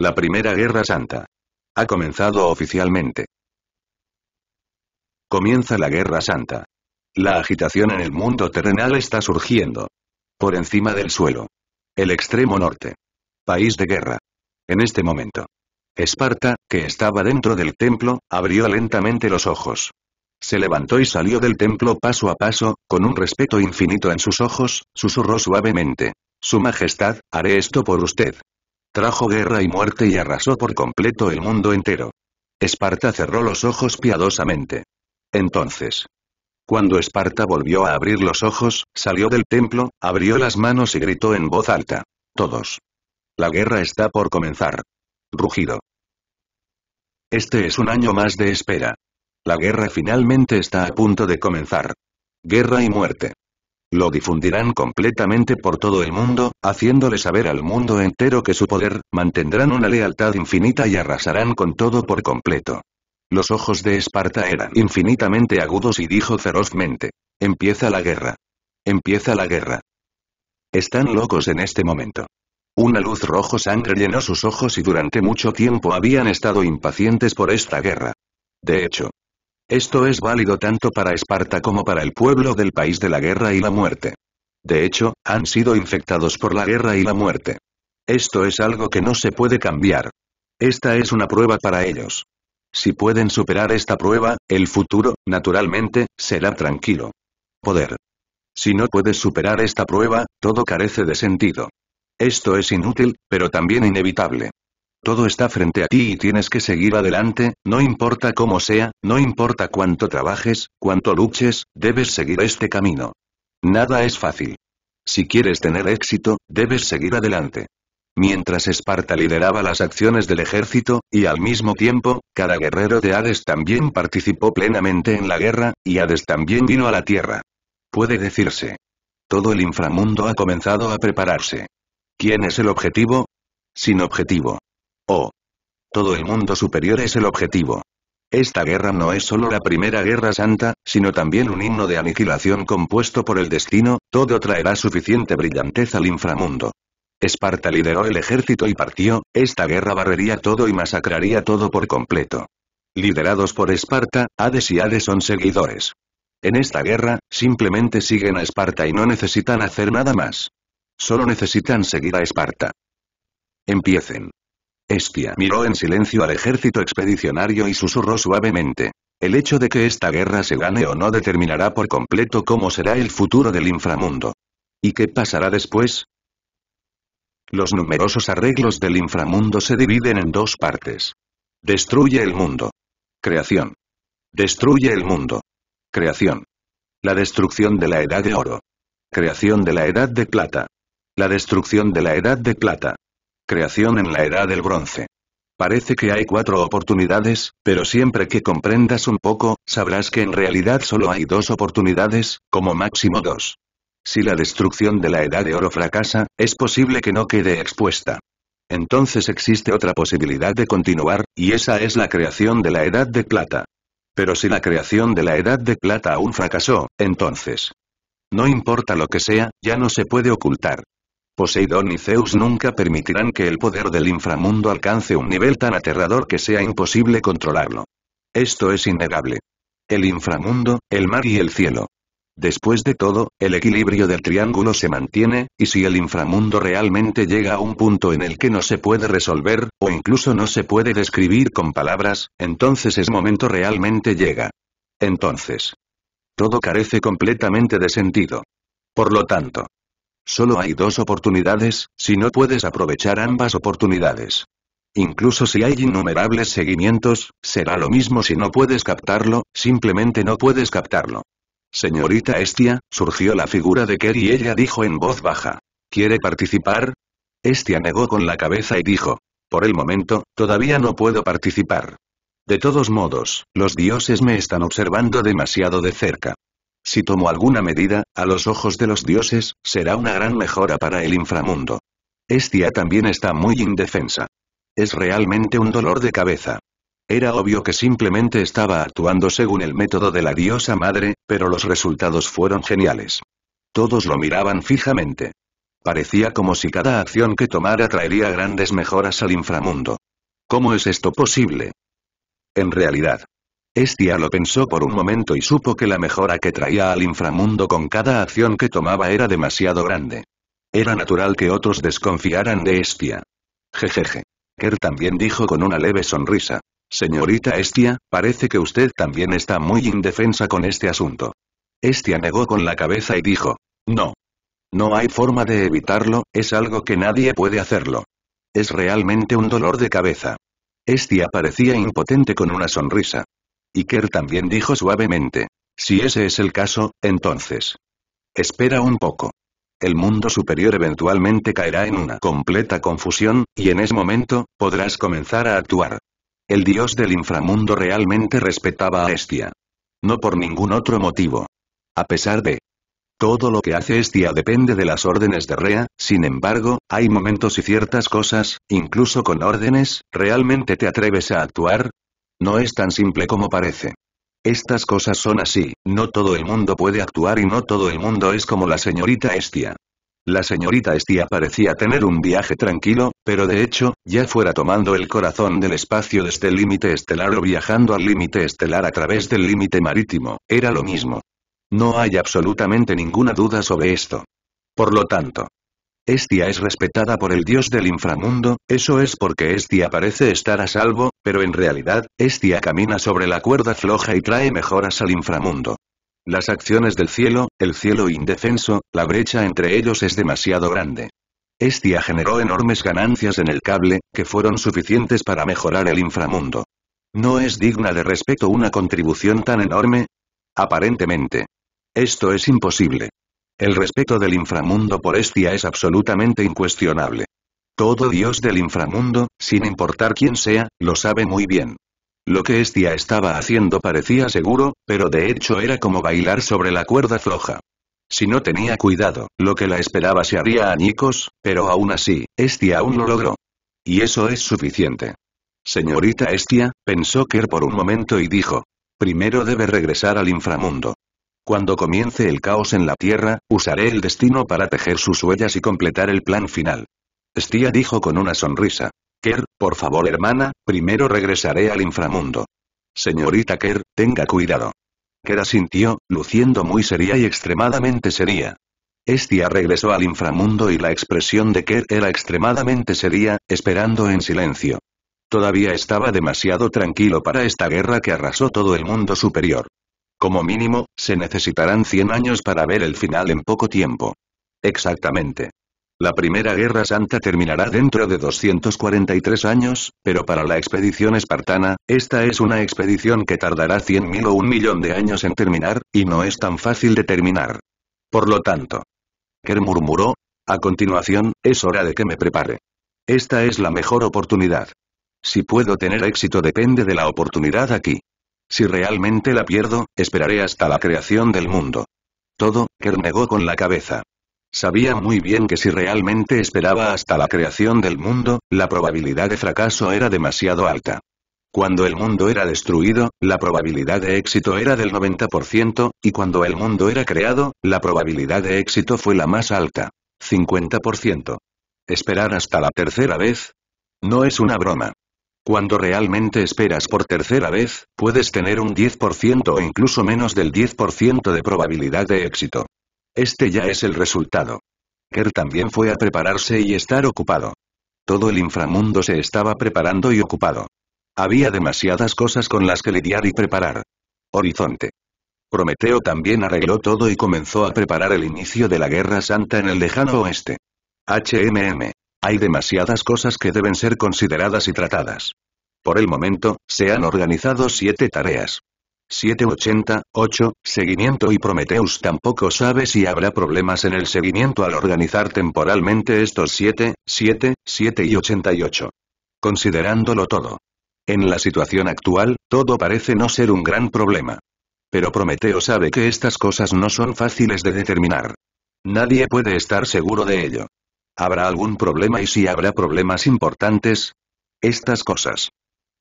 La Primera Guerra Santa. Ha comenzado oficialmente. Comienza la Guerra Santa. La agitación en el mundo terrenal está surgiendo. Por encima del suelo. El extremo norte. País de guerra. En este momento. Esparta, que estaba dentro del templo, abrió lentamente los ojos se levantó y salió del templo paso a paso, con un respeto infinito en sus ojos, susurró suavemente. Su Majestad, haré esto por usted. Trajo guerra y muerte y arrasó por completo el mundo entero. Esparta cerró los ojos piadosamente. Entonces. Cuando Esparta volvió a abrir los ojos, salió del templo, abrió las manos y gritó en voz alta. Todos. La guerra está por comenzar. Rugido. Este es un año más de espera. La guerra finalmente está a punto de comenzar. Guerra y muerte. Lo difundirán completamente por todo el mundo, haciéndole saber al mundo entero que su poder, mantendrán una lealtad infinita y arrasarán con todo por completo. Los ojos de Esparta eran infinitamente agudos y dijo ferozmente. Empieza la guerra. Empieza la guerra. Están locos en este momento. Una luz rojo sangre llenó sus ojos y durante mucho tiempo habían estado impacientes por esta guerra. De hecho, esto es válido tanto para Esparta como para el pueblo del país de la guerra y la muerte. De hecho, han sido infectados por la guerra y la muerte. Esto es algo que no se puede cambiar. Esta es una prueba para ellos. Si pueden superar esta prueba, el futuro, naturalmente, será tranquilo. Poder. Si no puedes superar esta prueba, todo carece de sentido. Esto es inútil, pero también inevitable. Todo está frente a ti y tienes que seguir adelante, no importa cómo sea, no importa cuánto trabajes, cuánto luches, debes seguir este camino. Nada es fácil. Si quieres tener éxito, debes seguir adelante. Mientras Esparta lideraba las acciones del ejército, y al mismo tiempo, cada guerrero de Hades también participó plenamente en la guerra, y Hades también vino a la tierra. Puede decirse. Todo el inframundo ha comenzado a prepararse. ¿Quién es el objetivo? Sin objetivo. Oh. Todo el mundo superior es el objetivo. Esta guerra no es solo la primera guerra santa, sino también un himno de aniquilación compuesto por el destino, todo traerá suficiente brillantez al inframundo. Esparta lideró el ejército y partió, esta guerra barrería todo y masacraría todo por completo. Liderados por Esparta, Hades y Hades son seguidores. En esta guerra, simplemente siguen a Esparta y no necesitan hacer nada más. Solo necesitan seguir a Esparta. Empiecen. Estia miró en silencio al ejército expedicionario y susurró suavemente. El hecho de que esta guerra se gane o no determinará por completo cómo será el futuro del inframundo. ¿Y qué pasará después? Los numerosos arreglos del inframundo se dividen en dos partes. Destruye el mundo. Creación. Destruye el mundo. Creación. La destrucción de la Edad de Oro. Creación de la Edad de Plata. La destrucción de la Edad de Plata. Creación en la Edad del Bronce. Parece que hay cuatro oportunidades, pero siempre que comprendas un poco, sabrás que en realidad solo hay dos oportunidades, como máximo dos. Si la destrucción de la Edad de Oro fracasa, es posible que no quede expuesta. Entonces existe otra posibilidad de continuar, y esa es la creación de la Edad de Plata. Pero si la creación de la Edad de Plata aún fracasó, entonces... No importa lo que sea, ya no se puede ocultar. Poseidón y Zeus nunca permitirán que el poder del inframundo alcance un nivel tan aterrador que sea imposible controlarlo. Esto es innegable. El inframundo, el mar y el cielo. Después de todo, el equilibrio del triángulo se mantiene, y si el inframundo realmente llega a un punto en el que no se puede resolver, o incluso no se puede describir con palabras, entonces ese momento realmente llega. Entonces. Todo carece completamente de sentido. Por lo tanto, Solo hay dos oportunidades, si no puedes aprovechar ambas oportunidades. Incluso si hay innumerables seguimientos, será lo mismo si no puedes captarlo, simplemente no puedes captarlo. Señorita Estia, surgió la figura de Kerry y ella dijo en voz baja. ¿Quiere participar? Estia negó con la cabeza y dijo. Por el momento, todavía no puedo participar. De todos modos, los dioses me están observando demasiado de cerca. Si tomo alguna medida, a los ojos de los dioses, será una gran mejora para el inframundo. Estia también está muy indefensa. Es realmente un dolor de cabeza. Era obvio que simplemente estaba actuando según el método de la diosa madre, pero los resultados fueron geniales. Todos lo miraban fijamente. Parecía como si cada acción que tomara traería grandes mejoras al inframundo. ¿Cómo es esto posible? En realidad, Estia lo pensó por un momento y supo que la mejora que traía al inframundo con cada acción que tomaba era demasiado grande. Era natural que otros desconfiaran de Estia. Jejeje. Kerr también dijo con una leve sonrisa. Señorita Estia, parece que usted también está muy indefensa con este asunto. Estia negó con la cabeza y dijo. No. No hay forma de evitarlo, es algo que nadie puede hacerlo. Es realmente un dolor de cabeza. Estia parecía impotente con una sonrisa. Iker también dijo suavemente. Si ese es el caso, entonces. Espera un poco. El mundo superior eventualmente caerá en una completa confusión, y en ese momento, podrás comenzar a actuar. El dios del inframundo realmente respetaba a Estia. No por ningún otro motivo. A pesar de todo lo que hace Estia depende de las órdenes de Rea, sin embargo, hay momentos y ciertas cosas, incluso con órdenes, ¿realmente te atreves a actuar? No es tan simple como parece. Estas cosas son así, no todo el mundo puede actuar y no todo el mundo es como la señorita Estia. La señorita Estia parecía tener un viaje tranquilo, pero de hecho, ya fuera tomando el corazón del espacio desde el este límite estelar o viajando al límite estelar a través del límite marítimo, era lo mismo. No hay absolutamente ninguna duda sobre esto. Por lo tanto, Estia es respetada por el dios del inframundo, eso es porque Estia parece estar a salvo, pero en realidad, Estia camina sobre la cuerda floja y trae mejoras al inframundo. Las acciones del cielo, el cielo indefenso, la brecha entre ellos es demasiado grande. Estia generó enormes ganancias en el cable, que fueron suficientes para mejorar el inframundo. ¿No es digna de respeto una contribución tan enorme? Aparentemente. Esto es imposible. El respeto del inframundo por Estia es absolutamente incuestionable. Todo dios del inframundo, sin importar quién sea, lo sabe muy bien. Lo que Estia estaba haciendo parecía seguro, pero de hecho era como bailar sobre la cuerda floja. Si no tenía cuidado, lo que la esperaba se haría añicos, pero aún así, Estia aún lo logró. Y eso es suficiente. Señorita Estia, pensó Kerr por un momento y dijo. Primero debe regresar al inframundo. Cuando comience el caos en la Tierra, usaré el destino para tejer sus huellas y completar el plan final. Estia dijo con una sonrisa. Kerr, por favor hermana, primero regresaré al inframundo. Señorita Kerr, tenga cuidado. Kerr asintió, luciendo muy seria y extremadamente seria. Estia regresó al inframundo y la expresión de Kerr era extremadamente seria, esperando en silencio. Todavía estaba demasiado tranquilo para esta guerra que arrasó todo el mundo superior. Como mínimo, se necesitarán 100 años para ver el final en poco tiempo. Exactamente. La Primera Guerra Santa terminará dentro de 243 años, pero para la expedición espartana, esta es una expedición que tardará 100.000 o un millón de años en terminar, y no es tan fácil de terminar. Por lo tanto, Kerr murmuró, a continuación, es hora de que me prepare. Esta es la mejor oportunidad. Si puedo tener éxito depende de la oportunidad aquí. Si realmente la pierdo, esperaré hasta la creación del mundo. Todo, Kerr negó con la cabeza. Sabía muy bien que si realmente esperaba hasta la creación del mundo, la probabilidad de fracaso era demasiado alta. Cuando el mundo era destruido, la probabilidad de éxito era del 90%, y cuando el mundo era creado, la probabilidad de éxito fue la más alta. 50%. Esperar hasta la tercera vez. No es una broma. Cuando realmente esperas por tercera vez, puedes tener un 10% o incluso menos del 10% de probabilidad de éxito. Este ya es el resultado. Kerr también fue a prepararse y estar ocupado. Todo el inframundo se estaba preparando y ocupado. Había demasiadas cosas con las que lidiar y preparar. Horizonte. Prometeo también arregló todo y comenzó a preparar el inicio de la Guerra Santa en el lejano oeste. HMM. Hay demasiadas cosas que deben ser consideradas y tratadas. Por el momento, se han organizado siete tareas. 780, 8, seguimiento y Prometheus tampoco sabe si habrá problemas en el seguimiento al organizar temporalmente estos 7, 7, 7 y 88. Considerándolo todo. En la situación actual, todo parece no ser un gran problema. Pero Prometeo sabe que estas cosas no son fáciles de determinar. Nadie puede estar seguro de ello. ¿Habrá algún problema y si habrá problemas importantes? Estas cosas.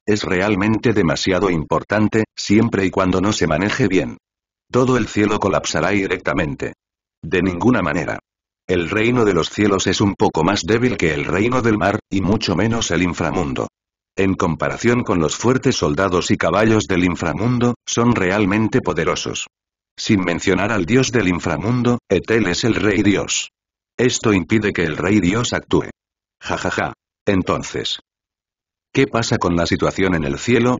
Es realmente demasiado importante, siempre y cuando no se maneje bien. Todo el cielo colapsará directamente. De ninguna manera. El reino de los cielos es un poco más débil que el reino del mar, y mucho menos el inframundo. En comparación con los fuertes soldados y caballos del inframundo, son realmente poderosos. Sin mencionar al dios del inframundo, Etel es el rey dios. Esto impide que el rey Dios actúe. Jajaja. Entonces. ¿Qué pasa con la situación en el cielo?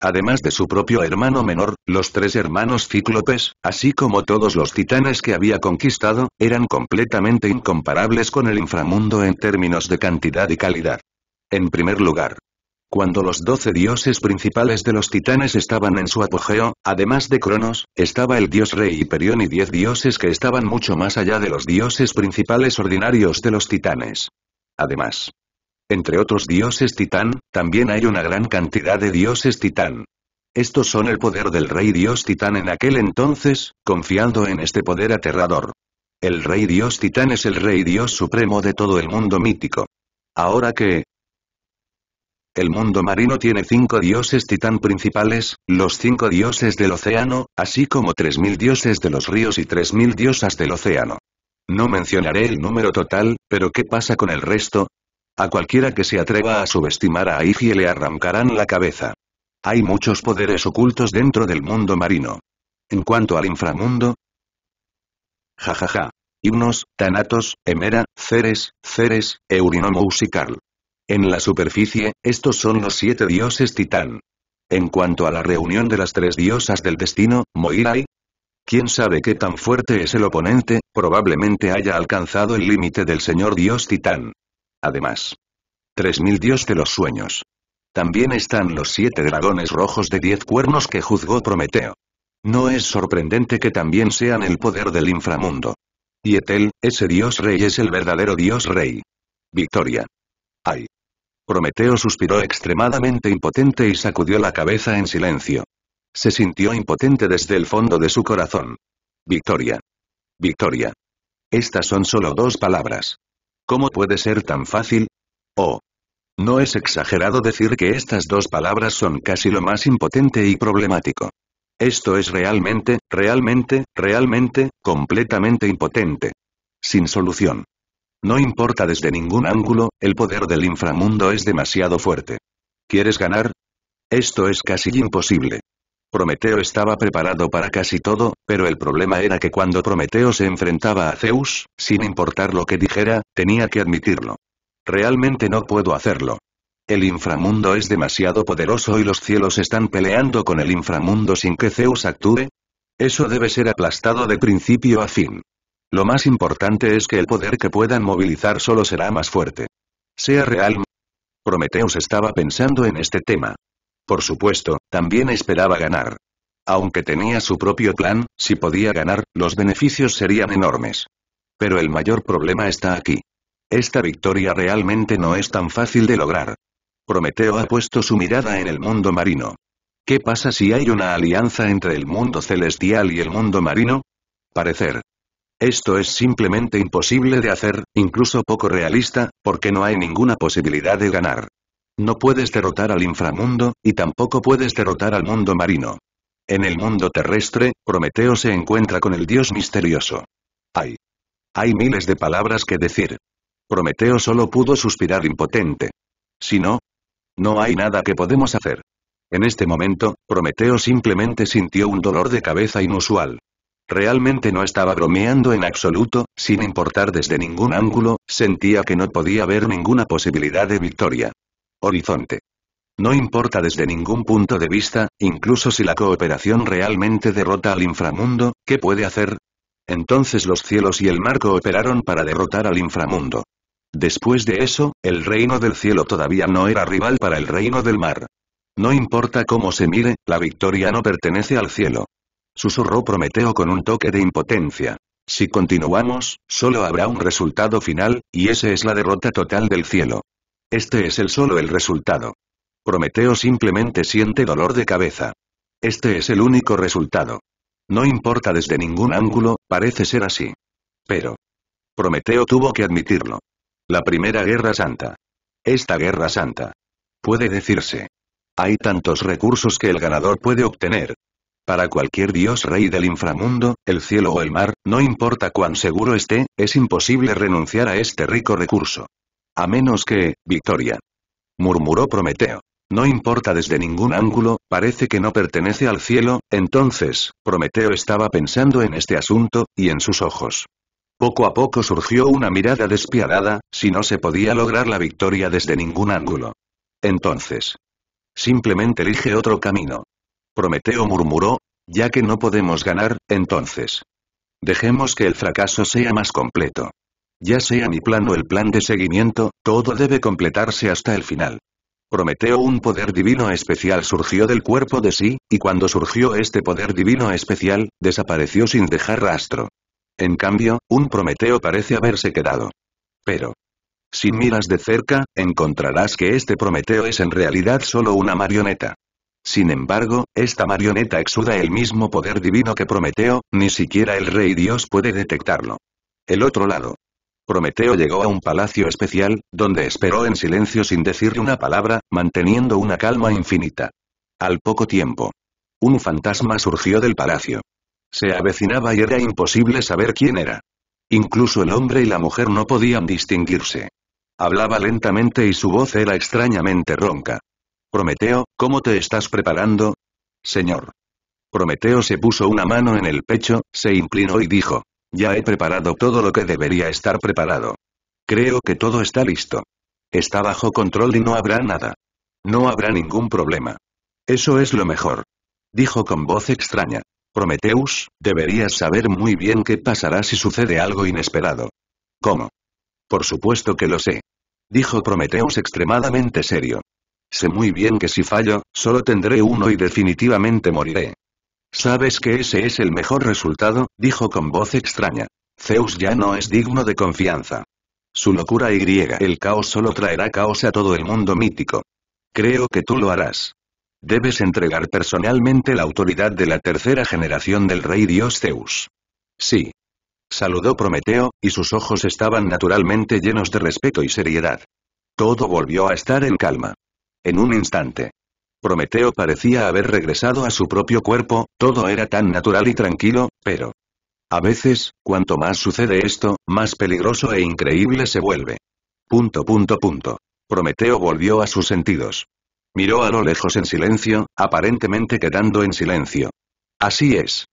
Además de su propio hermano menor, los tres hermanos cíclopes, así como todos los titanes que había conquistado, eran completamente incomparables con el inframundo en términos de cantidad y calidad. En primer lugar, cuando los doce dioses principales de los titanes estaban en su apogeo, además de Cronos, estaba el dios rey Hiperión y diez dioses que estaban mucho más allá de los dioses principales ordinarios de los titanes. Además, entre otros dioses titán, también hay una gran cantidad de dioses titán. Estos son el poder del rey dios titán en aquel entonces, confiando en este poder aterrador. El rey dios titán es el rey dios supremo de todo el mundo mítico. Ahora que, el mundo marino tiene cinco dioses titán principales, los cinco dioses del océano, así como tres mil dioses de los ríos y tres mil diosas del océano. No mencionaré el número total, pero ¿qué pasa con el resto? A cualquiera que se atreva a subestimar a Aiji le arrancarán la cabeza. Hay muchos poderes ocultos dentro del mundo marino. En cuanto al inframundo... Jajaja. Ja, ja. Himnos, Hemera, Ceres, Ceres, Eurinomus y Carl. En la superficie, estos son los siete dioses titán. En cuanto a la reunión de las tres diosas del destino, Moirai, ¿Quién sabe qué tan fuerte es el oponente? Probablemente haya alcanzado el límite del señor dios titán. Además. 3000 dios de los sueños. También están los siete dragones rojos de diez cuernos que juzgó Prometeo. No es sorprendente que también sean el poder del inframundo. Y Etel, ese dios rey es el verdadero dios rey. Victoria. Prometeo suspiró extremadamente impotente y sacudió la cabeza en silencio. Se sintió impotente desde el fondo de su corazón. Victoria. Victoria. Estas son solo dos palabras. ¿Cómo puede ser tan fácil? Oh. No es exagerado decir que estas dos palabras son casi lo más impotente y problemático. Esto es realmente, realmente, realmente, completamente impotente. Sin solución. No importa desde ningún ángulo, el poder del inframundo es demasiado fuerte. ¿Quieres ganar? Esto es casi imposible. Prometeo estaba preparado para casi todo, pero el problema era que cuando Prometeo se enfrentaba a Zeus, sin importar lo que dijera, tenía que admitirlo. Realmente no puedo hacerlo. El inframundo es demasiado poderoso y los cielos están peleando con el inframundo sin que Zeus actúe. Eso debe ser aplastado de principio a fin. Lo más importante es que el poder que puedan movilizar solo será más fuerte. Sea real. Prometeo estaba pensando en este tema. Por supuesto, también esperaba ganar. Aunque tenía su propio plan, si podía ganar, los beneficios serían enormes. Pero el mayor problema está aquí. Esta victoria realmente no es tan fácil de lograr. Prometeo ha puesto su mirada en el mundo marino. ¿Qué pasa si hay una alianza entre el mundo celestial y el mundo marino? Parecer. Esto es simplemente imposible de hacer, incluso poco realista, porque no hay ninguna posibilidad de ganar. No puedes derrotar al inframundo, y tampoco puedes derrotar al mundo marino. En el mundo terrestre, Prometeo se encuentra con el dios misterioso. Hay. Hay miles de palabras que decir. Prometeo solo pudo suspirar impotente. Si no, no hay nada que podemos hacer. En este momento, Prometeo simplemente sintió un dolor de cabeza inusual. Realmente no estaba bromeando en absoluto, sin importar desde ningún ángulo, sentía que no podía haber ninguna posibilidad de victoria. Horizonte. No importa desde ningún punto de vista, incluso si la cooperación realmente derrota al inframundo, ¿qué puede hacer? Entonces los cielos y el mar cooperaron para derrotar al inframundo. Después de eso, el reino del cielo todavía no era rival para el reino del mar. No importa cómo se mire, la victoria no pertenece al cielo. Susurró Prometeo con un toque de impotencia. Si continuamos, solo habrá un resultado final, y ese es la derrota total del cielo. Este es el solo el resultado. Prometeo simplemente siente dolor de cabeza. Este es el único resultado. No importa desde ningún ángulo, parece ser así. Pero. Prometeo tuvo que admitirlo. La primera guerra santa. Esta guerra santa. Puede decirse. Hay tantos recursos que el ganador puede obtener, para cualquier dios rey del inframundo, el cielo o el mar, no importa cuán seguro esté, es imposible renunciar a este rico recurso. A menos que, victoria. Murmuró Prometeo. No importa desde ningún ángulo, parece que no pertenece al cielo, entonces, Prometeo estaba pensando en este asunto, y en sus ojos. Poco a poco surgió una mirada despiadada, si no se podía lograr la victoria desde ningún ángulo. Entonces. Simplemente elige otro camino. Prometeo murmuró, ya que no podemos ganar, entonces. Dejemos que el fracaso sea más completo. Ya sea mi plan o el plan de seguimiento, todo debe completarse hasta el final. Prometeo un poder divino especial surgió del cuerpo de sí, y cuando surgió este poder divino especial, desapareció sin dejar rastro. En cambio, un Prometeo parece haberse quedado. Pero. Si miras de cerca, encontrarás que este Prometeo es en realidad solo una marioneta. Sin embargo, esta marioneta exuda el mismo poder divino que Prometeo, ni siquiera el rey dios puede detectarlo. El otro lado. Prometeo llegó a un palacio especial, donde esperó en silencio sin decirle una palabra, manteniendo una calma infinita. Al poco tiempo. Un fantasma surgió del palacio. Se avecinaba y era imposible saber quién era. Incluso el hombre y la mujer no podían distinguirse. Hablaba lentamente y su voz era extrañamente ronca. Prometeo, ¿cómo te estás preparando? Señor. Prometeo se puso una mano en el pecho, se inclinó y dijo, ya he preparado todo lo que debería estar preparado. Creo que todo está listo. Está bajo control y no habrá nada. No habrá ningún problema. Eso es lo mejor. Dijo con voz extraña. Prometeus, deberías saber muy bien qué pasará si sucede algo inesperado. ¿Cómo? Por supuesto que lo sé. Dijo Prometeus extremadamente serio. Sé muy bien que si fallo, solo tendré uno y definitivamente moriré. Sabes que ese es el mejor resultado, dijo con voz extraña. Zeus ya no es digno de confianza. Su locura y griega el caos solo traerá caos a todo el mundo mítico. Creo que tú lo harás. Debes entregar personalmente la autoridad de la tercera generación del rey dios Zeus. Sí. Saludó Prometeo, y sus ojos estaban naturalmente llenos de respeto y seriedad. Todo volvió a estar en calma. En un instante. Prometeo parecía haber regresado a su propio cuerpo, todo era tan natural y tranquilo, pero... A veces, cuanto más sucede esto, más peligroso e increíble se vuelve. Punto punto punto. Prometeo volvió a sus sentidos. Miró a lo lejos en silencio, aparentemente quedando en silencio. Así es.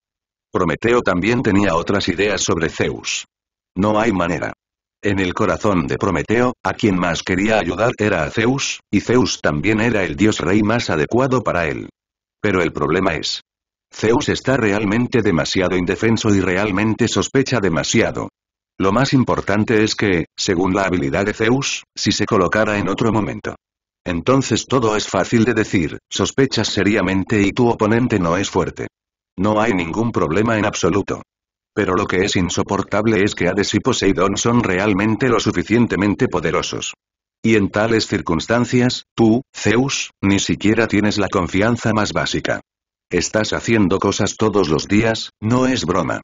Prometeo también tenía otras ideas sobre Zeus. No hay manera. En el corazón de Prometeo, a quien más quería ayudar era a Zeus, y Zeus también era el dios rey más adecuado para él. Pero el problema es. Zeus está realmente demasiado indefenso y realmente sospecha demasiado. Lo más importante es que, según la habilidad de Zeus, si se colocara en otro momento. Entonces todo es fácil de decir, sospechas seriamente y tu oponente no es fuerte. No hay ningún problema en absoluto pero lo que es insoportable es que Hades y Poseidón son realmente lo suficientemente poderosos. Y en tales circunstancias, tú, Zeus, ni siquiera tienes la confianza más básica. Estás haciendo cosas todos los días, no es broma.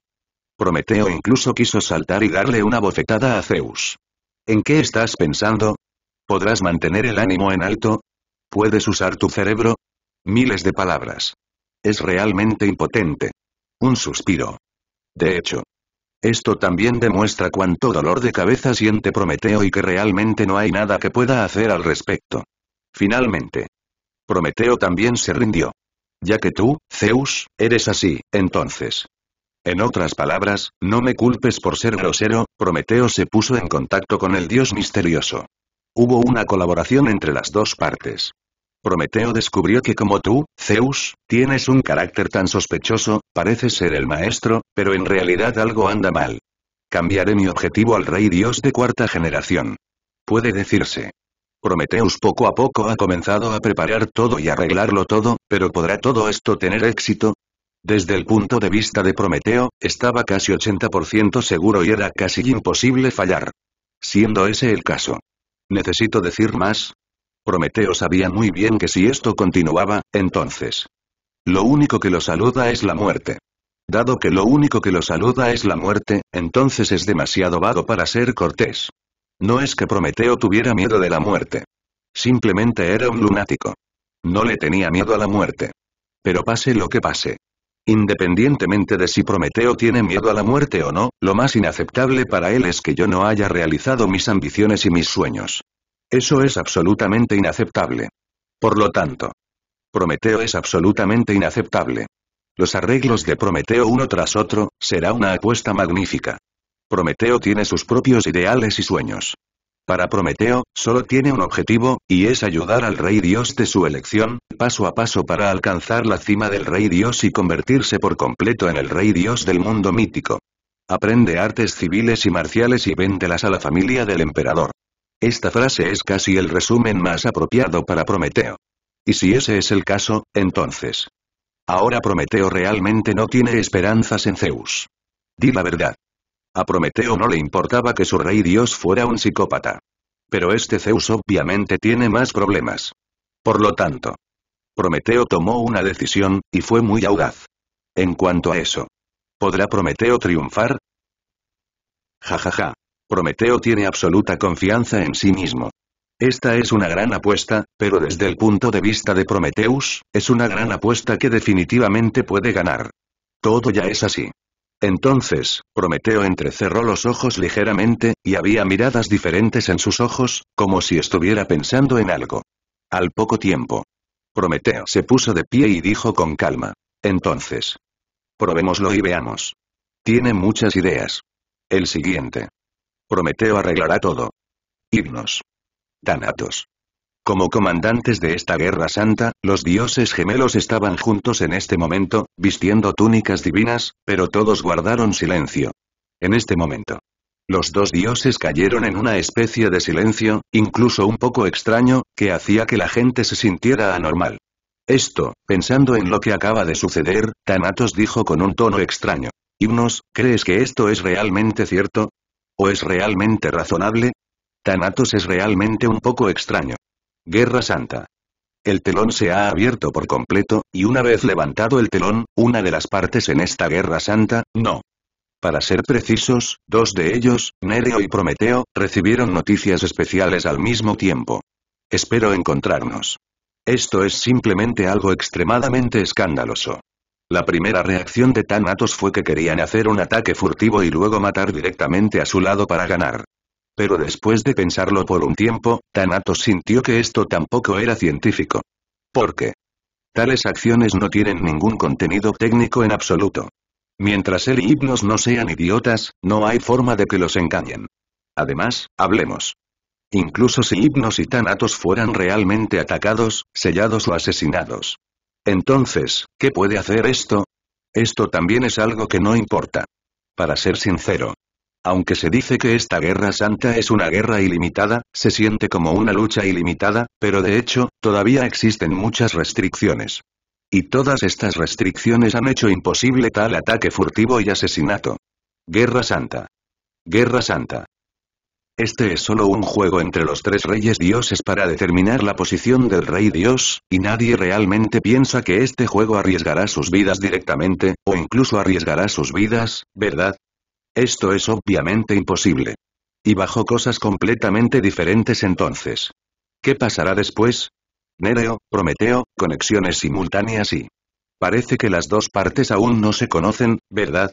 Prometeo incluso quiso saltar y darle una bofetada a Zeus. ¿En qué estás pensando? ¿Podrás mantener el ánimo en alto? ¿Puedes usar tu cerebro? Miles de palabras. Es realmente impotente. Un suspiro. De hecho, esto también demuestra cuánto dolor de cabeza siente Prometeo y que realmente no hay nada que pueda hacer al respecto. Finalmente, Prometeo también se rindió. Ya que tú, Zeus, eres así, entonces. En otras palabras, no me culpes por ser grosero, Prometeo se puso en contacto con el dios misterioso. Hubo una colaboración entre las dos partes. Prometeo descubrió que como tú, Zeus, tienes un carácter tan sospechoso, parece ser el maestro, pero en realidad algo anda mal. Cambiaré mi objetivo al rey dios de cuarta generación. Puede decirse. Prometeus poco a poco ha comenzado a preparar todo y arreglarlo todo, pero ¿podrá todo esto tener éxito? Desde el punto de vista de Prometeo, estaba casi 80% seguro y era casi imposible fallar. Siendo ese el caso. ¿Necesito decir más? Prometeo sabía muy bien que si esto continuaba, entonces. Lo único que lo saluda es la muerte. Dado que lo único que lo saluda es la muerte, entonces es demasiado vago para ser cortés. No es que Prometeo tuviera miedo de la muerte. Simplemente era un lunático. No le tenía miedo a la muerte. Pero pase lo que pase. Independientemente de si Prometeo tiene miedo a la muerte o no, lo más inaceptable para él es que yo no haya realizado mis ambiciones y mis sueños. Eso es absolutamente inaceptable. Por lo tanto, Prometeo es absolutamente inaceptable. Los arreglos de Prometeo uno tras otro, será una apuesta magnífica. Prometeo tiene sus propios ideales y sueños. Para Prometeo, solo tiene un objetivo, y es ayudar al rey dios de su elección, paso a paso para alcanzar la cima del rey dios y convertirse por completo en el rey dios del mundo mítico. Aprende artes civiles y marciales y véndelas a la familia del emperador. Esta frase es casi el resumen más apropiado para Prometeo. Y si ese es el caso, entonces, Ahora Prometeo realmente no tiene esperanzas en Zeus. Di la verdad. A Prometeo no le importaba que su rey dios fuera un psicópata. Pero este Zeus obviamente tiene más problemas. Por lo tanto, Prometeo tomó una decisión, y fue muy audaz. En cuanto a eso, ¿podrá Prometeo triunfar? Ja ja ja. Prometeo tiene absoluta confianza en sí mismo. Esta es una gran apuesta, pero desde el punto de vista de Prometheus, es una gran apuesta que definitivamente puede ganar. Todo ya es así. Entonces, Prometeo entrecerró los ojos ligeramente, y había miradas diferentes en sus ojos, como si estuviera pensando en algo. Al poco tiempo. Prometeo se puso de pie y dijo con calma. Entonces. Probémoslo y veamos. Tiene muchas ideas. El siguiente. Prometeo arreglará todo. Irnos. Thanatos. Como comandantes de esta guerra santa, los dioses gemelos estaban juntos en este momento, vistiendo túnicas divinas, pero todos guardaron silencio. En este momento. Los dos dioses cayeron en una especie de silencio, incluso un poco extraño, que hacía que la gente se sintiera anormal. Esto, pensando en lo que acaba de suceder, Thanatos dijo con un tono extraño. Himnos, ¿crees que esto es realmente cierto? ¿O es realmente razonable? Thanatos es realmente un poco extraño. Guerra Santa. El telón se ha abierto por completo, y una vez levantado el telón, una de las partes en esta Guerra Santa, no. Para ser precisos, dos de ellos, Nereo y Prometeo, recibieron noticias especiales al mismo tiempo. Espero encontrarnos. Esto es simplemente algo extremadamente escandaloso. La primera reacción de Thanatos fue que querían hacer un ataque furtivo y luego matar directamente a su lado para ganar. Pero después de pensarlo por un tiempo, Thanatos sintió que esto tampoco era científico. ¿Por qué? Tales acciones no tienen ningún contenido técnico en absoluto. Mientras él y Hipnos no sean idiotas, no hay forma de que los engañen. Además, hablemos. Incluso si Hipnos y Thanatos fueran realmente atacados, sellados o asesinados. Entonces, ¿qué puede hacer esto? Esto también es algo que no importa. Para ser sincero, aunque se dice que esta guerra santa es una guerra ilimitada, se siente como una lucha ilimitada, pero de hecho, todavía existen muchas restricciones. Y todas estas restricciones han hecho imposible tal ataque furtivo y asesinato. Guerra Santa. Guerra Santa. Este es solo un juego entre los tres reyes dioses para determinar la posición del rey dios, y nadie realmente piensa que este juego arriesgará sus vidas directamente, o incluso arriesgará sus vidas, ¿verdad? Esto es obviamente imposible. Y bajo cosas completamente diferentes entonces. ¿Qué pasará después? Nereo, Prometeo, conexiones simultáneas y... Parece que las dos partes aún no se conocen, ¿verdad?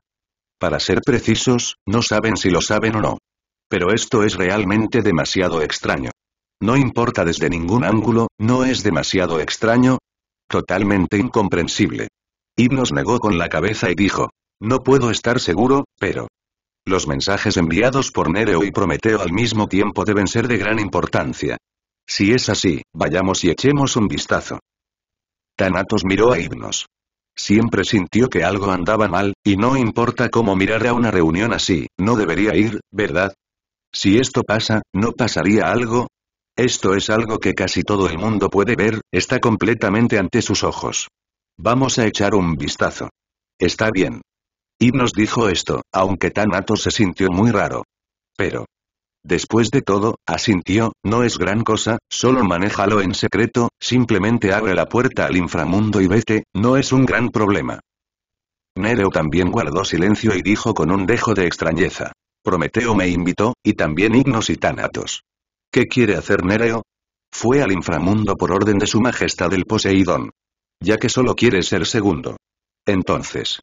Para ser precisos, no saben si lo saben o no. Pero esto es realmente demasiado extraño. No importa desde ningún ángulo, ¿no es demasiado extraño? Totalmente incomprensible. nos negó con la cabeza y dijo, no puedo estar seguro, pero... Los mensajes enviados por Nereo y Prometeo al mismo tiempo deben ser de gran importancia. Si es así, vayamos y echemos un vistazo. tanatos miró a Himnos. Siempre sintió que algo andaba mal, y no importa cómo mirar a una reunión así, no debería ir, ¿verdad? Si esto pasa, ¿no pasaría algo? Esto es algo que casi todo el mundo puede ver, está completamente ante sus ojos. Vamos a echar un vistazo. Está bien, nos dijo esto, aunque Tanatos se sintió muy raro. Pero, Después de todo, asintió, no es gran cosa, solo manéjalo en secreto, simplemente abre la puerta al inframundo y vete, no es un gran problema. Nereo también guardó silencio y dijo con un dejo de extrañeza. Prometeo me invitó, y también Ignos y Tanatos. ¿Qué quiere hacer Nereo? Fue al inframundo por orden de su majestad el Poseidón. Ya que solo quiere ser segundo. Entonces,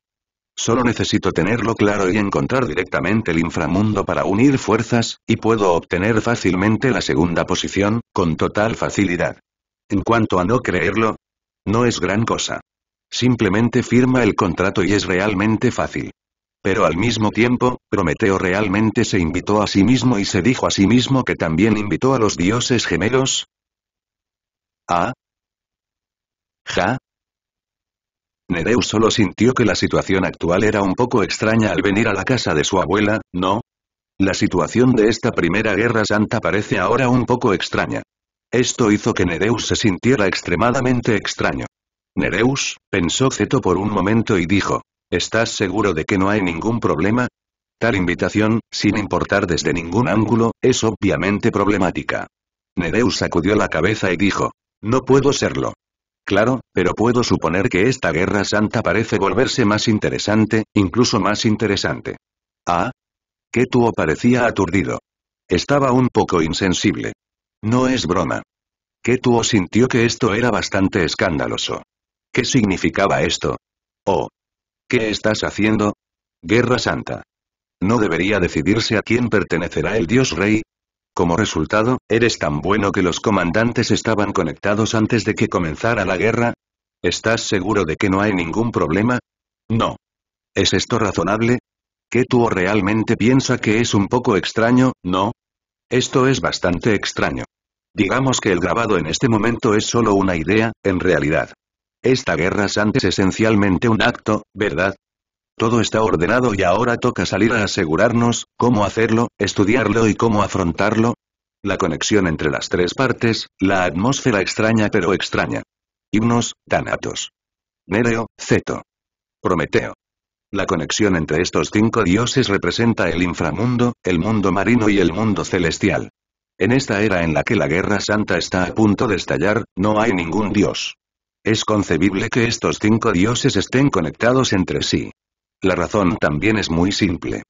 Solo necesito tenerlo claro y encontrar directamente el inframundo para unir fuerzas, y puedo obtener fácilmente la segunda posición, con total facilidad. En cuanto a no creerlo, no es gran cosa. Simplemente firma el contrato y es realmente fácil. Pero al mismo tiempo, Prometeo realmente se invitó a sí mismo y se dijo a sí mismo que también invitó a los dioses gemelos. ¿Ah? ¿Ja? Nereus solo sintió que la situación actual era un poco extraña al venir a la casa de su abuela, ¿no? La situación de esta primera guerra santa parece ahora un poco extraña. Esto hizo que Nereus se sintiera extremadamente extraño. Nereus, pensó Zeto por un momento y dijo, ¿estás seguro de que no hay ningún problema? Tal invitación, sin importar desde ningún ángulo, es obviamente problemática. Nereus sacudió la cabeza y dijo, no puedo serlo claro, pero puedo suponer que esta guerra santa parece volverse más interesante, incluso más interesante. Ah. Ketuo parecía aturdido. Estaba un poco insensible. No es broma. Ketuo sintió que esto era bastante escandaloso. ¿Qué significaba esto? Oh. ¿Qué estás haciendo? Guerra Santa. ¿No debería decidirse a quién pertenecerá el dios rey? Como resultado, ¿eres tan bueno que los comandantes estaban conectados antes de que comenzara la guerra? ¿Estás seguro de que no hay ningún problema? No. ¿Es esto razonable? ¿Que tú realmente piensa que es un poco extraño, no? Esto es bastante extraño. Digamos que el grabado en este momento es solo una idea, en realidad. Esta guerra es antes esencialmente un acto, ¿verdad? Todo está ordenado y ahora toca salir a asegurarnos, cómo hacerlo, estudiarlo y cómo afrontarlo. La conexión entre las tres partes, la atmósfera extraña pero extraña. Himnos, tanatos. Nereo, Zeto. Prometeo. La conexión entre estos cinco dioses representa el inframundo, el mundo marino y el mundo celestial. En esta era en la que la guerra santa está a punto de estallar, no hay ningún dios. Es concebible que estos cinco dioses estén conectados entre sí. La razón también es muy simple.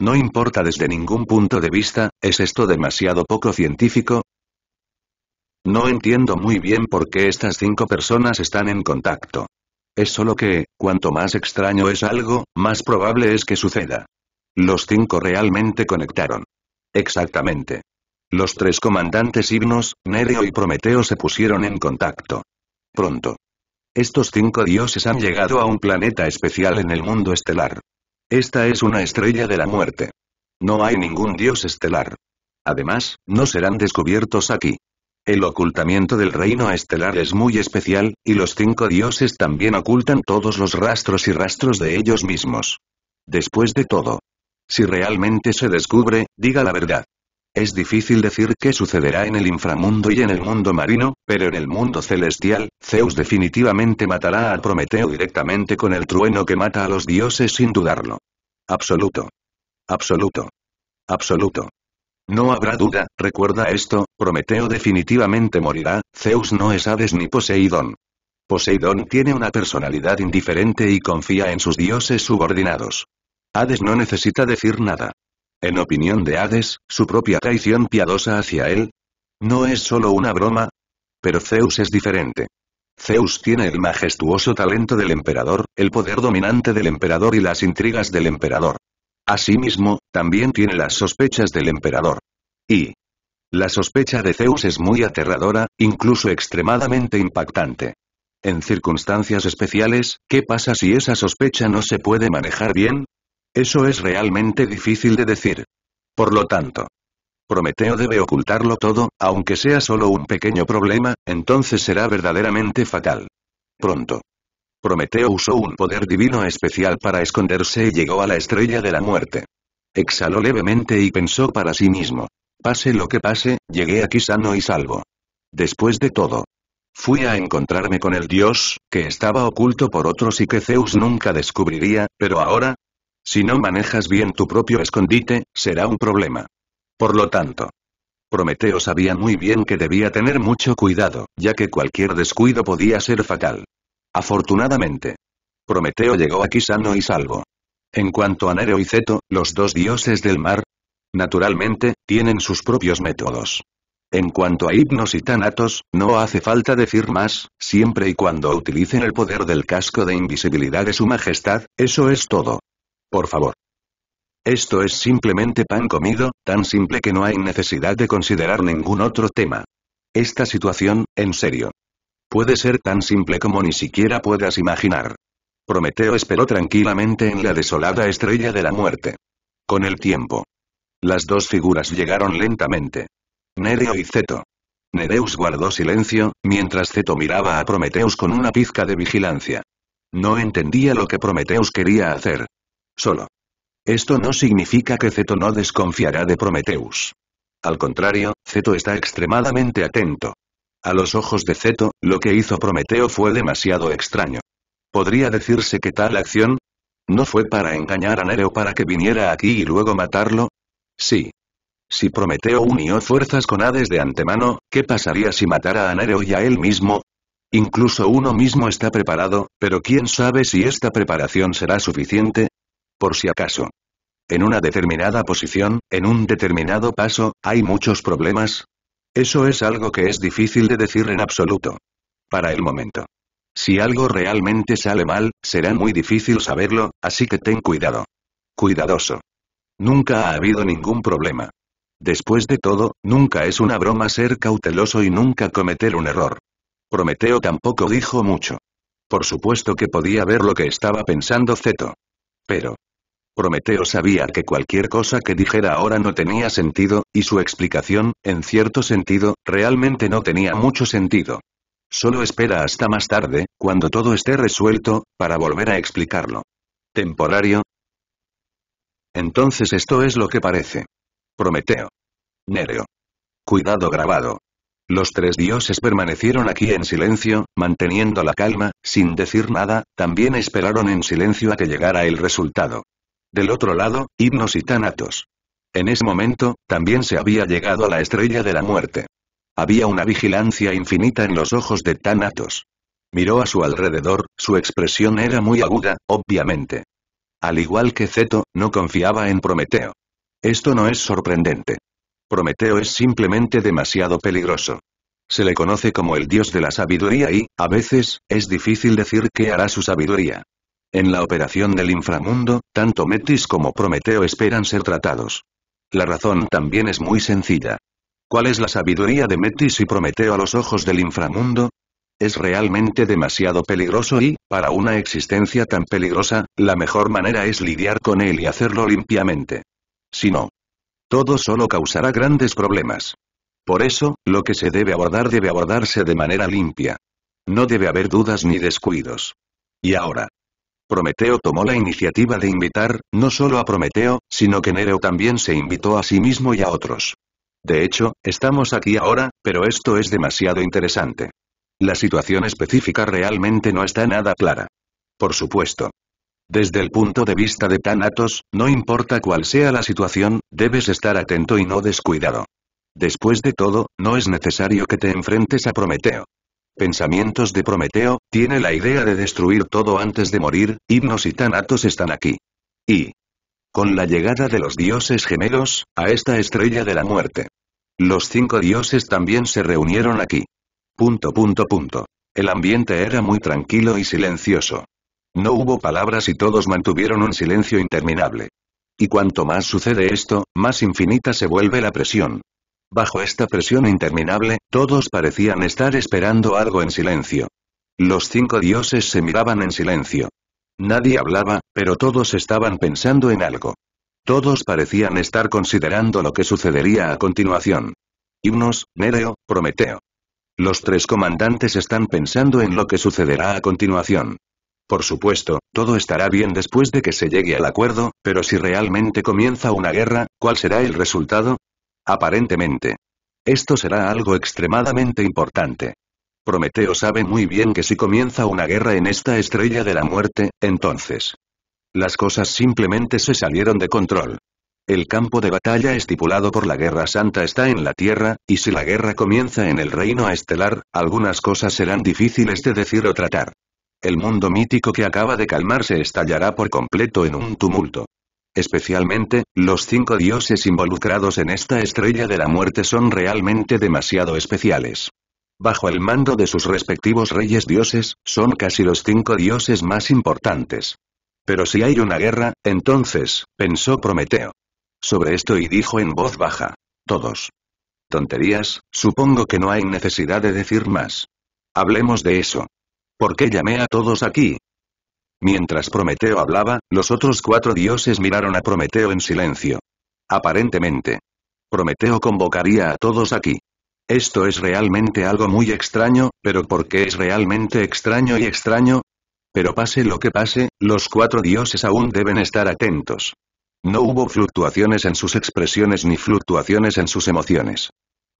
No importa desde ningún punto de vista, ¿es esto demasiado poco científico? No entiendo muy bien por qué estas cinco personas están en contacto. Es solo que, cuanto más extraño es algo, más probable es que suceda. Los cinco realmente conectaron. Exactamente. Los tres comandantes Himnos, Nereo y Prometeo se pusieron en contacto. Pronto. Estos cinco dioses han llegado a un planeta especial en el mundo estelar. Esta es una estrella de la muerte. No hay ningún dios estelar. Además, no serán descubiertos aquí. El ocultamiento del reino estelar es muy especial, y los cinco dioses también ocultan todos los rastros y rastros de ellos mismos. Después de todo. Si realmente se descubre, diga la verdad. Es difícil decir qué sucederá en el inframundo y en el mundo marino, pero en el mundo celestial, Zeus definitivamente matará a Prometeo directamente con el trueno que mata a los dioses sin dudarlo. Absoluto. Absoluto. Absoluto. No habrá duda, recuerda esto, Prometeo definitivamente morirá, Zeus no es Hades ni Poseidón. Poseidón tiene una personalidad indiferente y confía en sus dioses subordinados. Hades no necesita decir nada en opinión de Hades, su propia traición piadosa hacia él? ¿No es solo una broma? Pero Zeus es diferente. Zeus tiene el majestuoso talento del emperador, el poder dominante del emperador y las intrigas del emperador. Asimismo, también tiene las sospechas del emperador. Y la sospecha de Zeus es muy aterradora, incluso extremadamente impactante. En circunstancias especiales, ¿qué pasa si esa sospecha no se puede manejar bien? Eso es realmente difícil de decir. Por lo tanto, Prometeo debe ocultarlo todo, aunque sea solo un pequeño problema, entonces será verdaderamente fatal. Pronto. Prometeo usó un poder divino especial para esconderse y llegó a la estrella de la muerte. Exhaló levemente y pensó para sí mismo. Pase lo que pase, llegué aquí sano y salvo. Después de todo. Fui a encontrarme con el dios, que estaba oculto por otros y que Zeus nunca descubriría, pero ahora, si no manejas bien tu propio escondite, será un problema. Por lo tanto, Prometeo sabía muy bien que debía tener mucho cuidado, ya que cualquier descuido podía ser fatal. Afortunadamente, Prometeo llegó aquí sano y salvo. En cuanto a Nero y Zeto, los dos dioses del mar, naturalmente, tienen sus propios métodos. En cuanto a hipnos y tanatos, no hace falta decir más, siempre y cuando utilicen el poder del casco de invisibilidad de su majestad, eso es todo por favor. Esto es simplemente pan comido, tan simple que no hay necesidad de considerar ningún otro tema. Esta situación, en serio. Puede ser tan simple como ni siquiera puedas imaginar. Prometeo esperó tranquilamente en la desolada estrella de la muerte. Con el tiempo. Las dos figuras llegaron lentamente. Nereo y Zeto. Nereus guardó silencio, mientras Zeto miraba a Prometeus con una pizca de vigilancia. No entendía lo que Prometeus quería hacer, solo. Esto no significa que Zeto no desconfiará de Prometheus. Al contrario, Zeto está extremadamente atento. A los ojos de Zeto, lo que hizo Prometeo fue demasiado extraño. ¿Podría decirse que tal acción? ¿No fue para engañar a Nereo para que viniera aquí y luego matarlo? Sí. Si Prometeo unió fuerzas con Hades de antemano, ¿qué pasaría si matara a Nereo y a él mismo? Incluso uno mismo está preparado, pero quién sabe si esta preparación será suficiente, por si acaso. En una determinada posición, en un determinado paso, hay muchos problemas. Eso es algo que es difícil de decir en absoluto. Para el momento. Si algo realmente sale mal, será muy difícil saberlo, así que ten cuidado. Cuidadoso. Nunca ha habido ningún problema. Después de todo, nunca es una broma ser cauteloso y nunca cometer un error. Prometeo tampoco dijo mucho. Por supuesto que podía ver lo que estaba pensando Zeto. Pero, Prometeo sabía que cualquier cosa que dijera ahora no tenía sentido, y su explicación, en cierto sentido, realmente no tenía mucho sentido. Solo espera hasta más tarde, cuando todo esté resuelto, para volver a explicarlo. ¿Temporario? Entonces esto es lo que parece. Prometeo. Nereo. Cuidado grabado. Los tres dioses permanecieron aquí en silencio, manteniendo la calma, sin decir nada, también esperaron en silencio a que llegara el resultado. Del otro lado, himnos y tanatos. En ese momento, también se había llegado a la estrella de la muerte. Había una vigilancia infinita en los ojos de Thanatos. Miró a su alrededor, su expresión era muy aguda, obviamente. Al igual que Zeto, no confiaba en Prometeo. Esto no es sorprendente. Prometeo es simplemente demasiado peligroso. Se le conoce como el dios de la sabiduría y, a veces, es difícil decir qué hará su sabiduría. En la operación del inframundo, tanto Metis como Prometeo esperan ser tratados. La razón también es muy sencilla. ¿Cuál es la sabiduría de Metis y Prometeo a los ojos del inframundo? Es realmente demasiado peligroso y, para una existencia tan peligrosa, la mejor manera es lidiar con él y hacerlo limpiamente. Si no, todo solo causará grandes problemas. Por eso, lo que se debe abordar debe abordarse de manera limpia. No debe haber dudas ni descuidos. Y ahora, Prometeo tomó la iniciativa de invitar, no solo a Prometeo, sino que Nereo también se invitó a sí mismo y a otros. De hecho, estamos aquí ahora, pero esto es demasiado interesante. La situación específica realmente no está nada clara. Por supuesto. Desde el punto de vista de Thanatos, no importa cuál sea la situación, debes estar atento y no descuidado. Después de todo, no es necesario que te enfrentes a Prometeo. Pensamientos de Prometeo, tiene la idea de destruir todo antes de morir, himnos y tanatos están aquí. Y. Con la llegada de los dioses gemelos, a esta estrella de la muerte. Los cinco dioses también se reunieron aquí. Punto punto punto. El ambiente era muy tranquilo y silencioso. No hubo palabras y todos mantuvieron un silencio interminable. Y cuanto más sucede esto, más infinita se vuelve la presión. Bajo esta presión interminable, todos parecían estar esperando algo en silencio. Los cinco dioses se miraban en silencio. Nadie hablaba, pero todos estaban pensando en algo. Todos parecían estar considerando lo que sucedería a continuación. Himnos, Nereo, Prometeo. Los tres comandantes están pensando en lo que sucederá a continuación. Por supuesto, todo estará bien después de que se llegue al acuerdo, pero si realmente comienza una guerra, ¿cuál será el resultado? Aparentemente. Esto será algo extremadamente importante. Prometeo sabe muy bien que si comienza una guerra en esta estrella de la muerte, entonces. Las cosas simplemente se salieron de control. El campo de batalla estipulado por la Guerra Santa está en la Tierra, y si la guerra comienza en el reino estelar, algunas cosas serán difíciles de decir o tratar. El mundo mítico que acaba de calmarse estallará por completo en un tumulto. Especialmente, los cinco dioses involucrados en esta estrella de la muerte son realmente demasiado especiales. Bajo el mando de sus respectivos reyes dioses, son casi los cinco dioses más importantes. Pero si hay una guerra, entonces, pensó Prometeo. Sobre esto y dijo en voz baja. Todos. Tonterías, supongo que no hay necesidad de decir más. Hablemos de eso. ¿Por qué llamé a todos aquí? Mientras Prometeo hablaba, los otros cuatro dioses miraron a Prometeo en silencio. Aparentemente. Prometeo convocaría a todos aquí. Esto es realmente algo muy extraño, pero ¿por qué es realmente extraño y extraño? Pero pase lo que pase, los cuatro dioses aún deben estar atentos. No hubo fluctuaciones en sus expresiones ni fluctuaciones en sus emociones.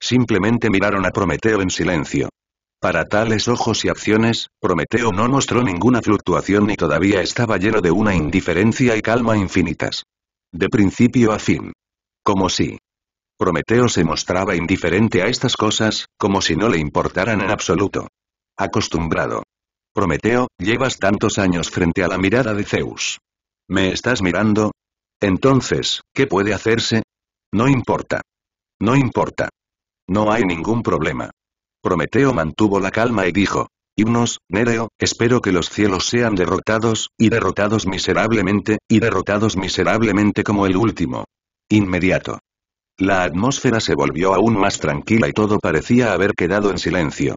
Simplemente miraron a Prometeo en silencio. Para tales ojos y acciones, Prometeo no mostró ninguna fluctuación y todavía estaba lleno de una indiferencia y calma infinitas. De principio a fin. Como si. Prometeo se mostraba indiferente a estas cosas, como si no le importaran en absoluto. Acostumbrado. Prometeo, llevas tantos años frente a la mirada de Zeus. ¿Me estás mirando? Entonces, ¿qué puede hacerse? No importa. No importa. No hay ningún problema. Prometeo mantuvo la calma y dijo, Himnos, Nereo, espero que los cielos sean derrotados, y derrotados miserablemente, y derrotados miserablemente como el último. Inmediato. La atmósfera se volvió aún más tranquila y todo parecía haber quedado en silencio.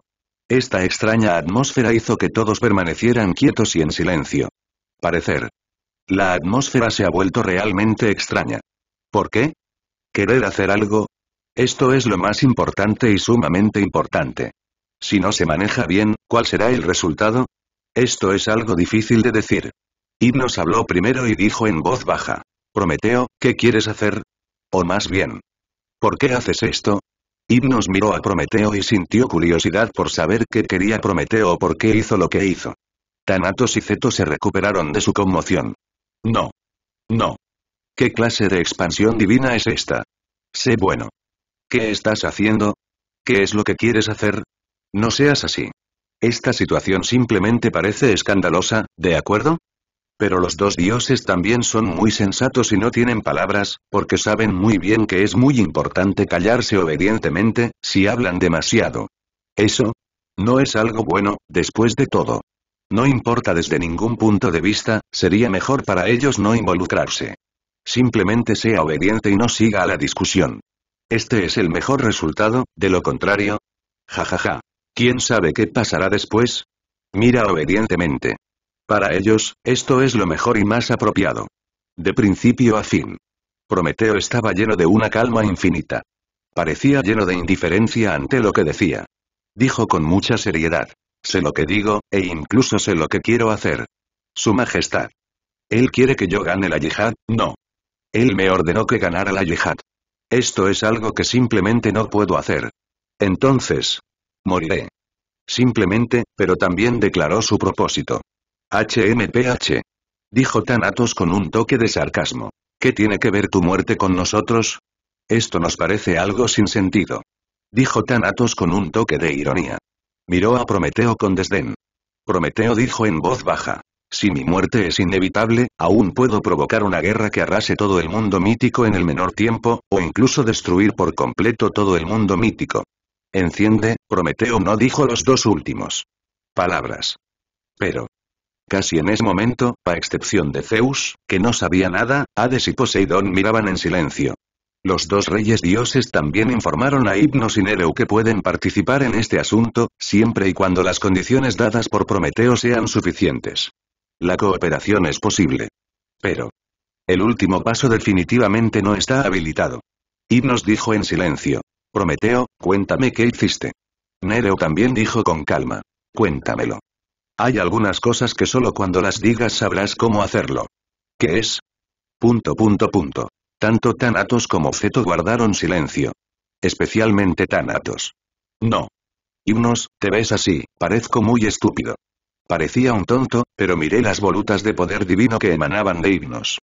Esta extraña atmósfera hizo que todos permanecieran quietos y en silencio. Parecer. La atmósfera se ha vuelto realmente extraña. ¿Por qué? Querer hacer algo, esto es lo más importante y sumamente importante. Si no se maneja bien, ¿cuál será el resultado? Esto es algo difícil de decir. Hipnos habló primero y dijo en voz baja. Prometeo, ¿qué quieres hacer? O más bien, ¿por qué haces esto? Hipnos miró a Prometeo y sintió curiosidad por saber qué quería Prometeo o por qué hizo lo que hizo. Tanatos y Zeto se recuperaron de su conmoción. No. No. ¿Qué clase de expansión divina es esta? Sé bueno. ¿Qué estás haciendo? ¿Qué es lo que quieres hacer? No seas así. Esta situación simplemente parece escandalosa, ¿de acuerdo? Pero los dos dioses también son muy sensatos y no tienen palabras, porque saben muy bien que es muy importante callarse obedientemente, si hablan demasiado. Eso no es algo bueno, después de todo. No importa desde ningún punto de vista, sería mejor para ellos no involucrarse. Simplemente sea obediente y no siga a la discusión. Este es el mejor resultado, de lo contrario. jajaja ja, ja. ¿Quién sabe qué pasará después? Mira obedientemente. Para ellos, esto es lo mejor y más apropiado. De principio a fin. Prometeo estaba lleno de una calma infinita. Parecía lleno de indiferencia ante lo que decía. Dijo con mucha seriedad. Sé lo que digo, e incluso sé lo que quiero hacer. Su Majestad. Él quiere que yo gane la yihad, no. Él me ordenó que ganara la yihad. Esto es algo que simplemente no puedo hacer. Entonces, moriré. Simplemente, pero también declaró su propósito. HMPH. Dijo Tanatos con un toque de sarcasmo. ¿Qué tiene que ver tu muerte con nosotros? Esto nos parece algo sin sentido. Dijo Thanatos con un toque de ironía. Miró a Prometeo con desdén. Prometeo dijo en voz baja. Si mi muerte es inevitable, aún puedo provocar una guerra que arrase todo el mundo mítico en el menor tiempo, o incluso destruir por completo todo el mundo mítico. Enciende, Prometeo no dijo los dos últimos palabras. Pero, Casi en ese momento, a excepción de Zeus, que no sabía nada, Hades y Poseidón miraban en silencio. Los dos reyes dioses también informaron a Hipnos y Nereu que pueden participar en este asunto, siempre y cuando las condiciones dadas por Prometeo sean suficientes. La cooperación es posible. Pero. El último paso definitivamente no está habilitado. Hipnos dijo en silencio. Prometeo, cuéntame qué hiciste. Nereo también dijo con calma. Cuéntamelo. Hay algunas cosas que solo cuando las digas sabrás cómo hacerlo. ¿Qué es? Punto punto punto. Tanto Tanatos como Feto guardaron silencio. Especialmente Tanatos. No. Himnos, te ves así, parezco muy estúpido. Parecía un tonto, pero miré las volutas de poder divino que emanaban de Himnos.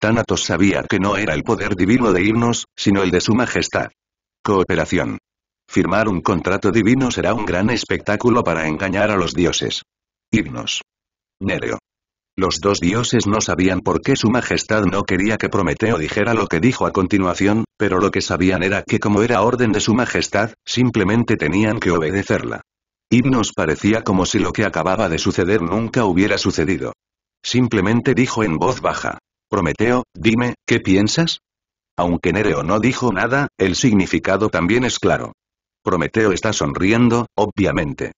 Thanatos sabía que no era el poder divino de Himnos, sino el de su majestad. Cooperación. Firmar un contrato divino será un gran espectáculo para engañar a los dioses. Himnos. Nereo. Los dos dioses no sabían por qué su majestad no quería que Prometeo dijera lo que dijo a continuación, pero lo que sabían era que como era orden de su majestad, simplemente tenían que obedecerla nos parecía como si lo que acababa de suceder nunca hubiera sucedido. Simplemente dijo en voz baja. Prometeo, dime, ¿qué piensas? Aunque Nereo no dijo nada, el significado también es claro. Prometeo está sonriendo, obviamente.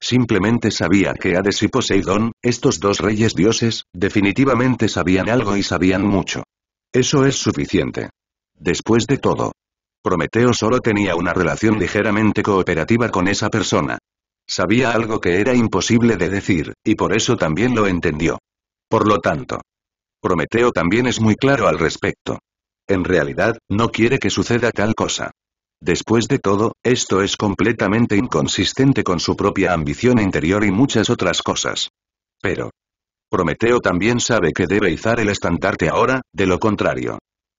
Simplemente sabía que Hades y Poseidón, estos dos reyes dioses, definitivamente sabían algo y sabían mucho. Eso es suficiente. Después de todo, Prometeo solo tenía una relación ligeramente cooperativa con esa persona. Sabía algo que era imposible de decir, y por eso también lo entendió. Por lo tanto, Prometeo también es muy claro al respecto. En realidad, no quiere que suceda tal cosa. Después de todo, esto es completamente inconsistente con su propia ambición interior y muchas otras cosas. Pero, Prometeo también sabe que debe izar el estandarte ahora, de lo contrario.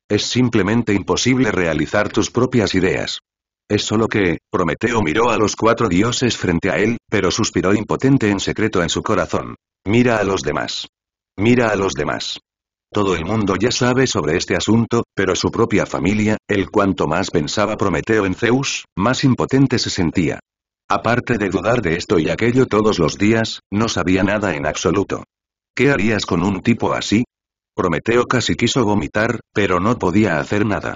Es simplemente imposible realizar tus propias ideas. Es solo que, Prometeo miró a los cuatro dioses frente a él, pero suspiró impotente en secreto en su corazón. Mira a los demás. Mira a los demás. Todo el mundo ya sabe sobre este asunto, pero su propia familia, el cuanto más pensaba Prometeo en Zeus, más impotente se sentía. Aparte de dudar de esto y aquello todos los días, no sabía nada en absoluto. ¿Qué harías con un tipo así? Prometeo casi quiso vomitar, pero no podía hacer nada.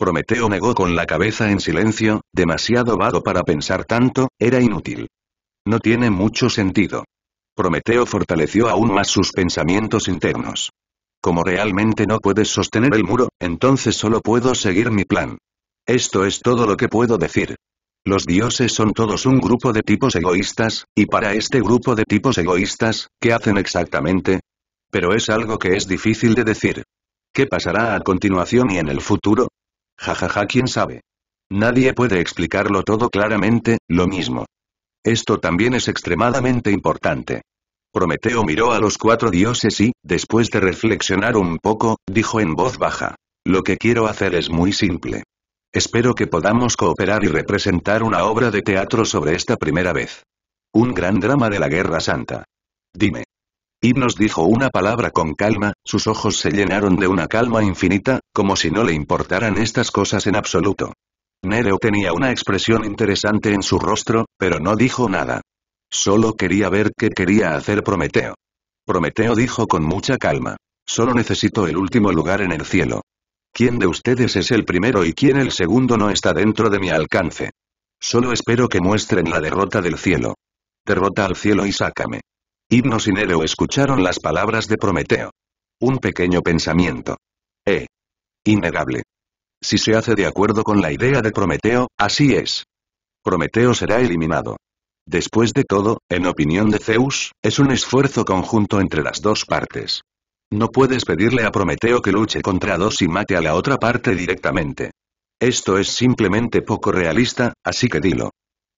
Prometeo negó con la cabeza en silencio, demasiado vago para pensar tanto, era inútil. No tiene mucho sentido. Prometeo fortaleció aún más sus pensamientos internos. Como realmente no puedes sostener el muro, entonces solo puedo seguir mi plan. Esto es todo lo que puedo decir. Los dioses son todos un grupo de tipos egoístas, y para este grupo de tipos egoístas, ¿qué hacen exactamente? Pero es algo que es difícil de decir. ¿Qué pasará a continuación y en el futuro? Jajaja, quién sabe. Nadie puede explicarlo todo claramente, lo mismo. Esto también es extremadamente importante. Prometeo miró a los cuatro dioses y, después de reflexionar un poco, dijo en voz baja. Lo que quiero hacer es muy simple. Espero que podamos cooperar y representar una obra de teatro sobre esta primera vez. Un gran drama de la Guerra Santa. Dime, nos dijo una palabra con calma, sus ojos se llenaron de una calma infinita, como si no le importaran estas cosas en absoluto. Nereo tenía una expresión interesante en su rostro, pero no dijo nada. Solo quería ver qué quería hacer Prometeo. Prometeo dijo con mucha calma. Solo necesito el último lugar en el cielo. ¿Quién de ustedes es el primero y quién el segundo no está dentro de mi alcance? Solo espero que muestren la derrota del cielo. Derrota al cielo y sácame. Himnos y Nereo escucharon las palabras de Prometeo. Un pequeño pensamiento. Eh. Innegable. Si se hace de acuerdo con la idea de Prometeo, así es. Prometeo será eliminado. Después de todo, en opinión de Zeus, es un esfuerzo conjunto entre las dos partes. No puedes pedirle a Prometeo que luche contra dos y mate a la otra parte directamente. Esto es simplemente poco realista, así que dilo.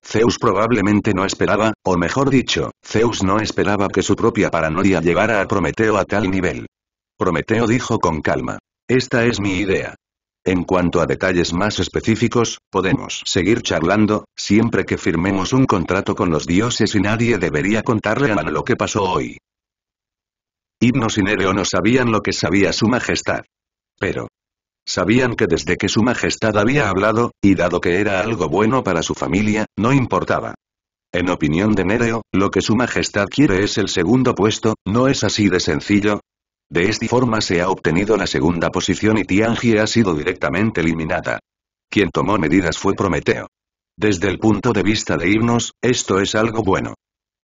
Zeus probablemente no esperaba, o mejor dicho, Zeus no esperaba que su propia paranoia llegara a Prometeo a tal nivel. Prometeo dijo con calma. Esta es mi idea. En cuanto a detalles más específicos, podemos seguir charlando, siempre que firmemos un contrato con los dioses y nadie debería contarle a lo que pasó hoy. Himnos y Nereo no sabían lo que sabía su majestad. Pero, Sabían que desde que su majestad había hablado, y dado que era algo bueno para su familia, no importaba. En opinión de Nereo, lo que su majestad quiere es el segundo puesto, ¿no es así de sencillo? De esta forma se ha obtenido la segunda posición y Tianji ha sido directamente eliminada. Quien tomó medidas fue Prometeo. Desde el punto de vista de Himnos, esto es algo bueno.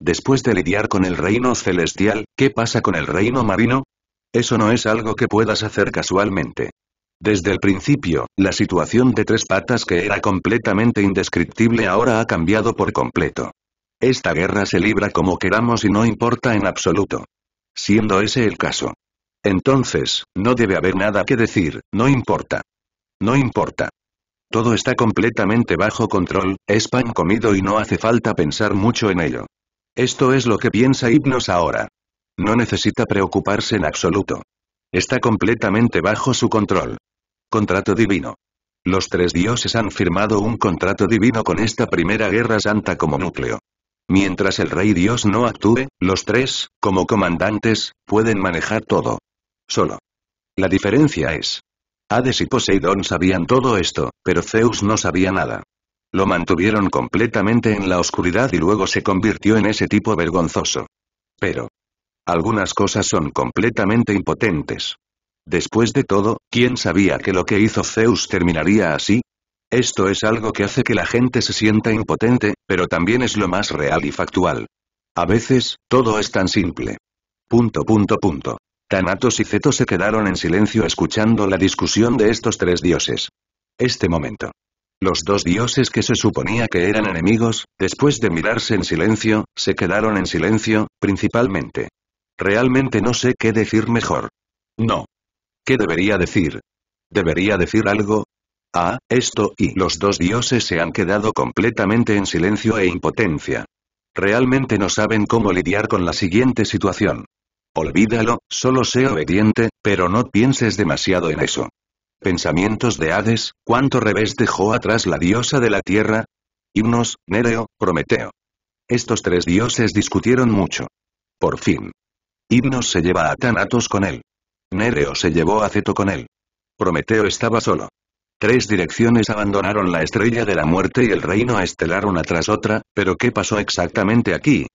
Después de lidiar con el reino celestial, ¿qué pasa con el reino marino? Eso no es algo que puedas hacer casualmente. Desde el principio, la situación de tres patas que era completamente indescriptible ahora ha cambiado por completo. Esta guerra se libra como queramos y no importa en absoluto. Siendo ese el caso. Entonces, no debe haber nada que decir, no importa. No importa. Todo está completamente bajo control, es pan comido y no hace falta pensar mucho en ello. Esto es lo que piensa Hipnos ahora. No necesita preocuparse en absoluto. Está completamente bajo su control. Contrato divino. Los tres dioses han firmado un contrato divino con esta primera guerra santa como núcleo. Mientras el rey dios no actúe, los tres, como comandantes, pueden manejar todo. Solo. La diferencia es. Hades y Poseidón sabían todo esto, pero Zeus no sabía nada. Lo mantuvieron completamente en la oscuridad y luego se convirtió en ese tipo vergonzoso. Pero. Algunas cosas son completamente impotentes. Después de todo, ¿Quién sabía que lo que hizo Zeus terminaría así? Esto es algo que hace que la gente se sienta impotente, pero también es lo más real y factual. A veces, todo es tan simple. Punto punto punto. Tanatos y Zeto se quedaron en silencio escuchando la discusión de estos tres dioses. Este momento. Los dos dioses que se suponía que eran enemigos, después de mirarse en silencio, se quedaron en silencio, principalmente. Realmente no sé qué decir mejor. No. ¿Qué debería decir? ¿Debería decir algo? Ah, esto y los dos dioses se han quedado completamente en silencio e impotencia. Realmente no saben cómo lidiar con la siguiente situación. Olvídalo, solo sé obediente, pero no pienses demasiado en eso. Pensamientos de Hades, ¿cuánto revés dejó atrás la diosa de la tierra? Himnos, Nereo, Prometeo. Estos tres dioses discutieron mucho. Por fin. Himnos se lleva a Tanatos con él. Nereo se llevó a Ceto con él. Prometeo estaba solo. Tres direcciones abandonaron la estrella de la muerte y el reino estelar una tras otra, pero ¿qué pasó exactamente aquí?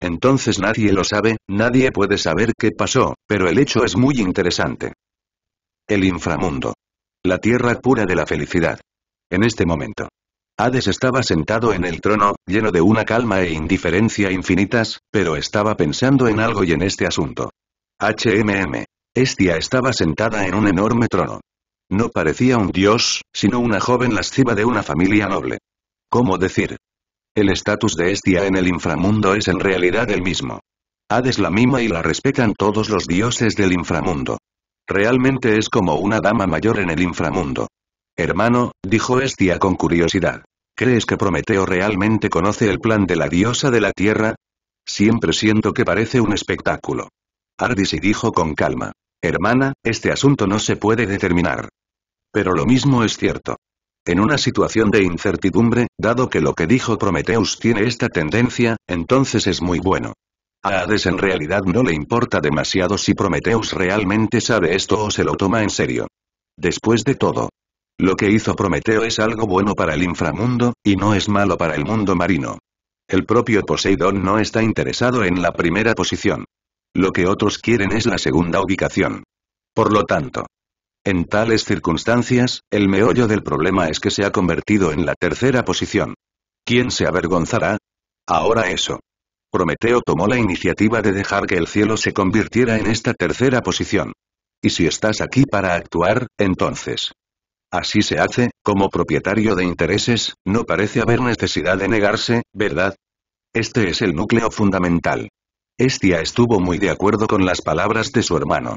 Entonces nadie lo sabe, nadie puede saber qué pasó, pero el hecho es muy interesante. El inframundo. La tierra pura de la felicidad. En este momento. Hades estaba sentado en el trono, lleno de una calma e indiferencia infinitas, pero estaba pensando en algo y en este asunto. HMM. Estia estaba sentada en un enorme trono. No parecía un dios, sino una joven lasciva de una familia noble. ¿Cómo decir? El estatus de Estia en el inframundo es en realidad el mismo. Hades la mima y la respetan todos los dioses del inframundo. Realmente es como una dama mayor en el inframundo. Hermano, dijo Estia con curiosidad. ¿Crees que Prometeo realmente conoce el plan de la diosa de la tierra? Siempre siento que parece un espectáculo. Ardisi dijo con calma. Hermana, este asunto no se puede determinar. Pero lo mismo es cierto. En una situación de incertidumbre, dado que lo que dijo Prometeus tiene esta tendencia, entonces es muy bueno. A Hades en realidad no le importa demasiado si Prometeus realmente sabe esto o se lo toma en serio. Después de todo, lo que hizo Prometeo es algo bueno para el inframundo, y no es malo para el mundo marino. El propio Poseidón no está interesado en la primera posición. Lo que otros quieren es la segunda ubicación. Por lo tanto, en tales circunstancias, el meollo del problema es que se ha convertido en la tercera posición. ¿Quién se avergonzará? Ahora eso. Prometeo tomó la iniciativa de dejar que el cielo se convirtiera en esta tercera posición. Y si estás aquí para actuar, entonces. Así se hace, como propietario de intereses, no parece haber necesidad de negarse, ¿verdad? Este es el núcleo fundamental. Estia estuvo muy de acuerdo con las palabras de su hermano.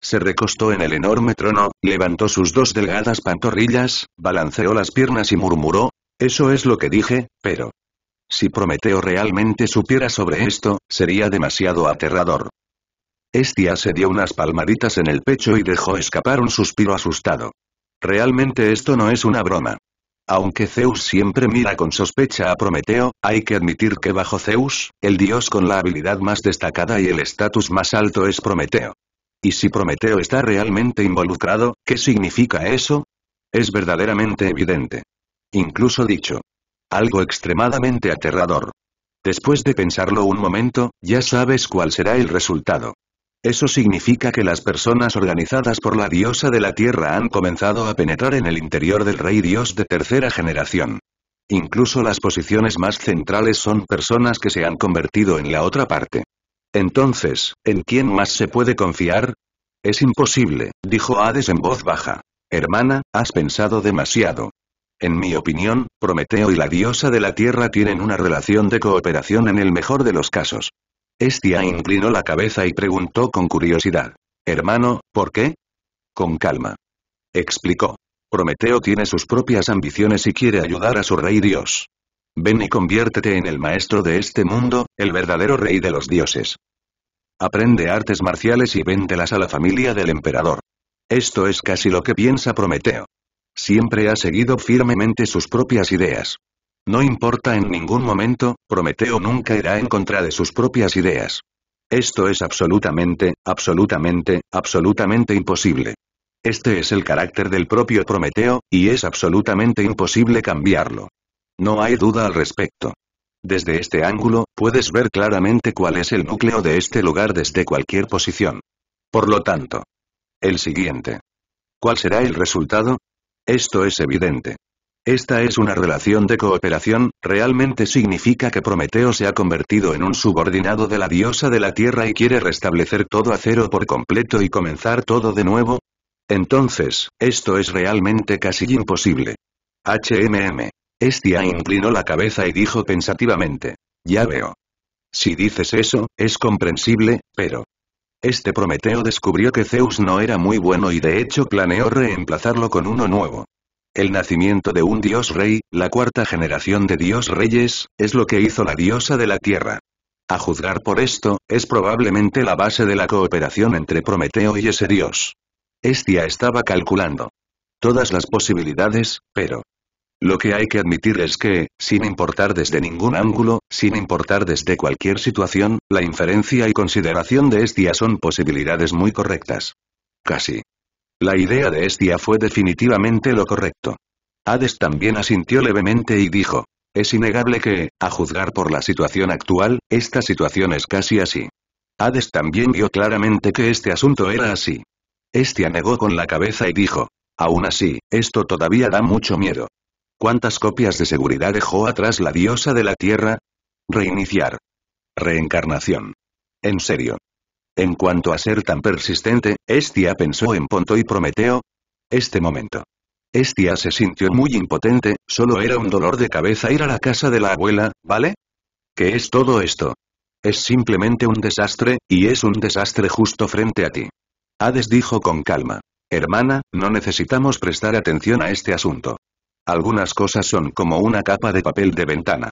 Se recostó en el enorme trono, levantó sus dos delgadas pantorrillas, balanceó las piernas y murmuró, eso es lo que dije, pero... Si Prometeo realmente supiera sobre esto, sería demasiado aterrador. Estia se dio unas palmaditas en el pecho y dejó escapar un suspiro asustado. Realmente esto no es una broma. Aunque Zeus siempre mira con sospecha a Prometeo, hay que admitir que bajo Zeus, el dios con la habilidad más destacada y el estatus más alto es Prometeo. ¿Y si Prometeo está realmente involucrado, qué significa eso? Es verdaderamente evidente. Incluso dicho. Algo extremadamente aterrador. Después de pensarlo un momento, ya sabes cuál será el resultado. Eso significa que las personas organizadas por la diosa de la tierra han comenzado a penetrar en el interior del rey dios de tercera generación. Incluso las posiciones más centrales son personas que se han convertido en la otra parte. Entonces, ¿en quién más se puede confiar? Es imposible, dijo Hades en voz baja. Hermana, has pensado demasiado. En mi opinión, Prometeo y la diosa de la Tierra tienen una relación de cooperación en el mejor de los casos. Estia inclinó la cabeza y preguntó con curiosidad. Hermano, ¿por qué? Con calma. Explicó. Prometeo tiene sus propias ambiciones y quiere ayudar a su rey Dios. Ven y conviértete en el maestro de este mundo, el verdadero rey de los dioses. Aprende artes marciales y véntelas a la familia del emperador. Esto es casi lo que piensa Prometeo. Siempre ha seguido firmemente sus propias ideas. No importa en ningún momento, Prometeo nunca irá en contra de sus propias ideas. Esto es absolutamente, absolutamente, absolutamente imposible. Este es el carácter del propio Prometeo, y es absolutamente imposible cambiarlo. No hay duda al respecto. Desde este ángulo, puedes ver claramente cuál es el núcleo de este lugar desde cualquier posición. Por lo tanto, el siguiente. ¿Cuál será el resultado? Esto es evidente. Esta es una relación de cooperación, realmente significa que Prometeo se ha convertido en un subordinado de la diosa de la tierra y quiere restablecer todo a cero por completo y comenzar todo de nuevo. Entonces, esto es realmente casi imposible. HMM. Estia inclinó la cabeza y dijo pensativamente. Ya veo. Si dices eso, es comprensible, pero... Este Prometeo descubrió que Zeus no era muy bueno y de hecho planeó reemplazarlo con uno nuevo. El nacimiento de un dios rey, la cuarta generación de dios reyes, es lo que hizo la diosa de la tierra. A juzgar por esto, es probablemente la base de la cooperación entre Prometeo y ese dios. Estia estaba calculando todas las posibilidades, pero... Lo que hay que admitir es que, sin importar desde ningún ángulo, sin importar desde cualquier situación, la inferencia y consideración de Estia son posibilidades muy correctas. Casi la idea de Estia fue definitivamente lo correcto. Hades también asintió levemente y dijo, es innegable que, a juzgar por la situación actual, esta situación es casi así. Hades también vio claramente que este asunto era así. Estia negó con la cabeza y dijo, aún así, esto todavía da mucho miedo. ¿Cuántas copias de seguridad dejó atrás la diosa de la Tierra? Reiniciar. Reencarnación. En serio. En cuanto a ser tan persistente, Estia pensó en Ponto y Prometeo. Este momento. Estia se sintió muy impotente, solo era un dolor de cabeza ir a la casa de la abuela, ¿vale? ¿Qué es todo esto? Es simplemente un desastre, y es un desastre justo frente a ti. Hades dijo con calma. Hermana, no necesitamos prestar atención a este asunto. Algunas cosas son como una capa de papel de ventana.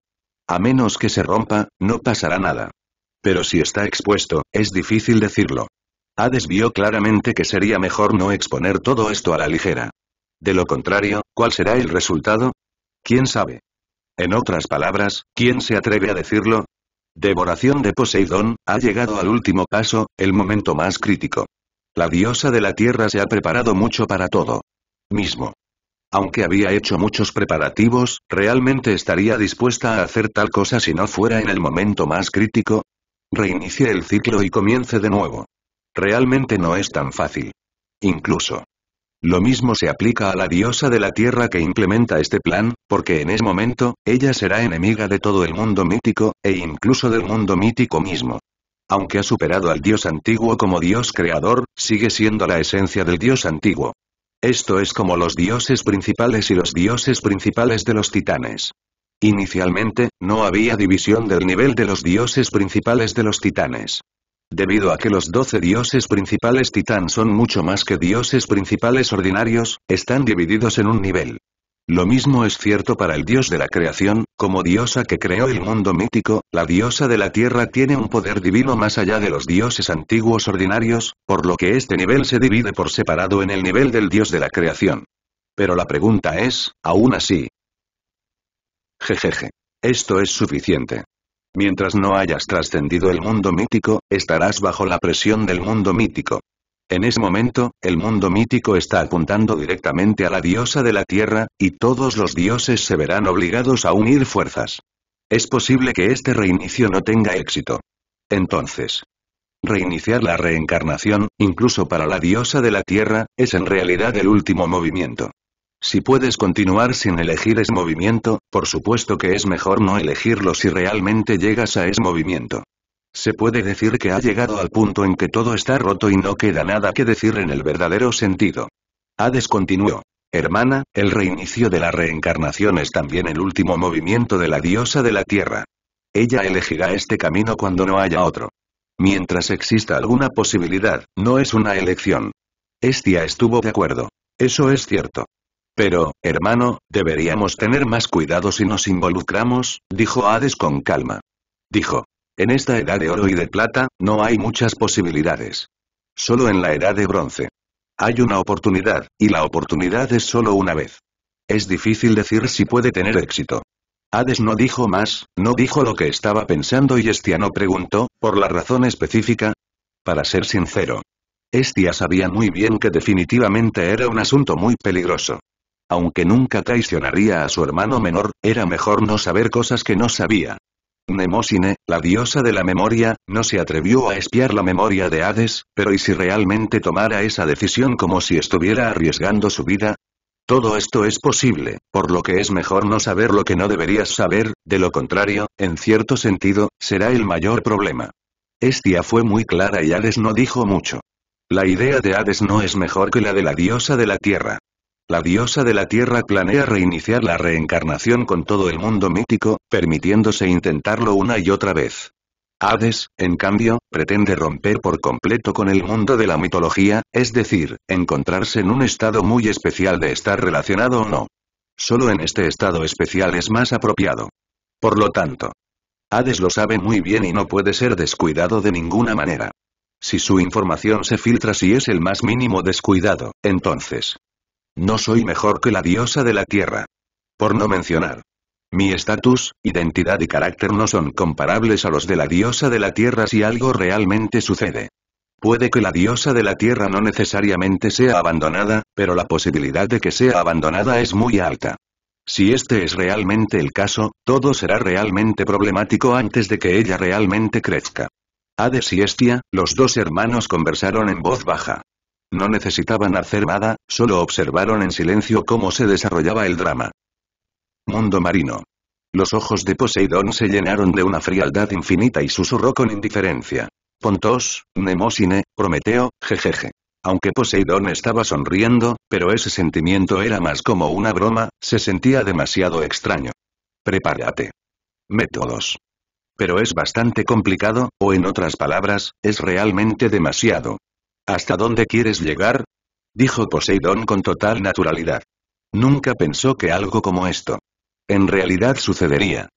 A menos que se rompa, no pasará nada. Pero si está expuesto, es difícil decirlo. Hades vio claramente que sería mejor no exponer todo esto a la ligera. De lo contrario, ¿cuál será el resultado? ¿Quién sabe? En otras palabras, ¿quién se atreve a decirlo? Devoración de Poseidón, ha llegado al último paso, el momento más crítico. La diosa de la tierra se ha preparado mucho para todo. Mismo. Aunque había hecho muchos preparativos, ¿realmente estaría dispuesta a hacer tal cosa si no fuera en el momento más crítico? reinicie el ciclo y comience de nuevo. Realmente no es tan fácil. Incluso. Lo mismo se aplica a la diosa de la Tierra que implementa este plan, porque en ese momento, ella será enemiga de todo el mundo mítico, e incluso del mundo mítico mismo. Aunque ha superado al dios antiguo como dios creador, sigue siendo la esencia del dios antiguo. Esto es como los dioses principales y los dioses principales de los titanes. Inicialmente, no había división del nivel de los dioses principales de los titanes. Debido a que los doce dioses principales titán son mucho más que dioses principales ordinarios, están divididos en un nivel. Lo mismo es cierto para el dios de la creación, como diosa que creó el mundo mítico, la diosa de la tierra tiene un poder divino más allá de los dioses antiguos ordinarios, por lo que este nivel se divide por separado en el nivel del dios de la creación. Pero la pregunta es, aún así, Jejeje. Esto es suficiente. Mientras no hayas trascendido el mundo mítico, estarás bajo la presión del mundo mítico. En ese momento, el mundo mítico está apuntando directamente a la diosa de la Tierra, y todos los dioses se verán obligados a unir fuerzas. Es posible que este reinicio no tenga éxito. Entonces, reiniciar la reencarnación, incluso para la diosa de la Tierra, es en realidad el último movimiento. Si puedes continuar sin elegir ese movimiento, por supuesto que es mejor no elegirlo si realmente llegas a ese movimiento. Se puede decir que ha llegado al punto en que todo está roto y no queda nada que decir en el verdadero sentido. Hades continuó. Hermana, el reinicio de la reencarnación es también el último movimiento de la diosa de la Tierra. Ella elegirá este camino cuando no haya otro. Mientras exista alguna posibilidad, no es una elección. Estia estuvo de acuerdo. Eso es cierto. Pero, hermano, deberíamos tener más cuidado si nos involucramos, dijo Hades con calma. Dijo. En esta edad de oro y de plata, no hay muchas posibilidades. Solo en la edad de bronce. Hay una oportunidad, y la oportunidad es solo una vez. Es difícil decir si puede tener éxito. Hades no dijo más, no dijo lo que estaba pensando y no preguntó, ¿por la razón específica? Para ser sincero. Estia sabía muy bien que definitivamente era un asunto muy peligroso. Aunque nunca traicionaría a su hermano menor, era mejor no saber cosas que no sabía. Nemósine, la diosa de la memoria, no se atrevió a espiar la memoria de Hades, pero ¿y si realmente tomara esa decisión como si estuviera arriesgando su vida? Todo esto es posible, por lo que es mejor no saber lo que no deberías saber, de lo contrario, en cierto sentido, será el mayor problema. Estia fue muy clara y Hades no dijo mucho. La idea de Hades no es mejor que la de la diosa de la tierra. La diosa de la Tierra planea reiniciar la reencarnación con todo el mundo mítico, permitiéndose intentarlo una y otra vez. Hades, en cambio, pretende romper por completo con el mundo de la mitología, es decir, encontrarse en un estado muy especial de estar relacionado o no. Solo en este estado especial es más apropiado. Por lo tanto, Hades lo sabe muy bien y no puede ser descuidado de ninguna manera. Si su información se filtra si es el más mínimo descuidado, entonces, no soy mejor que la diosa de la tierra. Por no mencionar. Mi estatus, identidad y carácter no son comparables a los de la diosa de la tierra si algo realmente sucede. Puede que la diosa de la tierra no necesariamente sea abandonada, pero la posibilidad de que sea abandonada es muy alta. Si este es realmente el caso, todo será realmente problemático antes de que ella realmente crezca. A y Estia, los dos hermanos conversaron en voz baja. No necesitaban hacer nada, solo observaron en silencio cómo se desarrollaba el drama. Mundo marino. Los ojos de Poseidón se llenaron de una frialdad infinita y susurró con indiferencia. Pontos, Nemosine, Prometeo, jejeje. Aunque Poseidón estaba sonriendo, pero ese sentimiento era más como una broma, se sentía demasiado extraño. Prepárate. Métodos. Pero es bastante complicado, o en otras palabras, es realmente demasiado. ¿Hasta dónde quieres llegar? dijo Poseidón con total naturalidad. Nunca pensó que algo como esto. En realidad sucedería.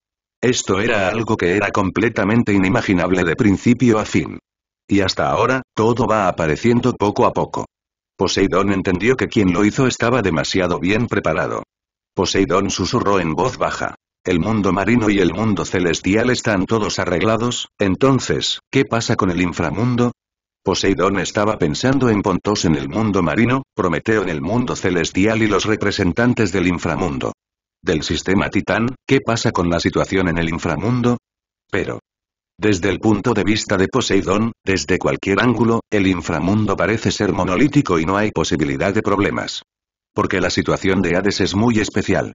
Esto era algo que era completamente inimaginable de principio a fin. Y hasta ahora, todo va apareciendo poco a poco. Poseidón entendió que quien lo hizo estaba demasiado bien preparado. Poseidón susurró en voz baja. El mundo marino y el mundo celestial están todos arreglados, entonces, ¿qué pasa con el inframundo? Poseidón estaba pensando en Pontos en el mundo marino, Prometeo en el mundo celestial y los representantes del inframundo. Del sistema Titán, ¿qué pasa con la situación en el inframundo? Pero, desde el punto de vista de Poseidón, desde cualquier ángulo, el inframundo parece ser monolítico y no hay posibilidad de problemas. Porque la situación de Hades es muy especial.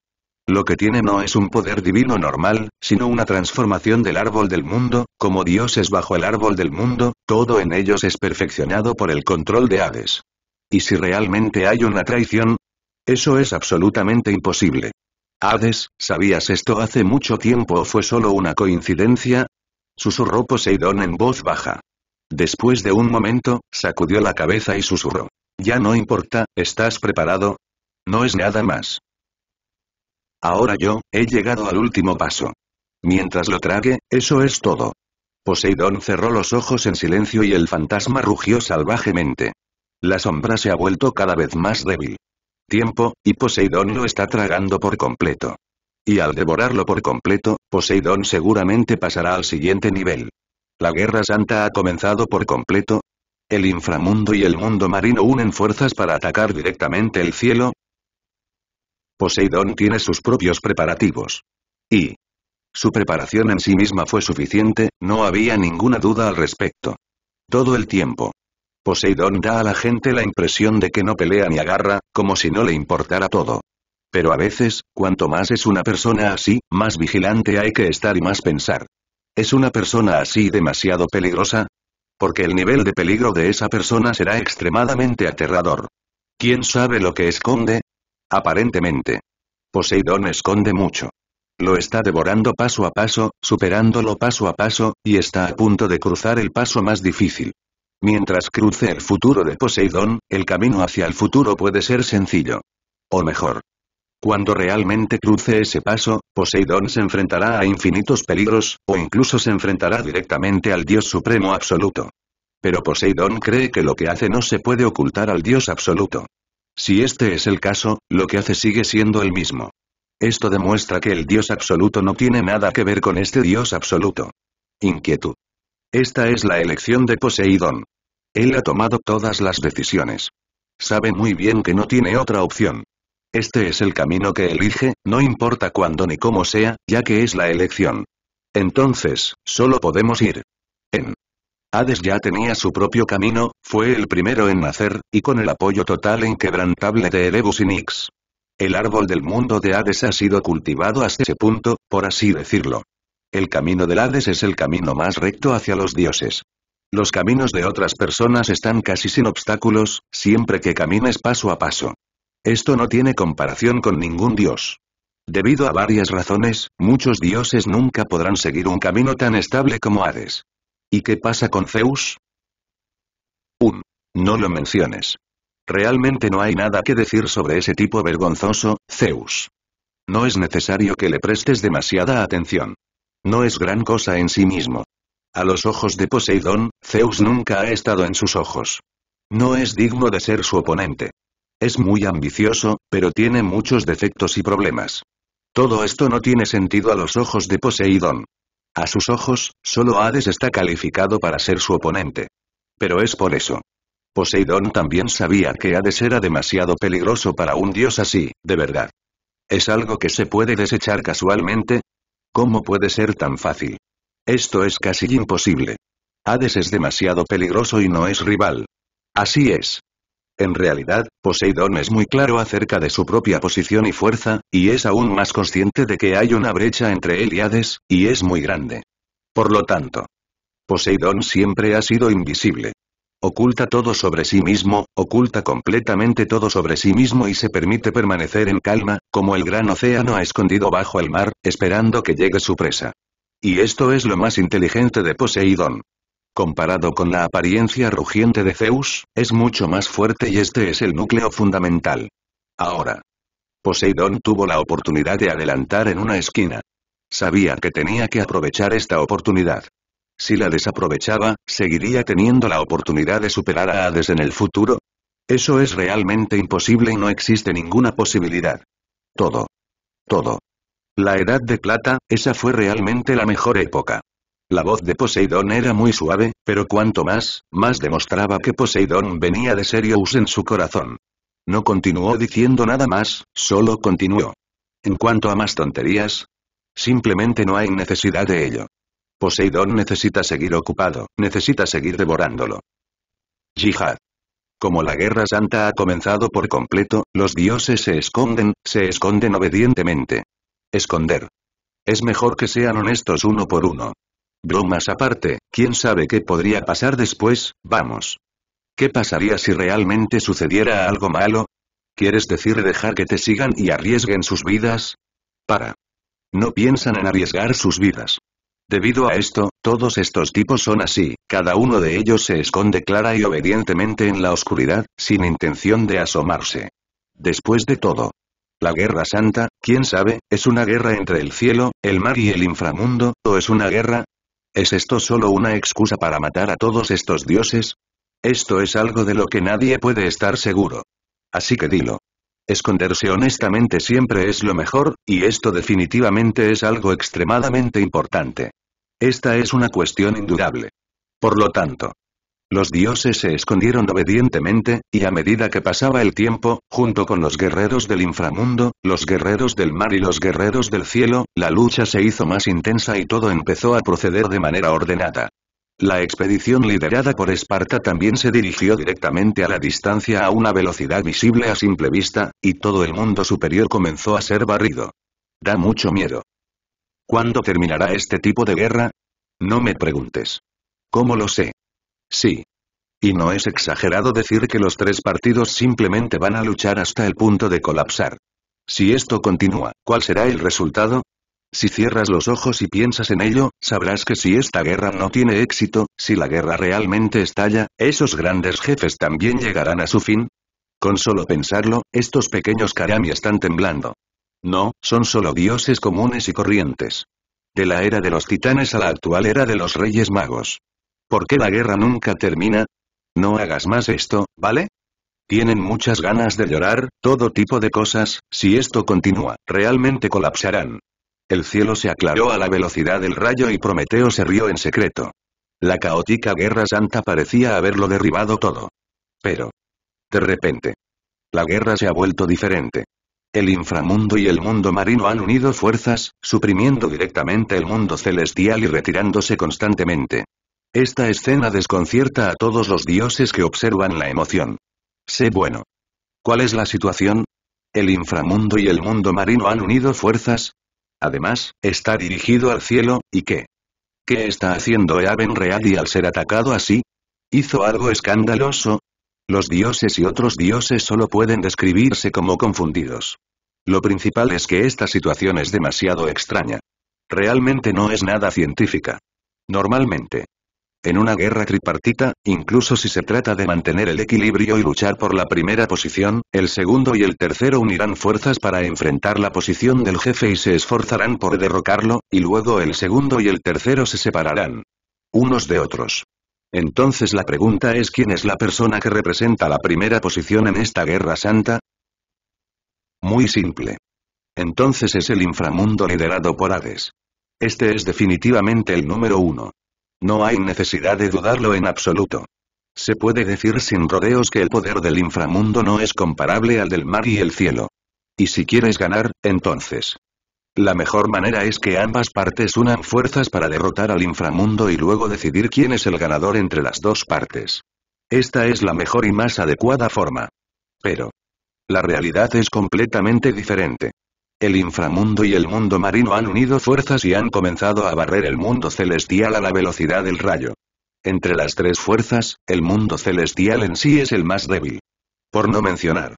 Lo que tiene no es un poder divino normal, sino una transformación del árbol del mundo, como Dios es bajo el árbol del mundo, todo en ellos es perfeccionado por el control de Hades. ¿Y si realmente hay una traición? Eso es absolutamente imposible. Hades, ¿sabías esto hace mucho tiempo o fue solo una coincidencia? Susurró Poseidón en voz baja. Después de un momento, sacudió la cabeza y susurró. Ya no importa, ¿estás preparado? No es nada más. Ahora yo, he llegado al último paso. Mientras lo trague, eso es todo. Poseidón cerró los ojos en silencio y el fantasma rugió salvajemente. La sombra se ha vuelto cada vez más débil. Tiempo, y Poseidón lo está tragando por completo. Y al devorarlo por completo, Poseidón seguramente pasará al siguiente nivel. La Guerra Santa ha comenzado por completo. El inframundo y el mundo marino unen fuerzas para atacar directamente el cielo, Poseidón tiene sus propios preparativos. Y su preparación en sí misma fue suficiente, no había ninguna duda al respecto. Todo el tiempo. Poseidón da a la gente la impresión de que no pelea ni agarra, como si no le importara todo. Pero a veces, cuanto más es una persona así, más vigilante hay que estar y más pensar. ¿Es una persona así demasiado peligrosa? Porque el nivel de peligro de esa persona será extremadamente aterrador. ¿Quién sabe lo que esconde? Aparentemente. Poseidón esconde mucho. Lo está devorando paso a paso, superándolo paso a paso, y está a punto de cruzar el paso más difícil. Mientras cruce el futuro de Poseidón, el camino hacia el futuro puede ser sencillo. O mejor. Cuando realmente cruce ese paso, Poseidón se enfrentará a infinitos peligros, o incluso se enfrentará directamente al Dios Supremo Absoluto. Pero Poseidón cree que lo que hace no se puede ocultar al Dios Absoluto. Si este es el caso, lo que hace sigue siendo el mismo. Esto demuestra que el Dios absoluto no tiene nada que ver con este Dios absoluto. Inquietud. Esta es la elección de Poseidón. Él ha tomado todas las decisiones. Sabe muy bien que no tiene otra opción. Este es el camino que elige, no importa cuándo ni cómo sea, ya que es la elección. Entonces, solo podemos ir. En Hades ya tenía su propio camino, fue el primero en nacer, y con el apoyo total e inquebrantable de Erebus y Nix. El árbol del mundo de Hades ha sido cultivado hasta ese punto, por así decirlo. El camino del Hades es el camino más recto hacia los dioses. Los caminos de otras personas están casi sin obstáculos, siempre que camines paso a paso. Esto no tiene comparación con ningún dios. Debido a varias razones, muchos dioses nunca podrán seguir un camino tan estable como Hades. ¿Y qué pasa con Zeus? 1. No lo menciones. Realmente no hay nada que decir sobre ese tipo vergonzoso, Zeus. No es necesario que le prestes demasiada atención. No es gran cosa en sí mismo. A los ojos de Poseidón, Zeus nunca ha estado en sus ojos. No es digno de ser su oponente. Es muy ambicioso, pero tiene muchos defectos y problemas. Todo esto no tiene sentido a los ojos de Poseidón. A sus ojos, solo Hades está calificado para ser su oponente. Pero es por eso. Poseidón también sabía que Hades era demasiado peligroso para un dios así, de verdad. ¿Es algo que se puede desechar casualmente? ¿Cómo puede ser tan fácil? Esto es casi imposible. Hades es demasiado peligroso y no es rival. Así es. En realidad, Poseidón es muy claro acerca de su propia posición y fuerza, y es aún más consciente de que hay una brecha entre él y Hades, y es muy grande. Por lo tanto, Poseidón siempre ha sido invisible. Oculta todo sobre sí mismo, oculta completamente todo sobre sí mismo y se permite permanecer en calma, como el gran océano ha escondido bajo el mar, esperando que llegue su presa. Y esto es lo más inteligente de Poseidón. Comparado con la apariencia rugiente de Zeus, es mucho más fuerte y este es el núcleo fundamental. Ahora. Poseidón tuvo la oportunidad de adelantar en una esquina. Sabía que tenía que aprovechar esta oportunidad. Si la desaprovechaba, seguiría teniendo la oportunidad de superar a Hades en el futuro. Eso es realmente imposible y no existe ninguna posibilidad. Todo. Todo. La Edad de Plata, esa fue realmente la mejor época. La voz de Poseidón era muy suave, pero cuanto más, más demostraba que Poseidón venía de serios en su corazón. No continuó diciendo nada más, solo continuó. En cuanto a más tonterías, simplemente no hay necesidad de ello. Poseidón necesita seguir ocupado, necesita seguir devorándolo. Jihad. Como la guerra santa ha comenzado por completo, los dioses se esconden, se esconden obedientemente. Esconder. Es mejor que sean honestos uno por uno. Bromas aparte, ¿quién sabe qué podría pasar después? Vamos. ¿Qué pasaría si realmente sucediera algo malo? ¿Quieres decir dejar que te sigan y arriesguen sus vidas? Para. No piensan en arriesgar sus vidas. Debido a esto, todos estos tipos son así, cada uno de ellos se esconde clara y obedientemente en la oscuridad, sin intención de asomarse. Después de todo, la guerra santa, quién sabe, es una guerra entre el cielo, el mar y el inframundo, o es una guerra, ¿Es esto solo una excusa para matar a todos estos dioses? Esto es algo de lo que nadie puede estar seguro. Así que dilo. Esconderse honestamente siempre es lo mejor, y esto definitivamente es algo extremadamente importante. Esta es una cuestión indudable. Por lo tanto, los dioses se escondieron obedientemente, y a medida que pasaba el tiempo, junto con los guerreros del inframundo, los guerreros del mar y los guerreros del cielo, la lucha se hizo más intensa y todo empezó a proceder de manera ordenada. La expedición liderada por Esparta también se dirigió directamente a la distancia a una velocidad visible a simple vista, y todo el mundo superior comenzó a ser barrido. Da mucho miedo. ¿Cuándo terminará este tipo de guerra? No me preguntes. ¿Cómo lo sé? Sí. Y no es exagerado decir que los tres partidos simplemente van a luchar hasta el punto de colapsar. Si esto continúa, ¿cuál será el resultado? Si cierras los ojos y piensas en ello, sabrás que si esta guerra no tiene éxito, si la guerra realmente estalla, esos grandes jefes también llegarán a su fin. Con solo pensarlo, estos pequeños karami están temblando. No, son solo dioses comunes y corrientes. De la era de los titanes a la actual era de los reyes magos. ¿Por qué la guerra nunca termina? No hagas más esto, ¿vale? Tienen muchas ganas de llorar, todo tipo de cosas, si esto continúa, realmente colapsarán. El cielo se aclaró a la velocidad del rayo y Prometeo se rió en secreto. La caótica Guerra Santa parecía haberlo derribado todo. Pero. De repente. La guerra se ha vuelto diferente. El inframundo y el mundo marino han unido fuerzas, suprimiendo directamente el mundo celestial y retirándose constantemente. Esta escena desconcierta a todos los dioses que observan la emoción. Sé bueno. ¿Cuál es la situación? ¿El inframundo y el mundo marino han unido fuerzas? Además, está dirigido al cielo, ¿y qué? ¿Qué está haciendo Eaven y al ser atacado así? ¿Hizo algo escandaloso? Los dioses y otros dioses solo pueden describirse como confundidos. Lo principal es que esta situación es demasiado extraña. Realmente no es nada científica. Normalmente, en una guerra tripartita, incluso si se trata de mantener el equilibrio y luchar por la primera posición, el segundo y el tercero unirán fuerzas para enfrentar la posición del jefe y se esforzarán por derrocarlo, y luego el segundo y el tercero se separarán. Unos de otros. Entonces la pregunta es quién es la persona que representa la primera posición en esta guerra santa? Muy simple. Entonces es el inframundo liderado por Hades. Este es definitivamente el número uno. No hay necesidad de dudarlo en absoluto. Se puede decir sin rodeos que el poder del inframundo no es comparable al del mar y el cielo. Y si quieres ganar, entonces. La mejor manera es que ambas partes unan fuerzas para derrotar al inframundo y luego decidir quién es el ganador entre las dos partes. Esta es la mejor y más adecuada forma. Pero. La realidad es completamente diferente. El inframundo y el mundo marino han unido fuerzas y han comenzado a barrer el mundo celestial a la velocidad del rayo. Entre las tres fuerzas, el mundo celestial en sí es el más débil. Por no mencionar.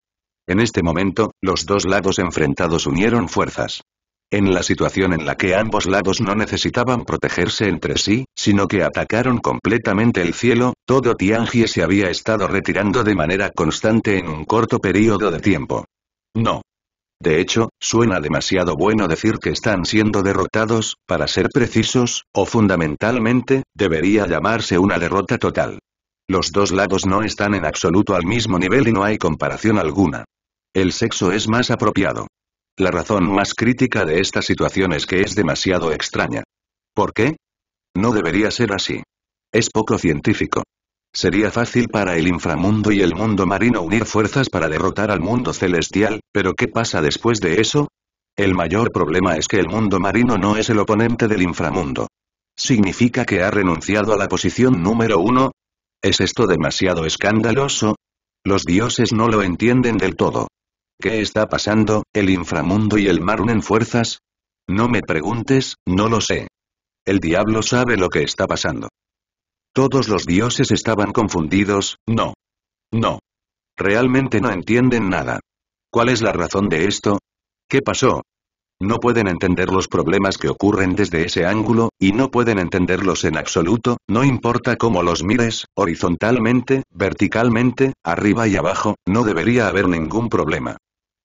En este momento, los dos lados enfrentados unieron fuerzas. En la situación en la que ambos lados no necesitaban protegerse entre sí, sino que atacaron completamente el cielo, todo Tiangie se había estado retirando de manera constante en un corto periodo de tiempo. No, de hecho, suena demasiado bueno decir que están siendo derrotados, para ser precisos, o fundamentalmente, debería llamarse una derrota total. Los dos lados no están en absoluto al mismo nivel y no hay comparación alguna. El sexo es más apropiado. La razón más crítica de esta situación es que es demasiado extraña. ¿Por qué? No debería ser así. Es poco científico. Sería fácil para el inframundo y el mundo marino unir fuerzas para derrotar al mundo celestial, pero ¿qué pasa después de eso? El mayor problema es que el mundo marino no es el oponente del inframundo. ¿Significa que ha renunciado a la posición número uno? ¿Es esto demasiado escandaloso? Los dioses no lo entienden del todo. ¿Qué está pasando, el inframundo y el mar unen fuerzas? No me preguntes, no lo sé. El diablo sabe lo que está pasando. Todos los dioses estaban confundidos, no. No. Realmente no entienden nada. ¿Cuál es la razón de esto? ¿Qué pasó? No pueden entender los problemas que ocurren desde ese ángulo, y no pueden entenderlos en absoluto, no importa cómo los mires, horizontalmente, verticalmente, arriba y abajo, no debería haber ningún problema.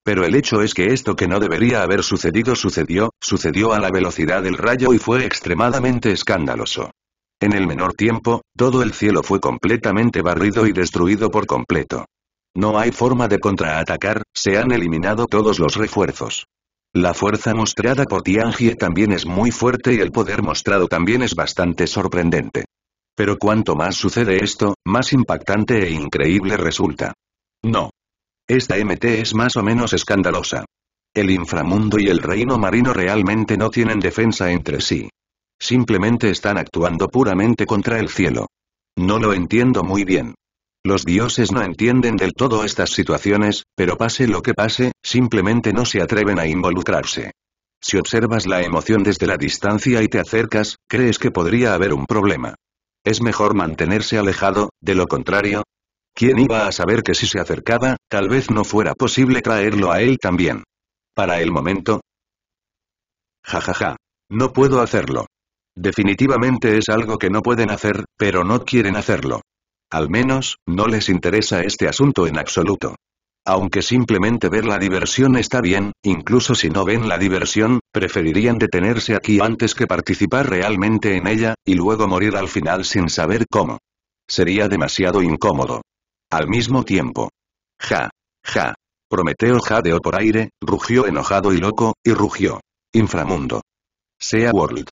Pero el hecho es que esto que no debería haber sucedido sucedió, sucedió a la velocidad del rayo y fue extremadamente escandaloso. En el menor tiempo, todo el cielo fue completamente barrido y destruido por completo. No hay forma de contraatacar, se han eliminado todos los refuerzos. La fuerza mostrada por Tianjie también es muy fuerte y el poder mostrado también es bastante sorprendente. Pero cuanto más sucede esto, más impactante e increíble resulta. No. Esta MT es más o menos escandalosa. El inframundo y el reino marino realmente no tienen defensa entre sí. Simplemente están actuando puramente contra el cielo. No lo entiendo muy bien. Los dioses no entienden del todo estas situaciones, pero pase lo que pase, simplemente no se atreven a involucrarse. Si observas la emoción desde la distancia y te acercas, crees que podría haber un problema. Es mejor mantenerse alejado, de lo contrario. ¿Quién iba a saber que si se acercaba, tal vez no fuera posible traerlo a él también? Para el momento. Jajaja. Ja, ja. No puedo hacerlo. Definitivamente es algo que no pueden hacer, pero no quieren hacerlo. Al menos, no les interesa este asunto en absoluto. Aunque simplemente ver la diversión está bien, incluso si no ven la diversión, preferirían detenerse aquí antes que participar realmente en ella, y luego morir al final sin saber cómo. Sería demasiado incómodo. Al mismo tiempo. Ja. Ja. Prometeo jadeó por aire, rugió enojado y loco, y rugió. Inframundo. Sea World.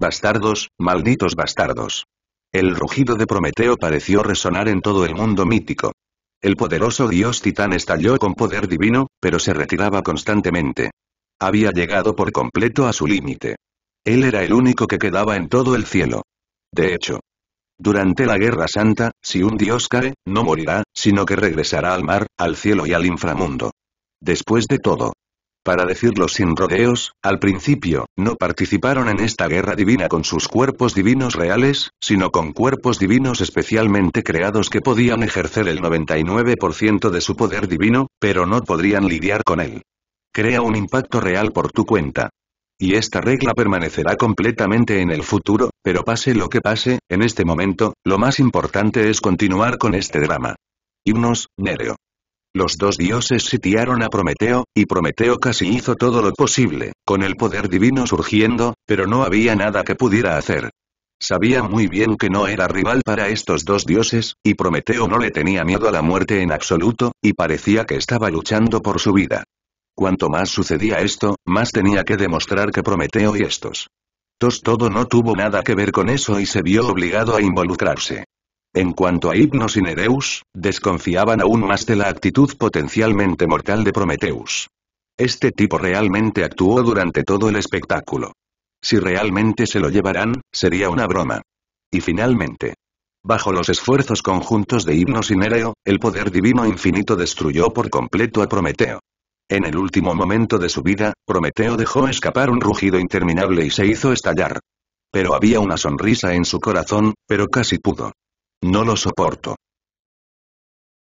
Bastardos, malditos bastardos. El rugido de Prometeo pareció resonar en todo el mundo mítico. El poderoso dios titán estalló con poder divino, pero se retiraba constantemente. Había llegado por completo a su límite. Él era el único que quedaba en todo el cielo. De hecho, durante la Guerra Santa, si un dios cae, no morirá, sino que regresará al mar, al cielo y al inframundo. Después de todo, para decirlo sin rodeos, al principio, no participaron en esta guerra divina con sus cuerpos divinos reales, sino con cuerpos divinos especialmente creados que podían ejercer el 99% de su poder divino, pero no podrían lidiar con él. Crea un impacto real por tu cuenta. Y esta regla permanecerá completamente en el futuro, pero pase lo que pase, en este momento, lo más importante es continuar con este drama. Himnos, Nereo. Los dos dioses sitiaron a Prometeo, y Prometeo casi hizo todo lo posible, con el poder divino surgiendo, pero no había nada que pudiera hacer. Sabía muy bien que no era rival para estos dos dioses, y Prometeo no le tenía miedo a la muerte en absoluto, y parecía que estaba luchando por su vida. Cuanto más sucedía esto, más tenía que demostrar que Prometeo y estos. dos todo no tuvo nada que ver con eso y se vio obligado a involucrarse. En cuanto a Hipnos y Nereus, desconfiaban aún más de la actitud potencialmente mortal de Prometeus. Este tipo realmente actuó durante todo el espectáculo. Si realmente se lo llevarán, sería una broma. Y finalmente. Bajo los esfuerzos conjuntos de Himnos y Nereo, el poder divino infinito destruyó por completo a Prometeo. En el último momento de su vida, Prometeo dejó escapar un rugido interminable y se hizo estallar. Pero había una sonrisa en su corazón, pero casi pudo. No lo soporto.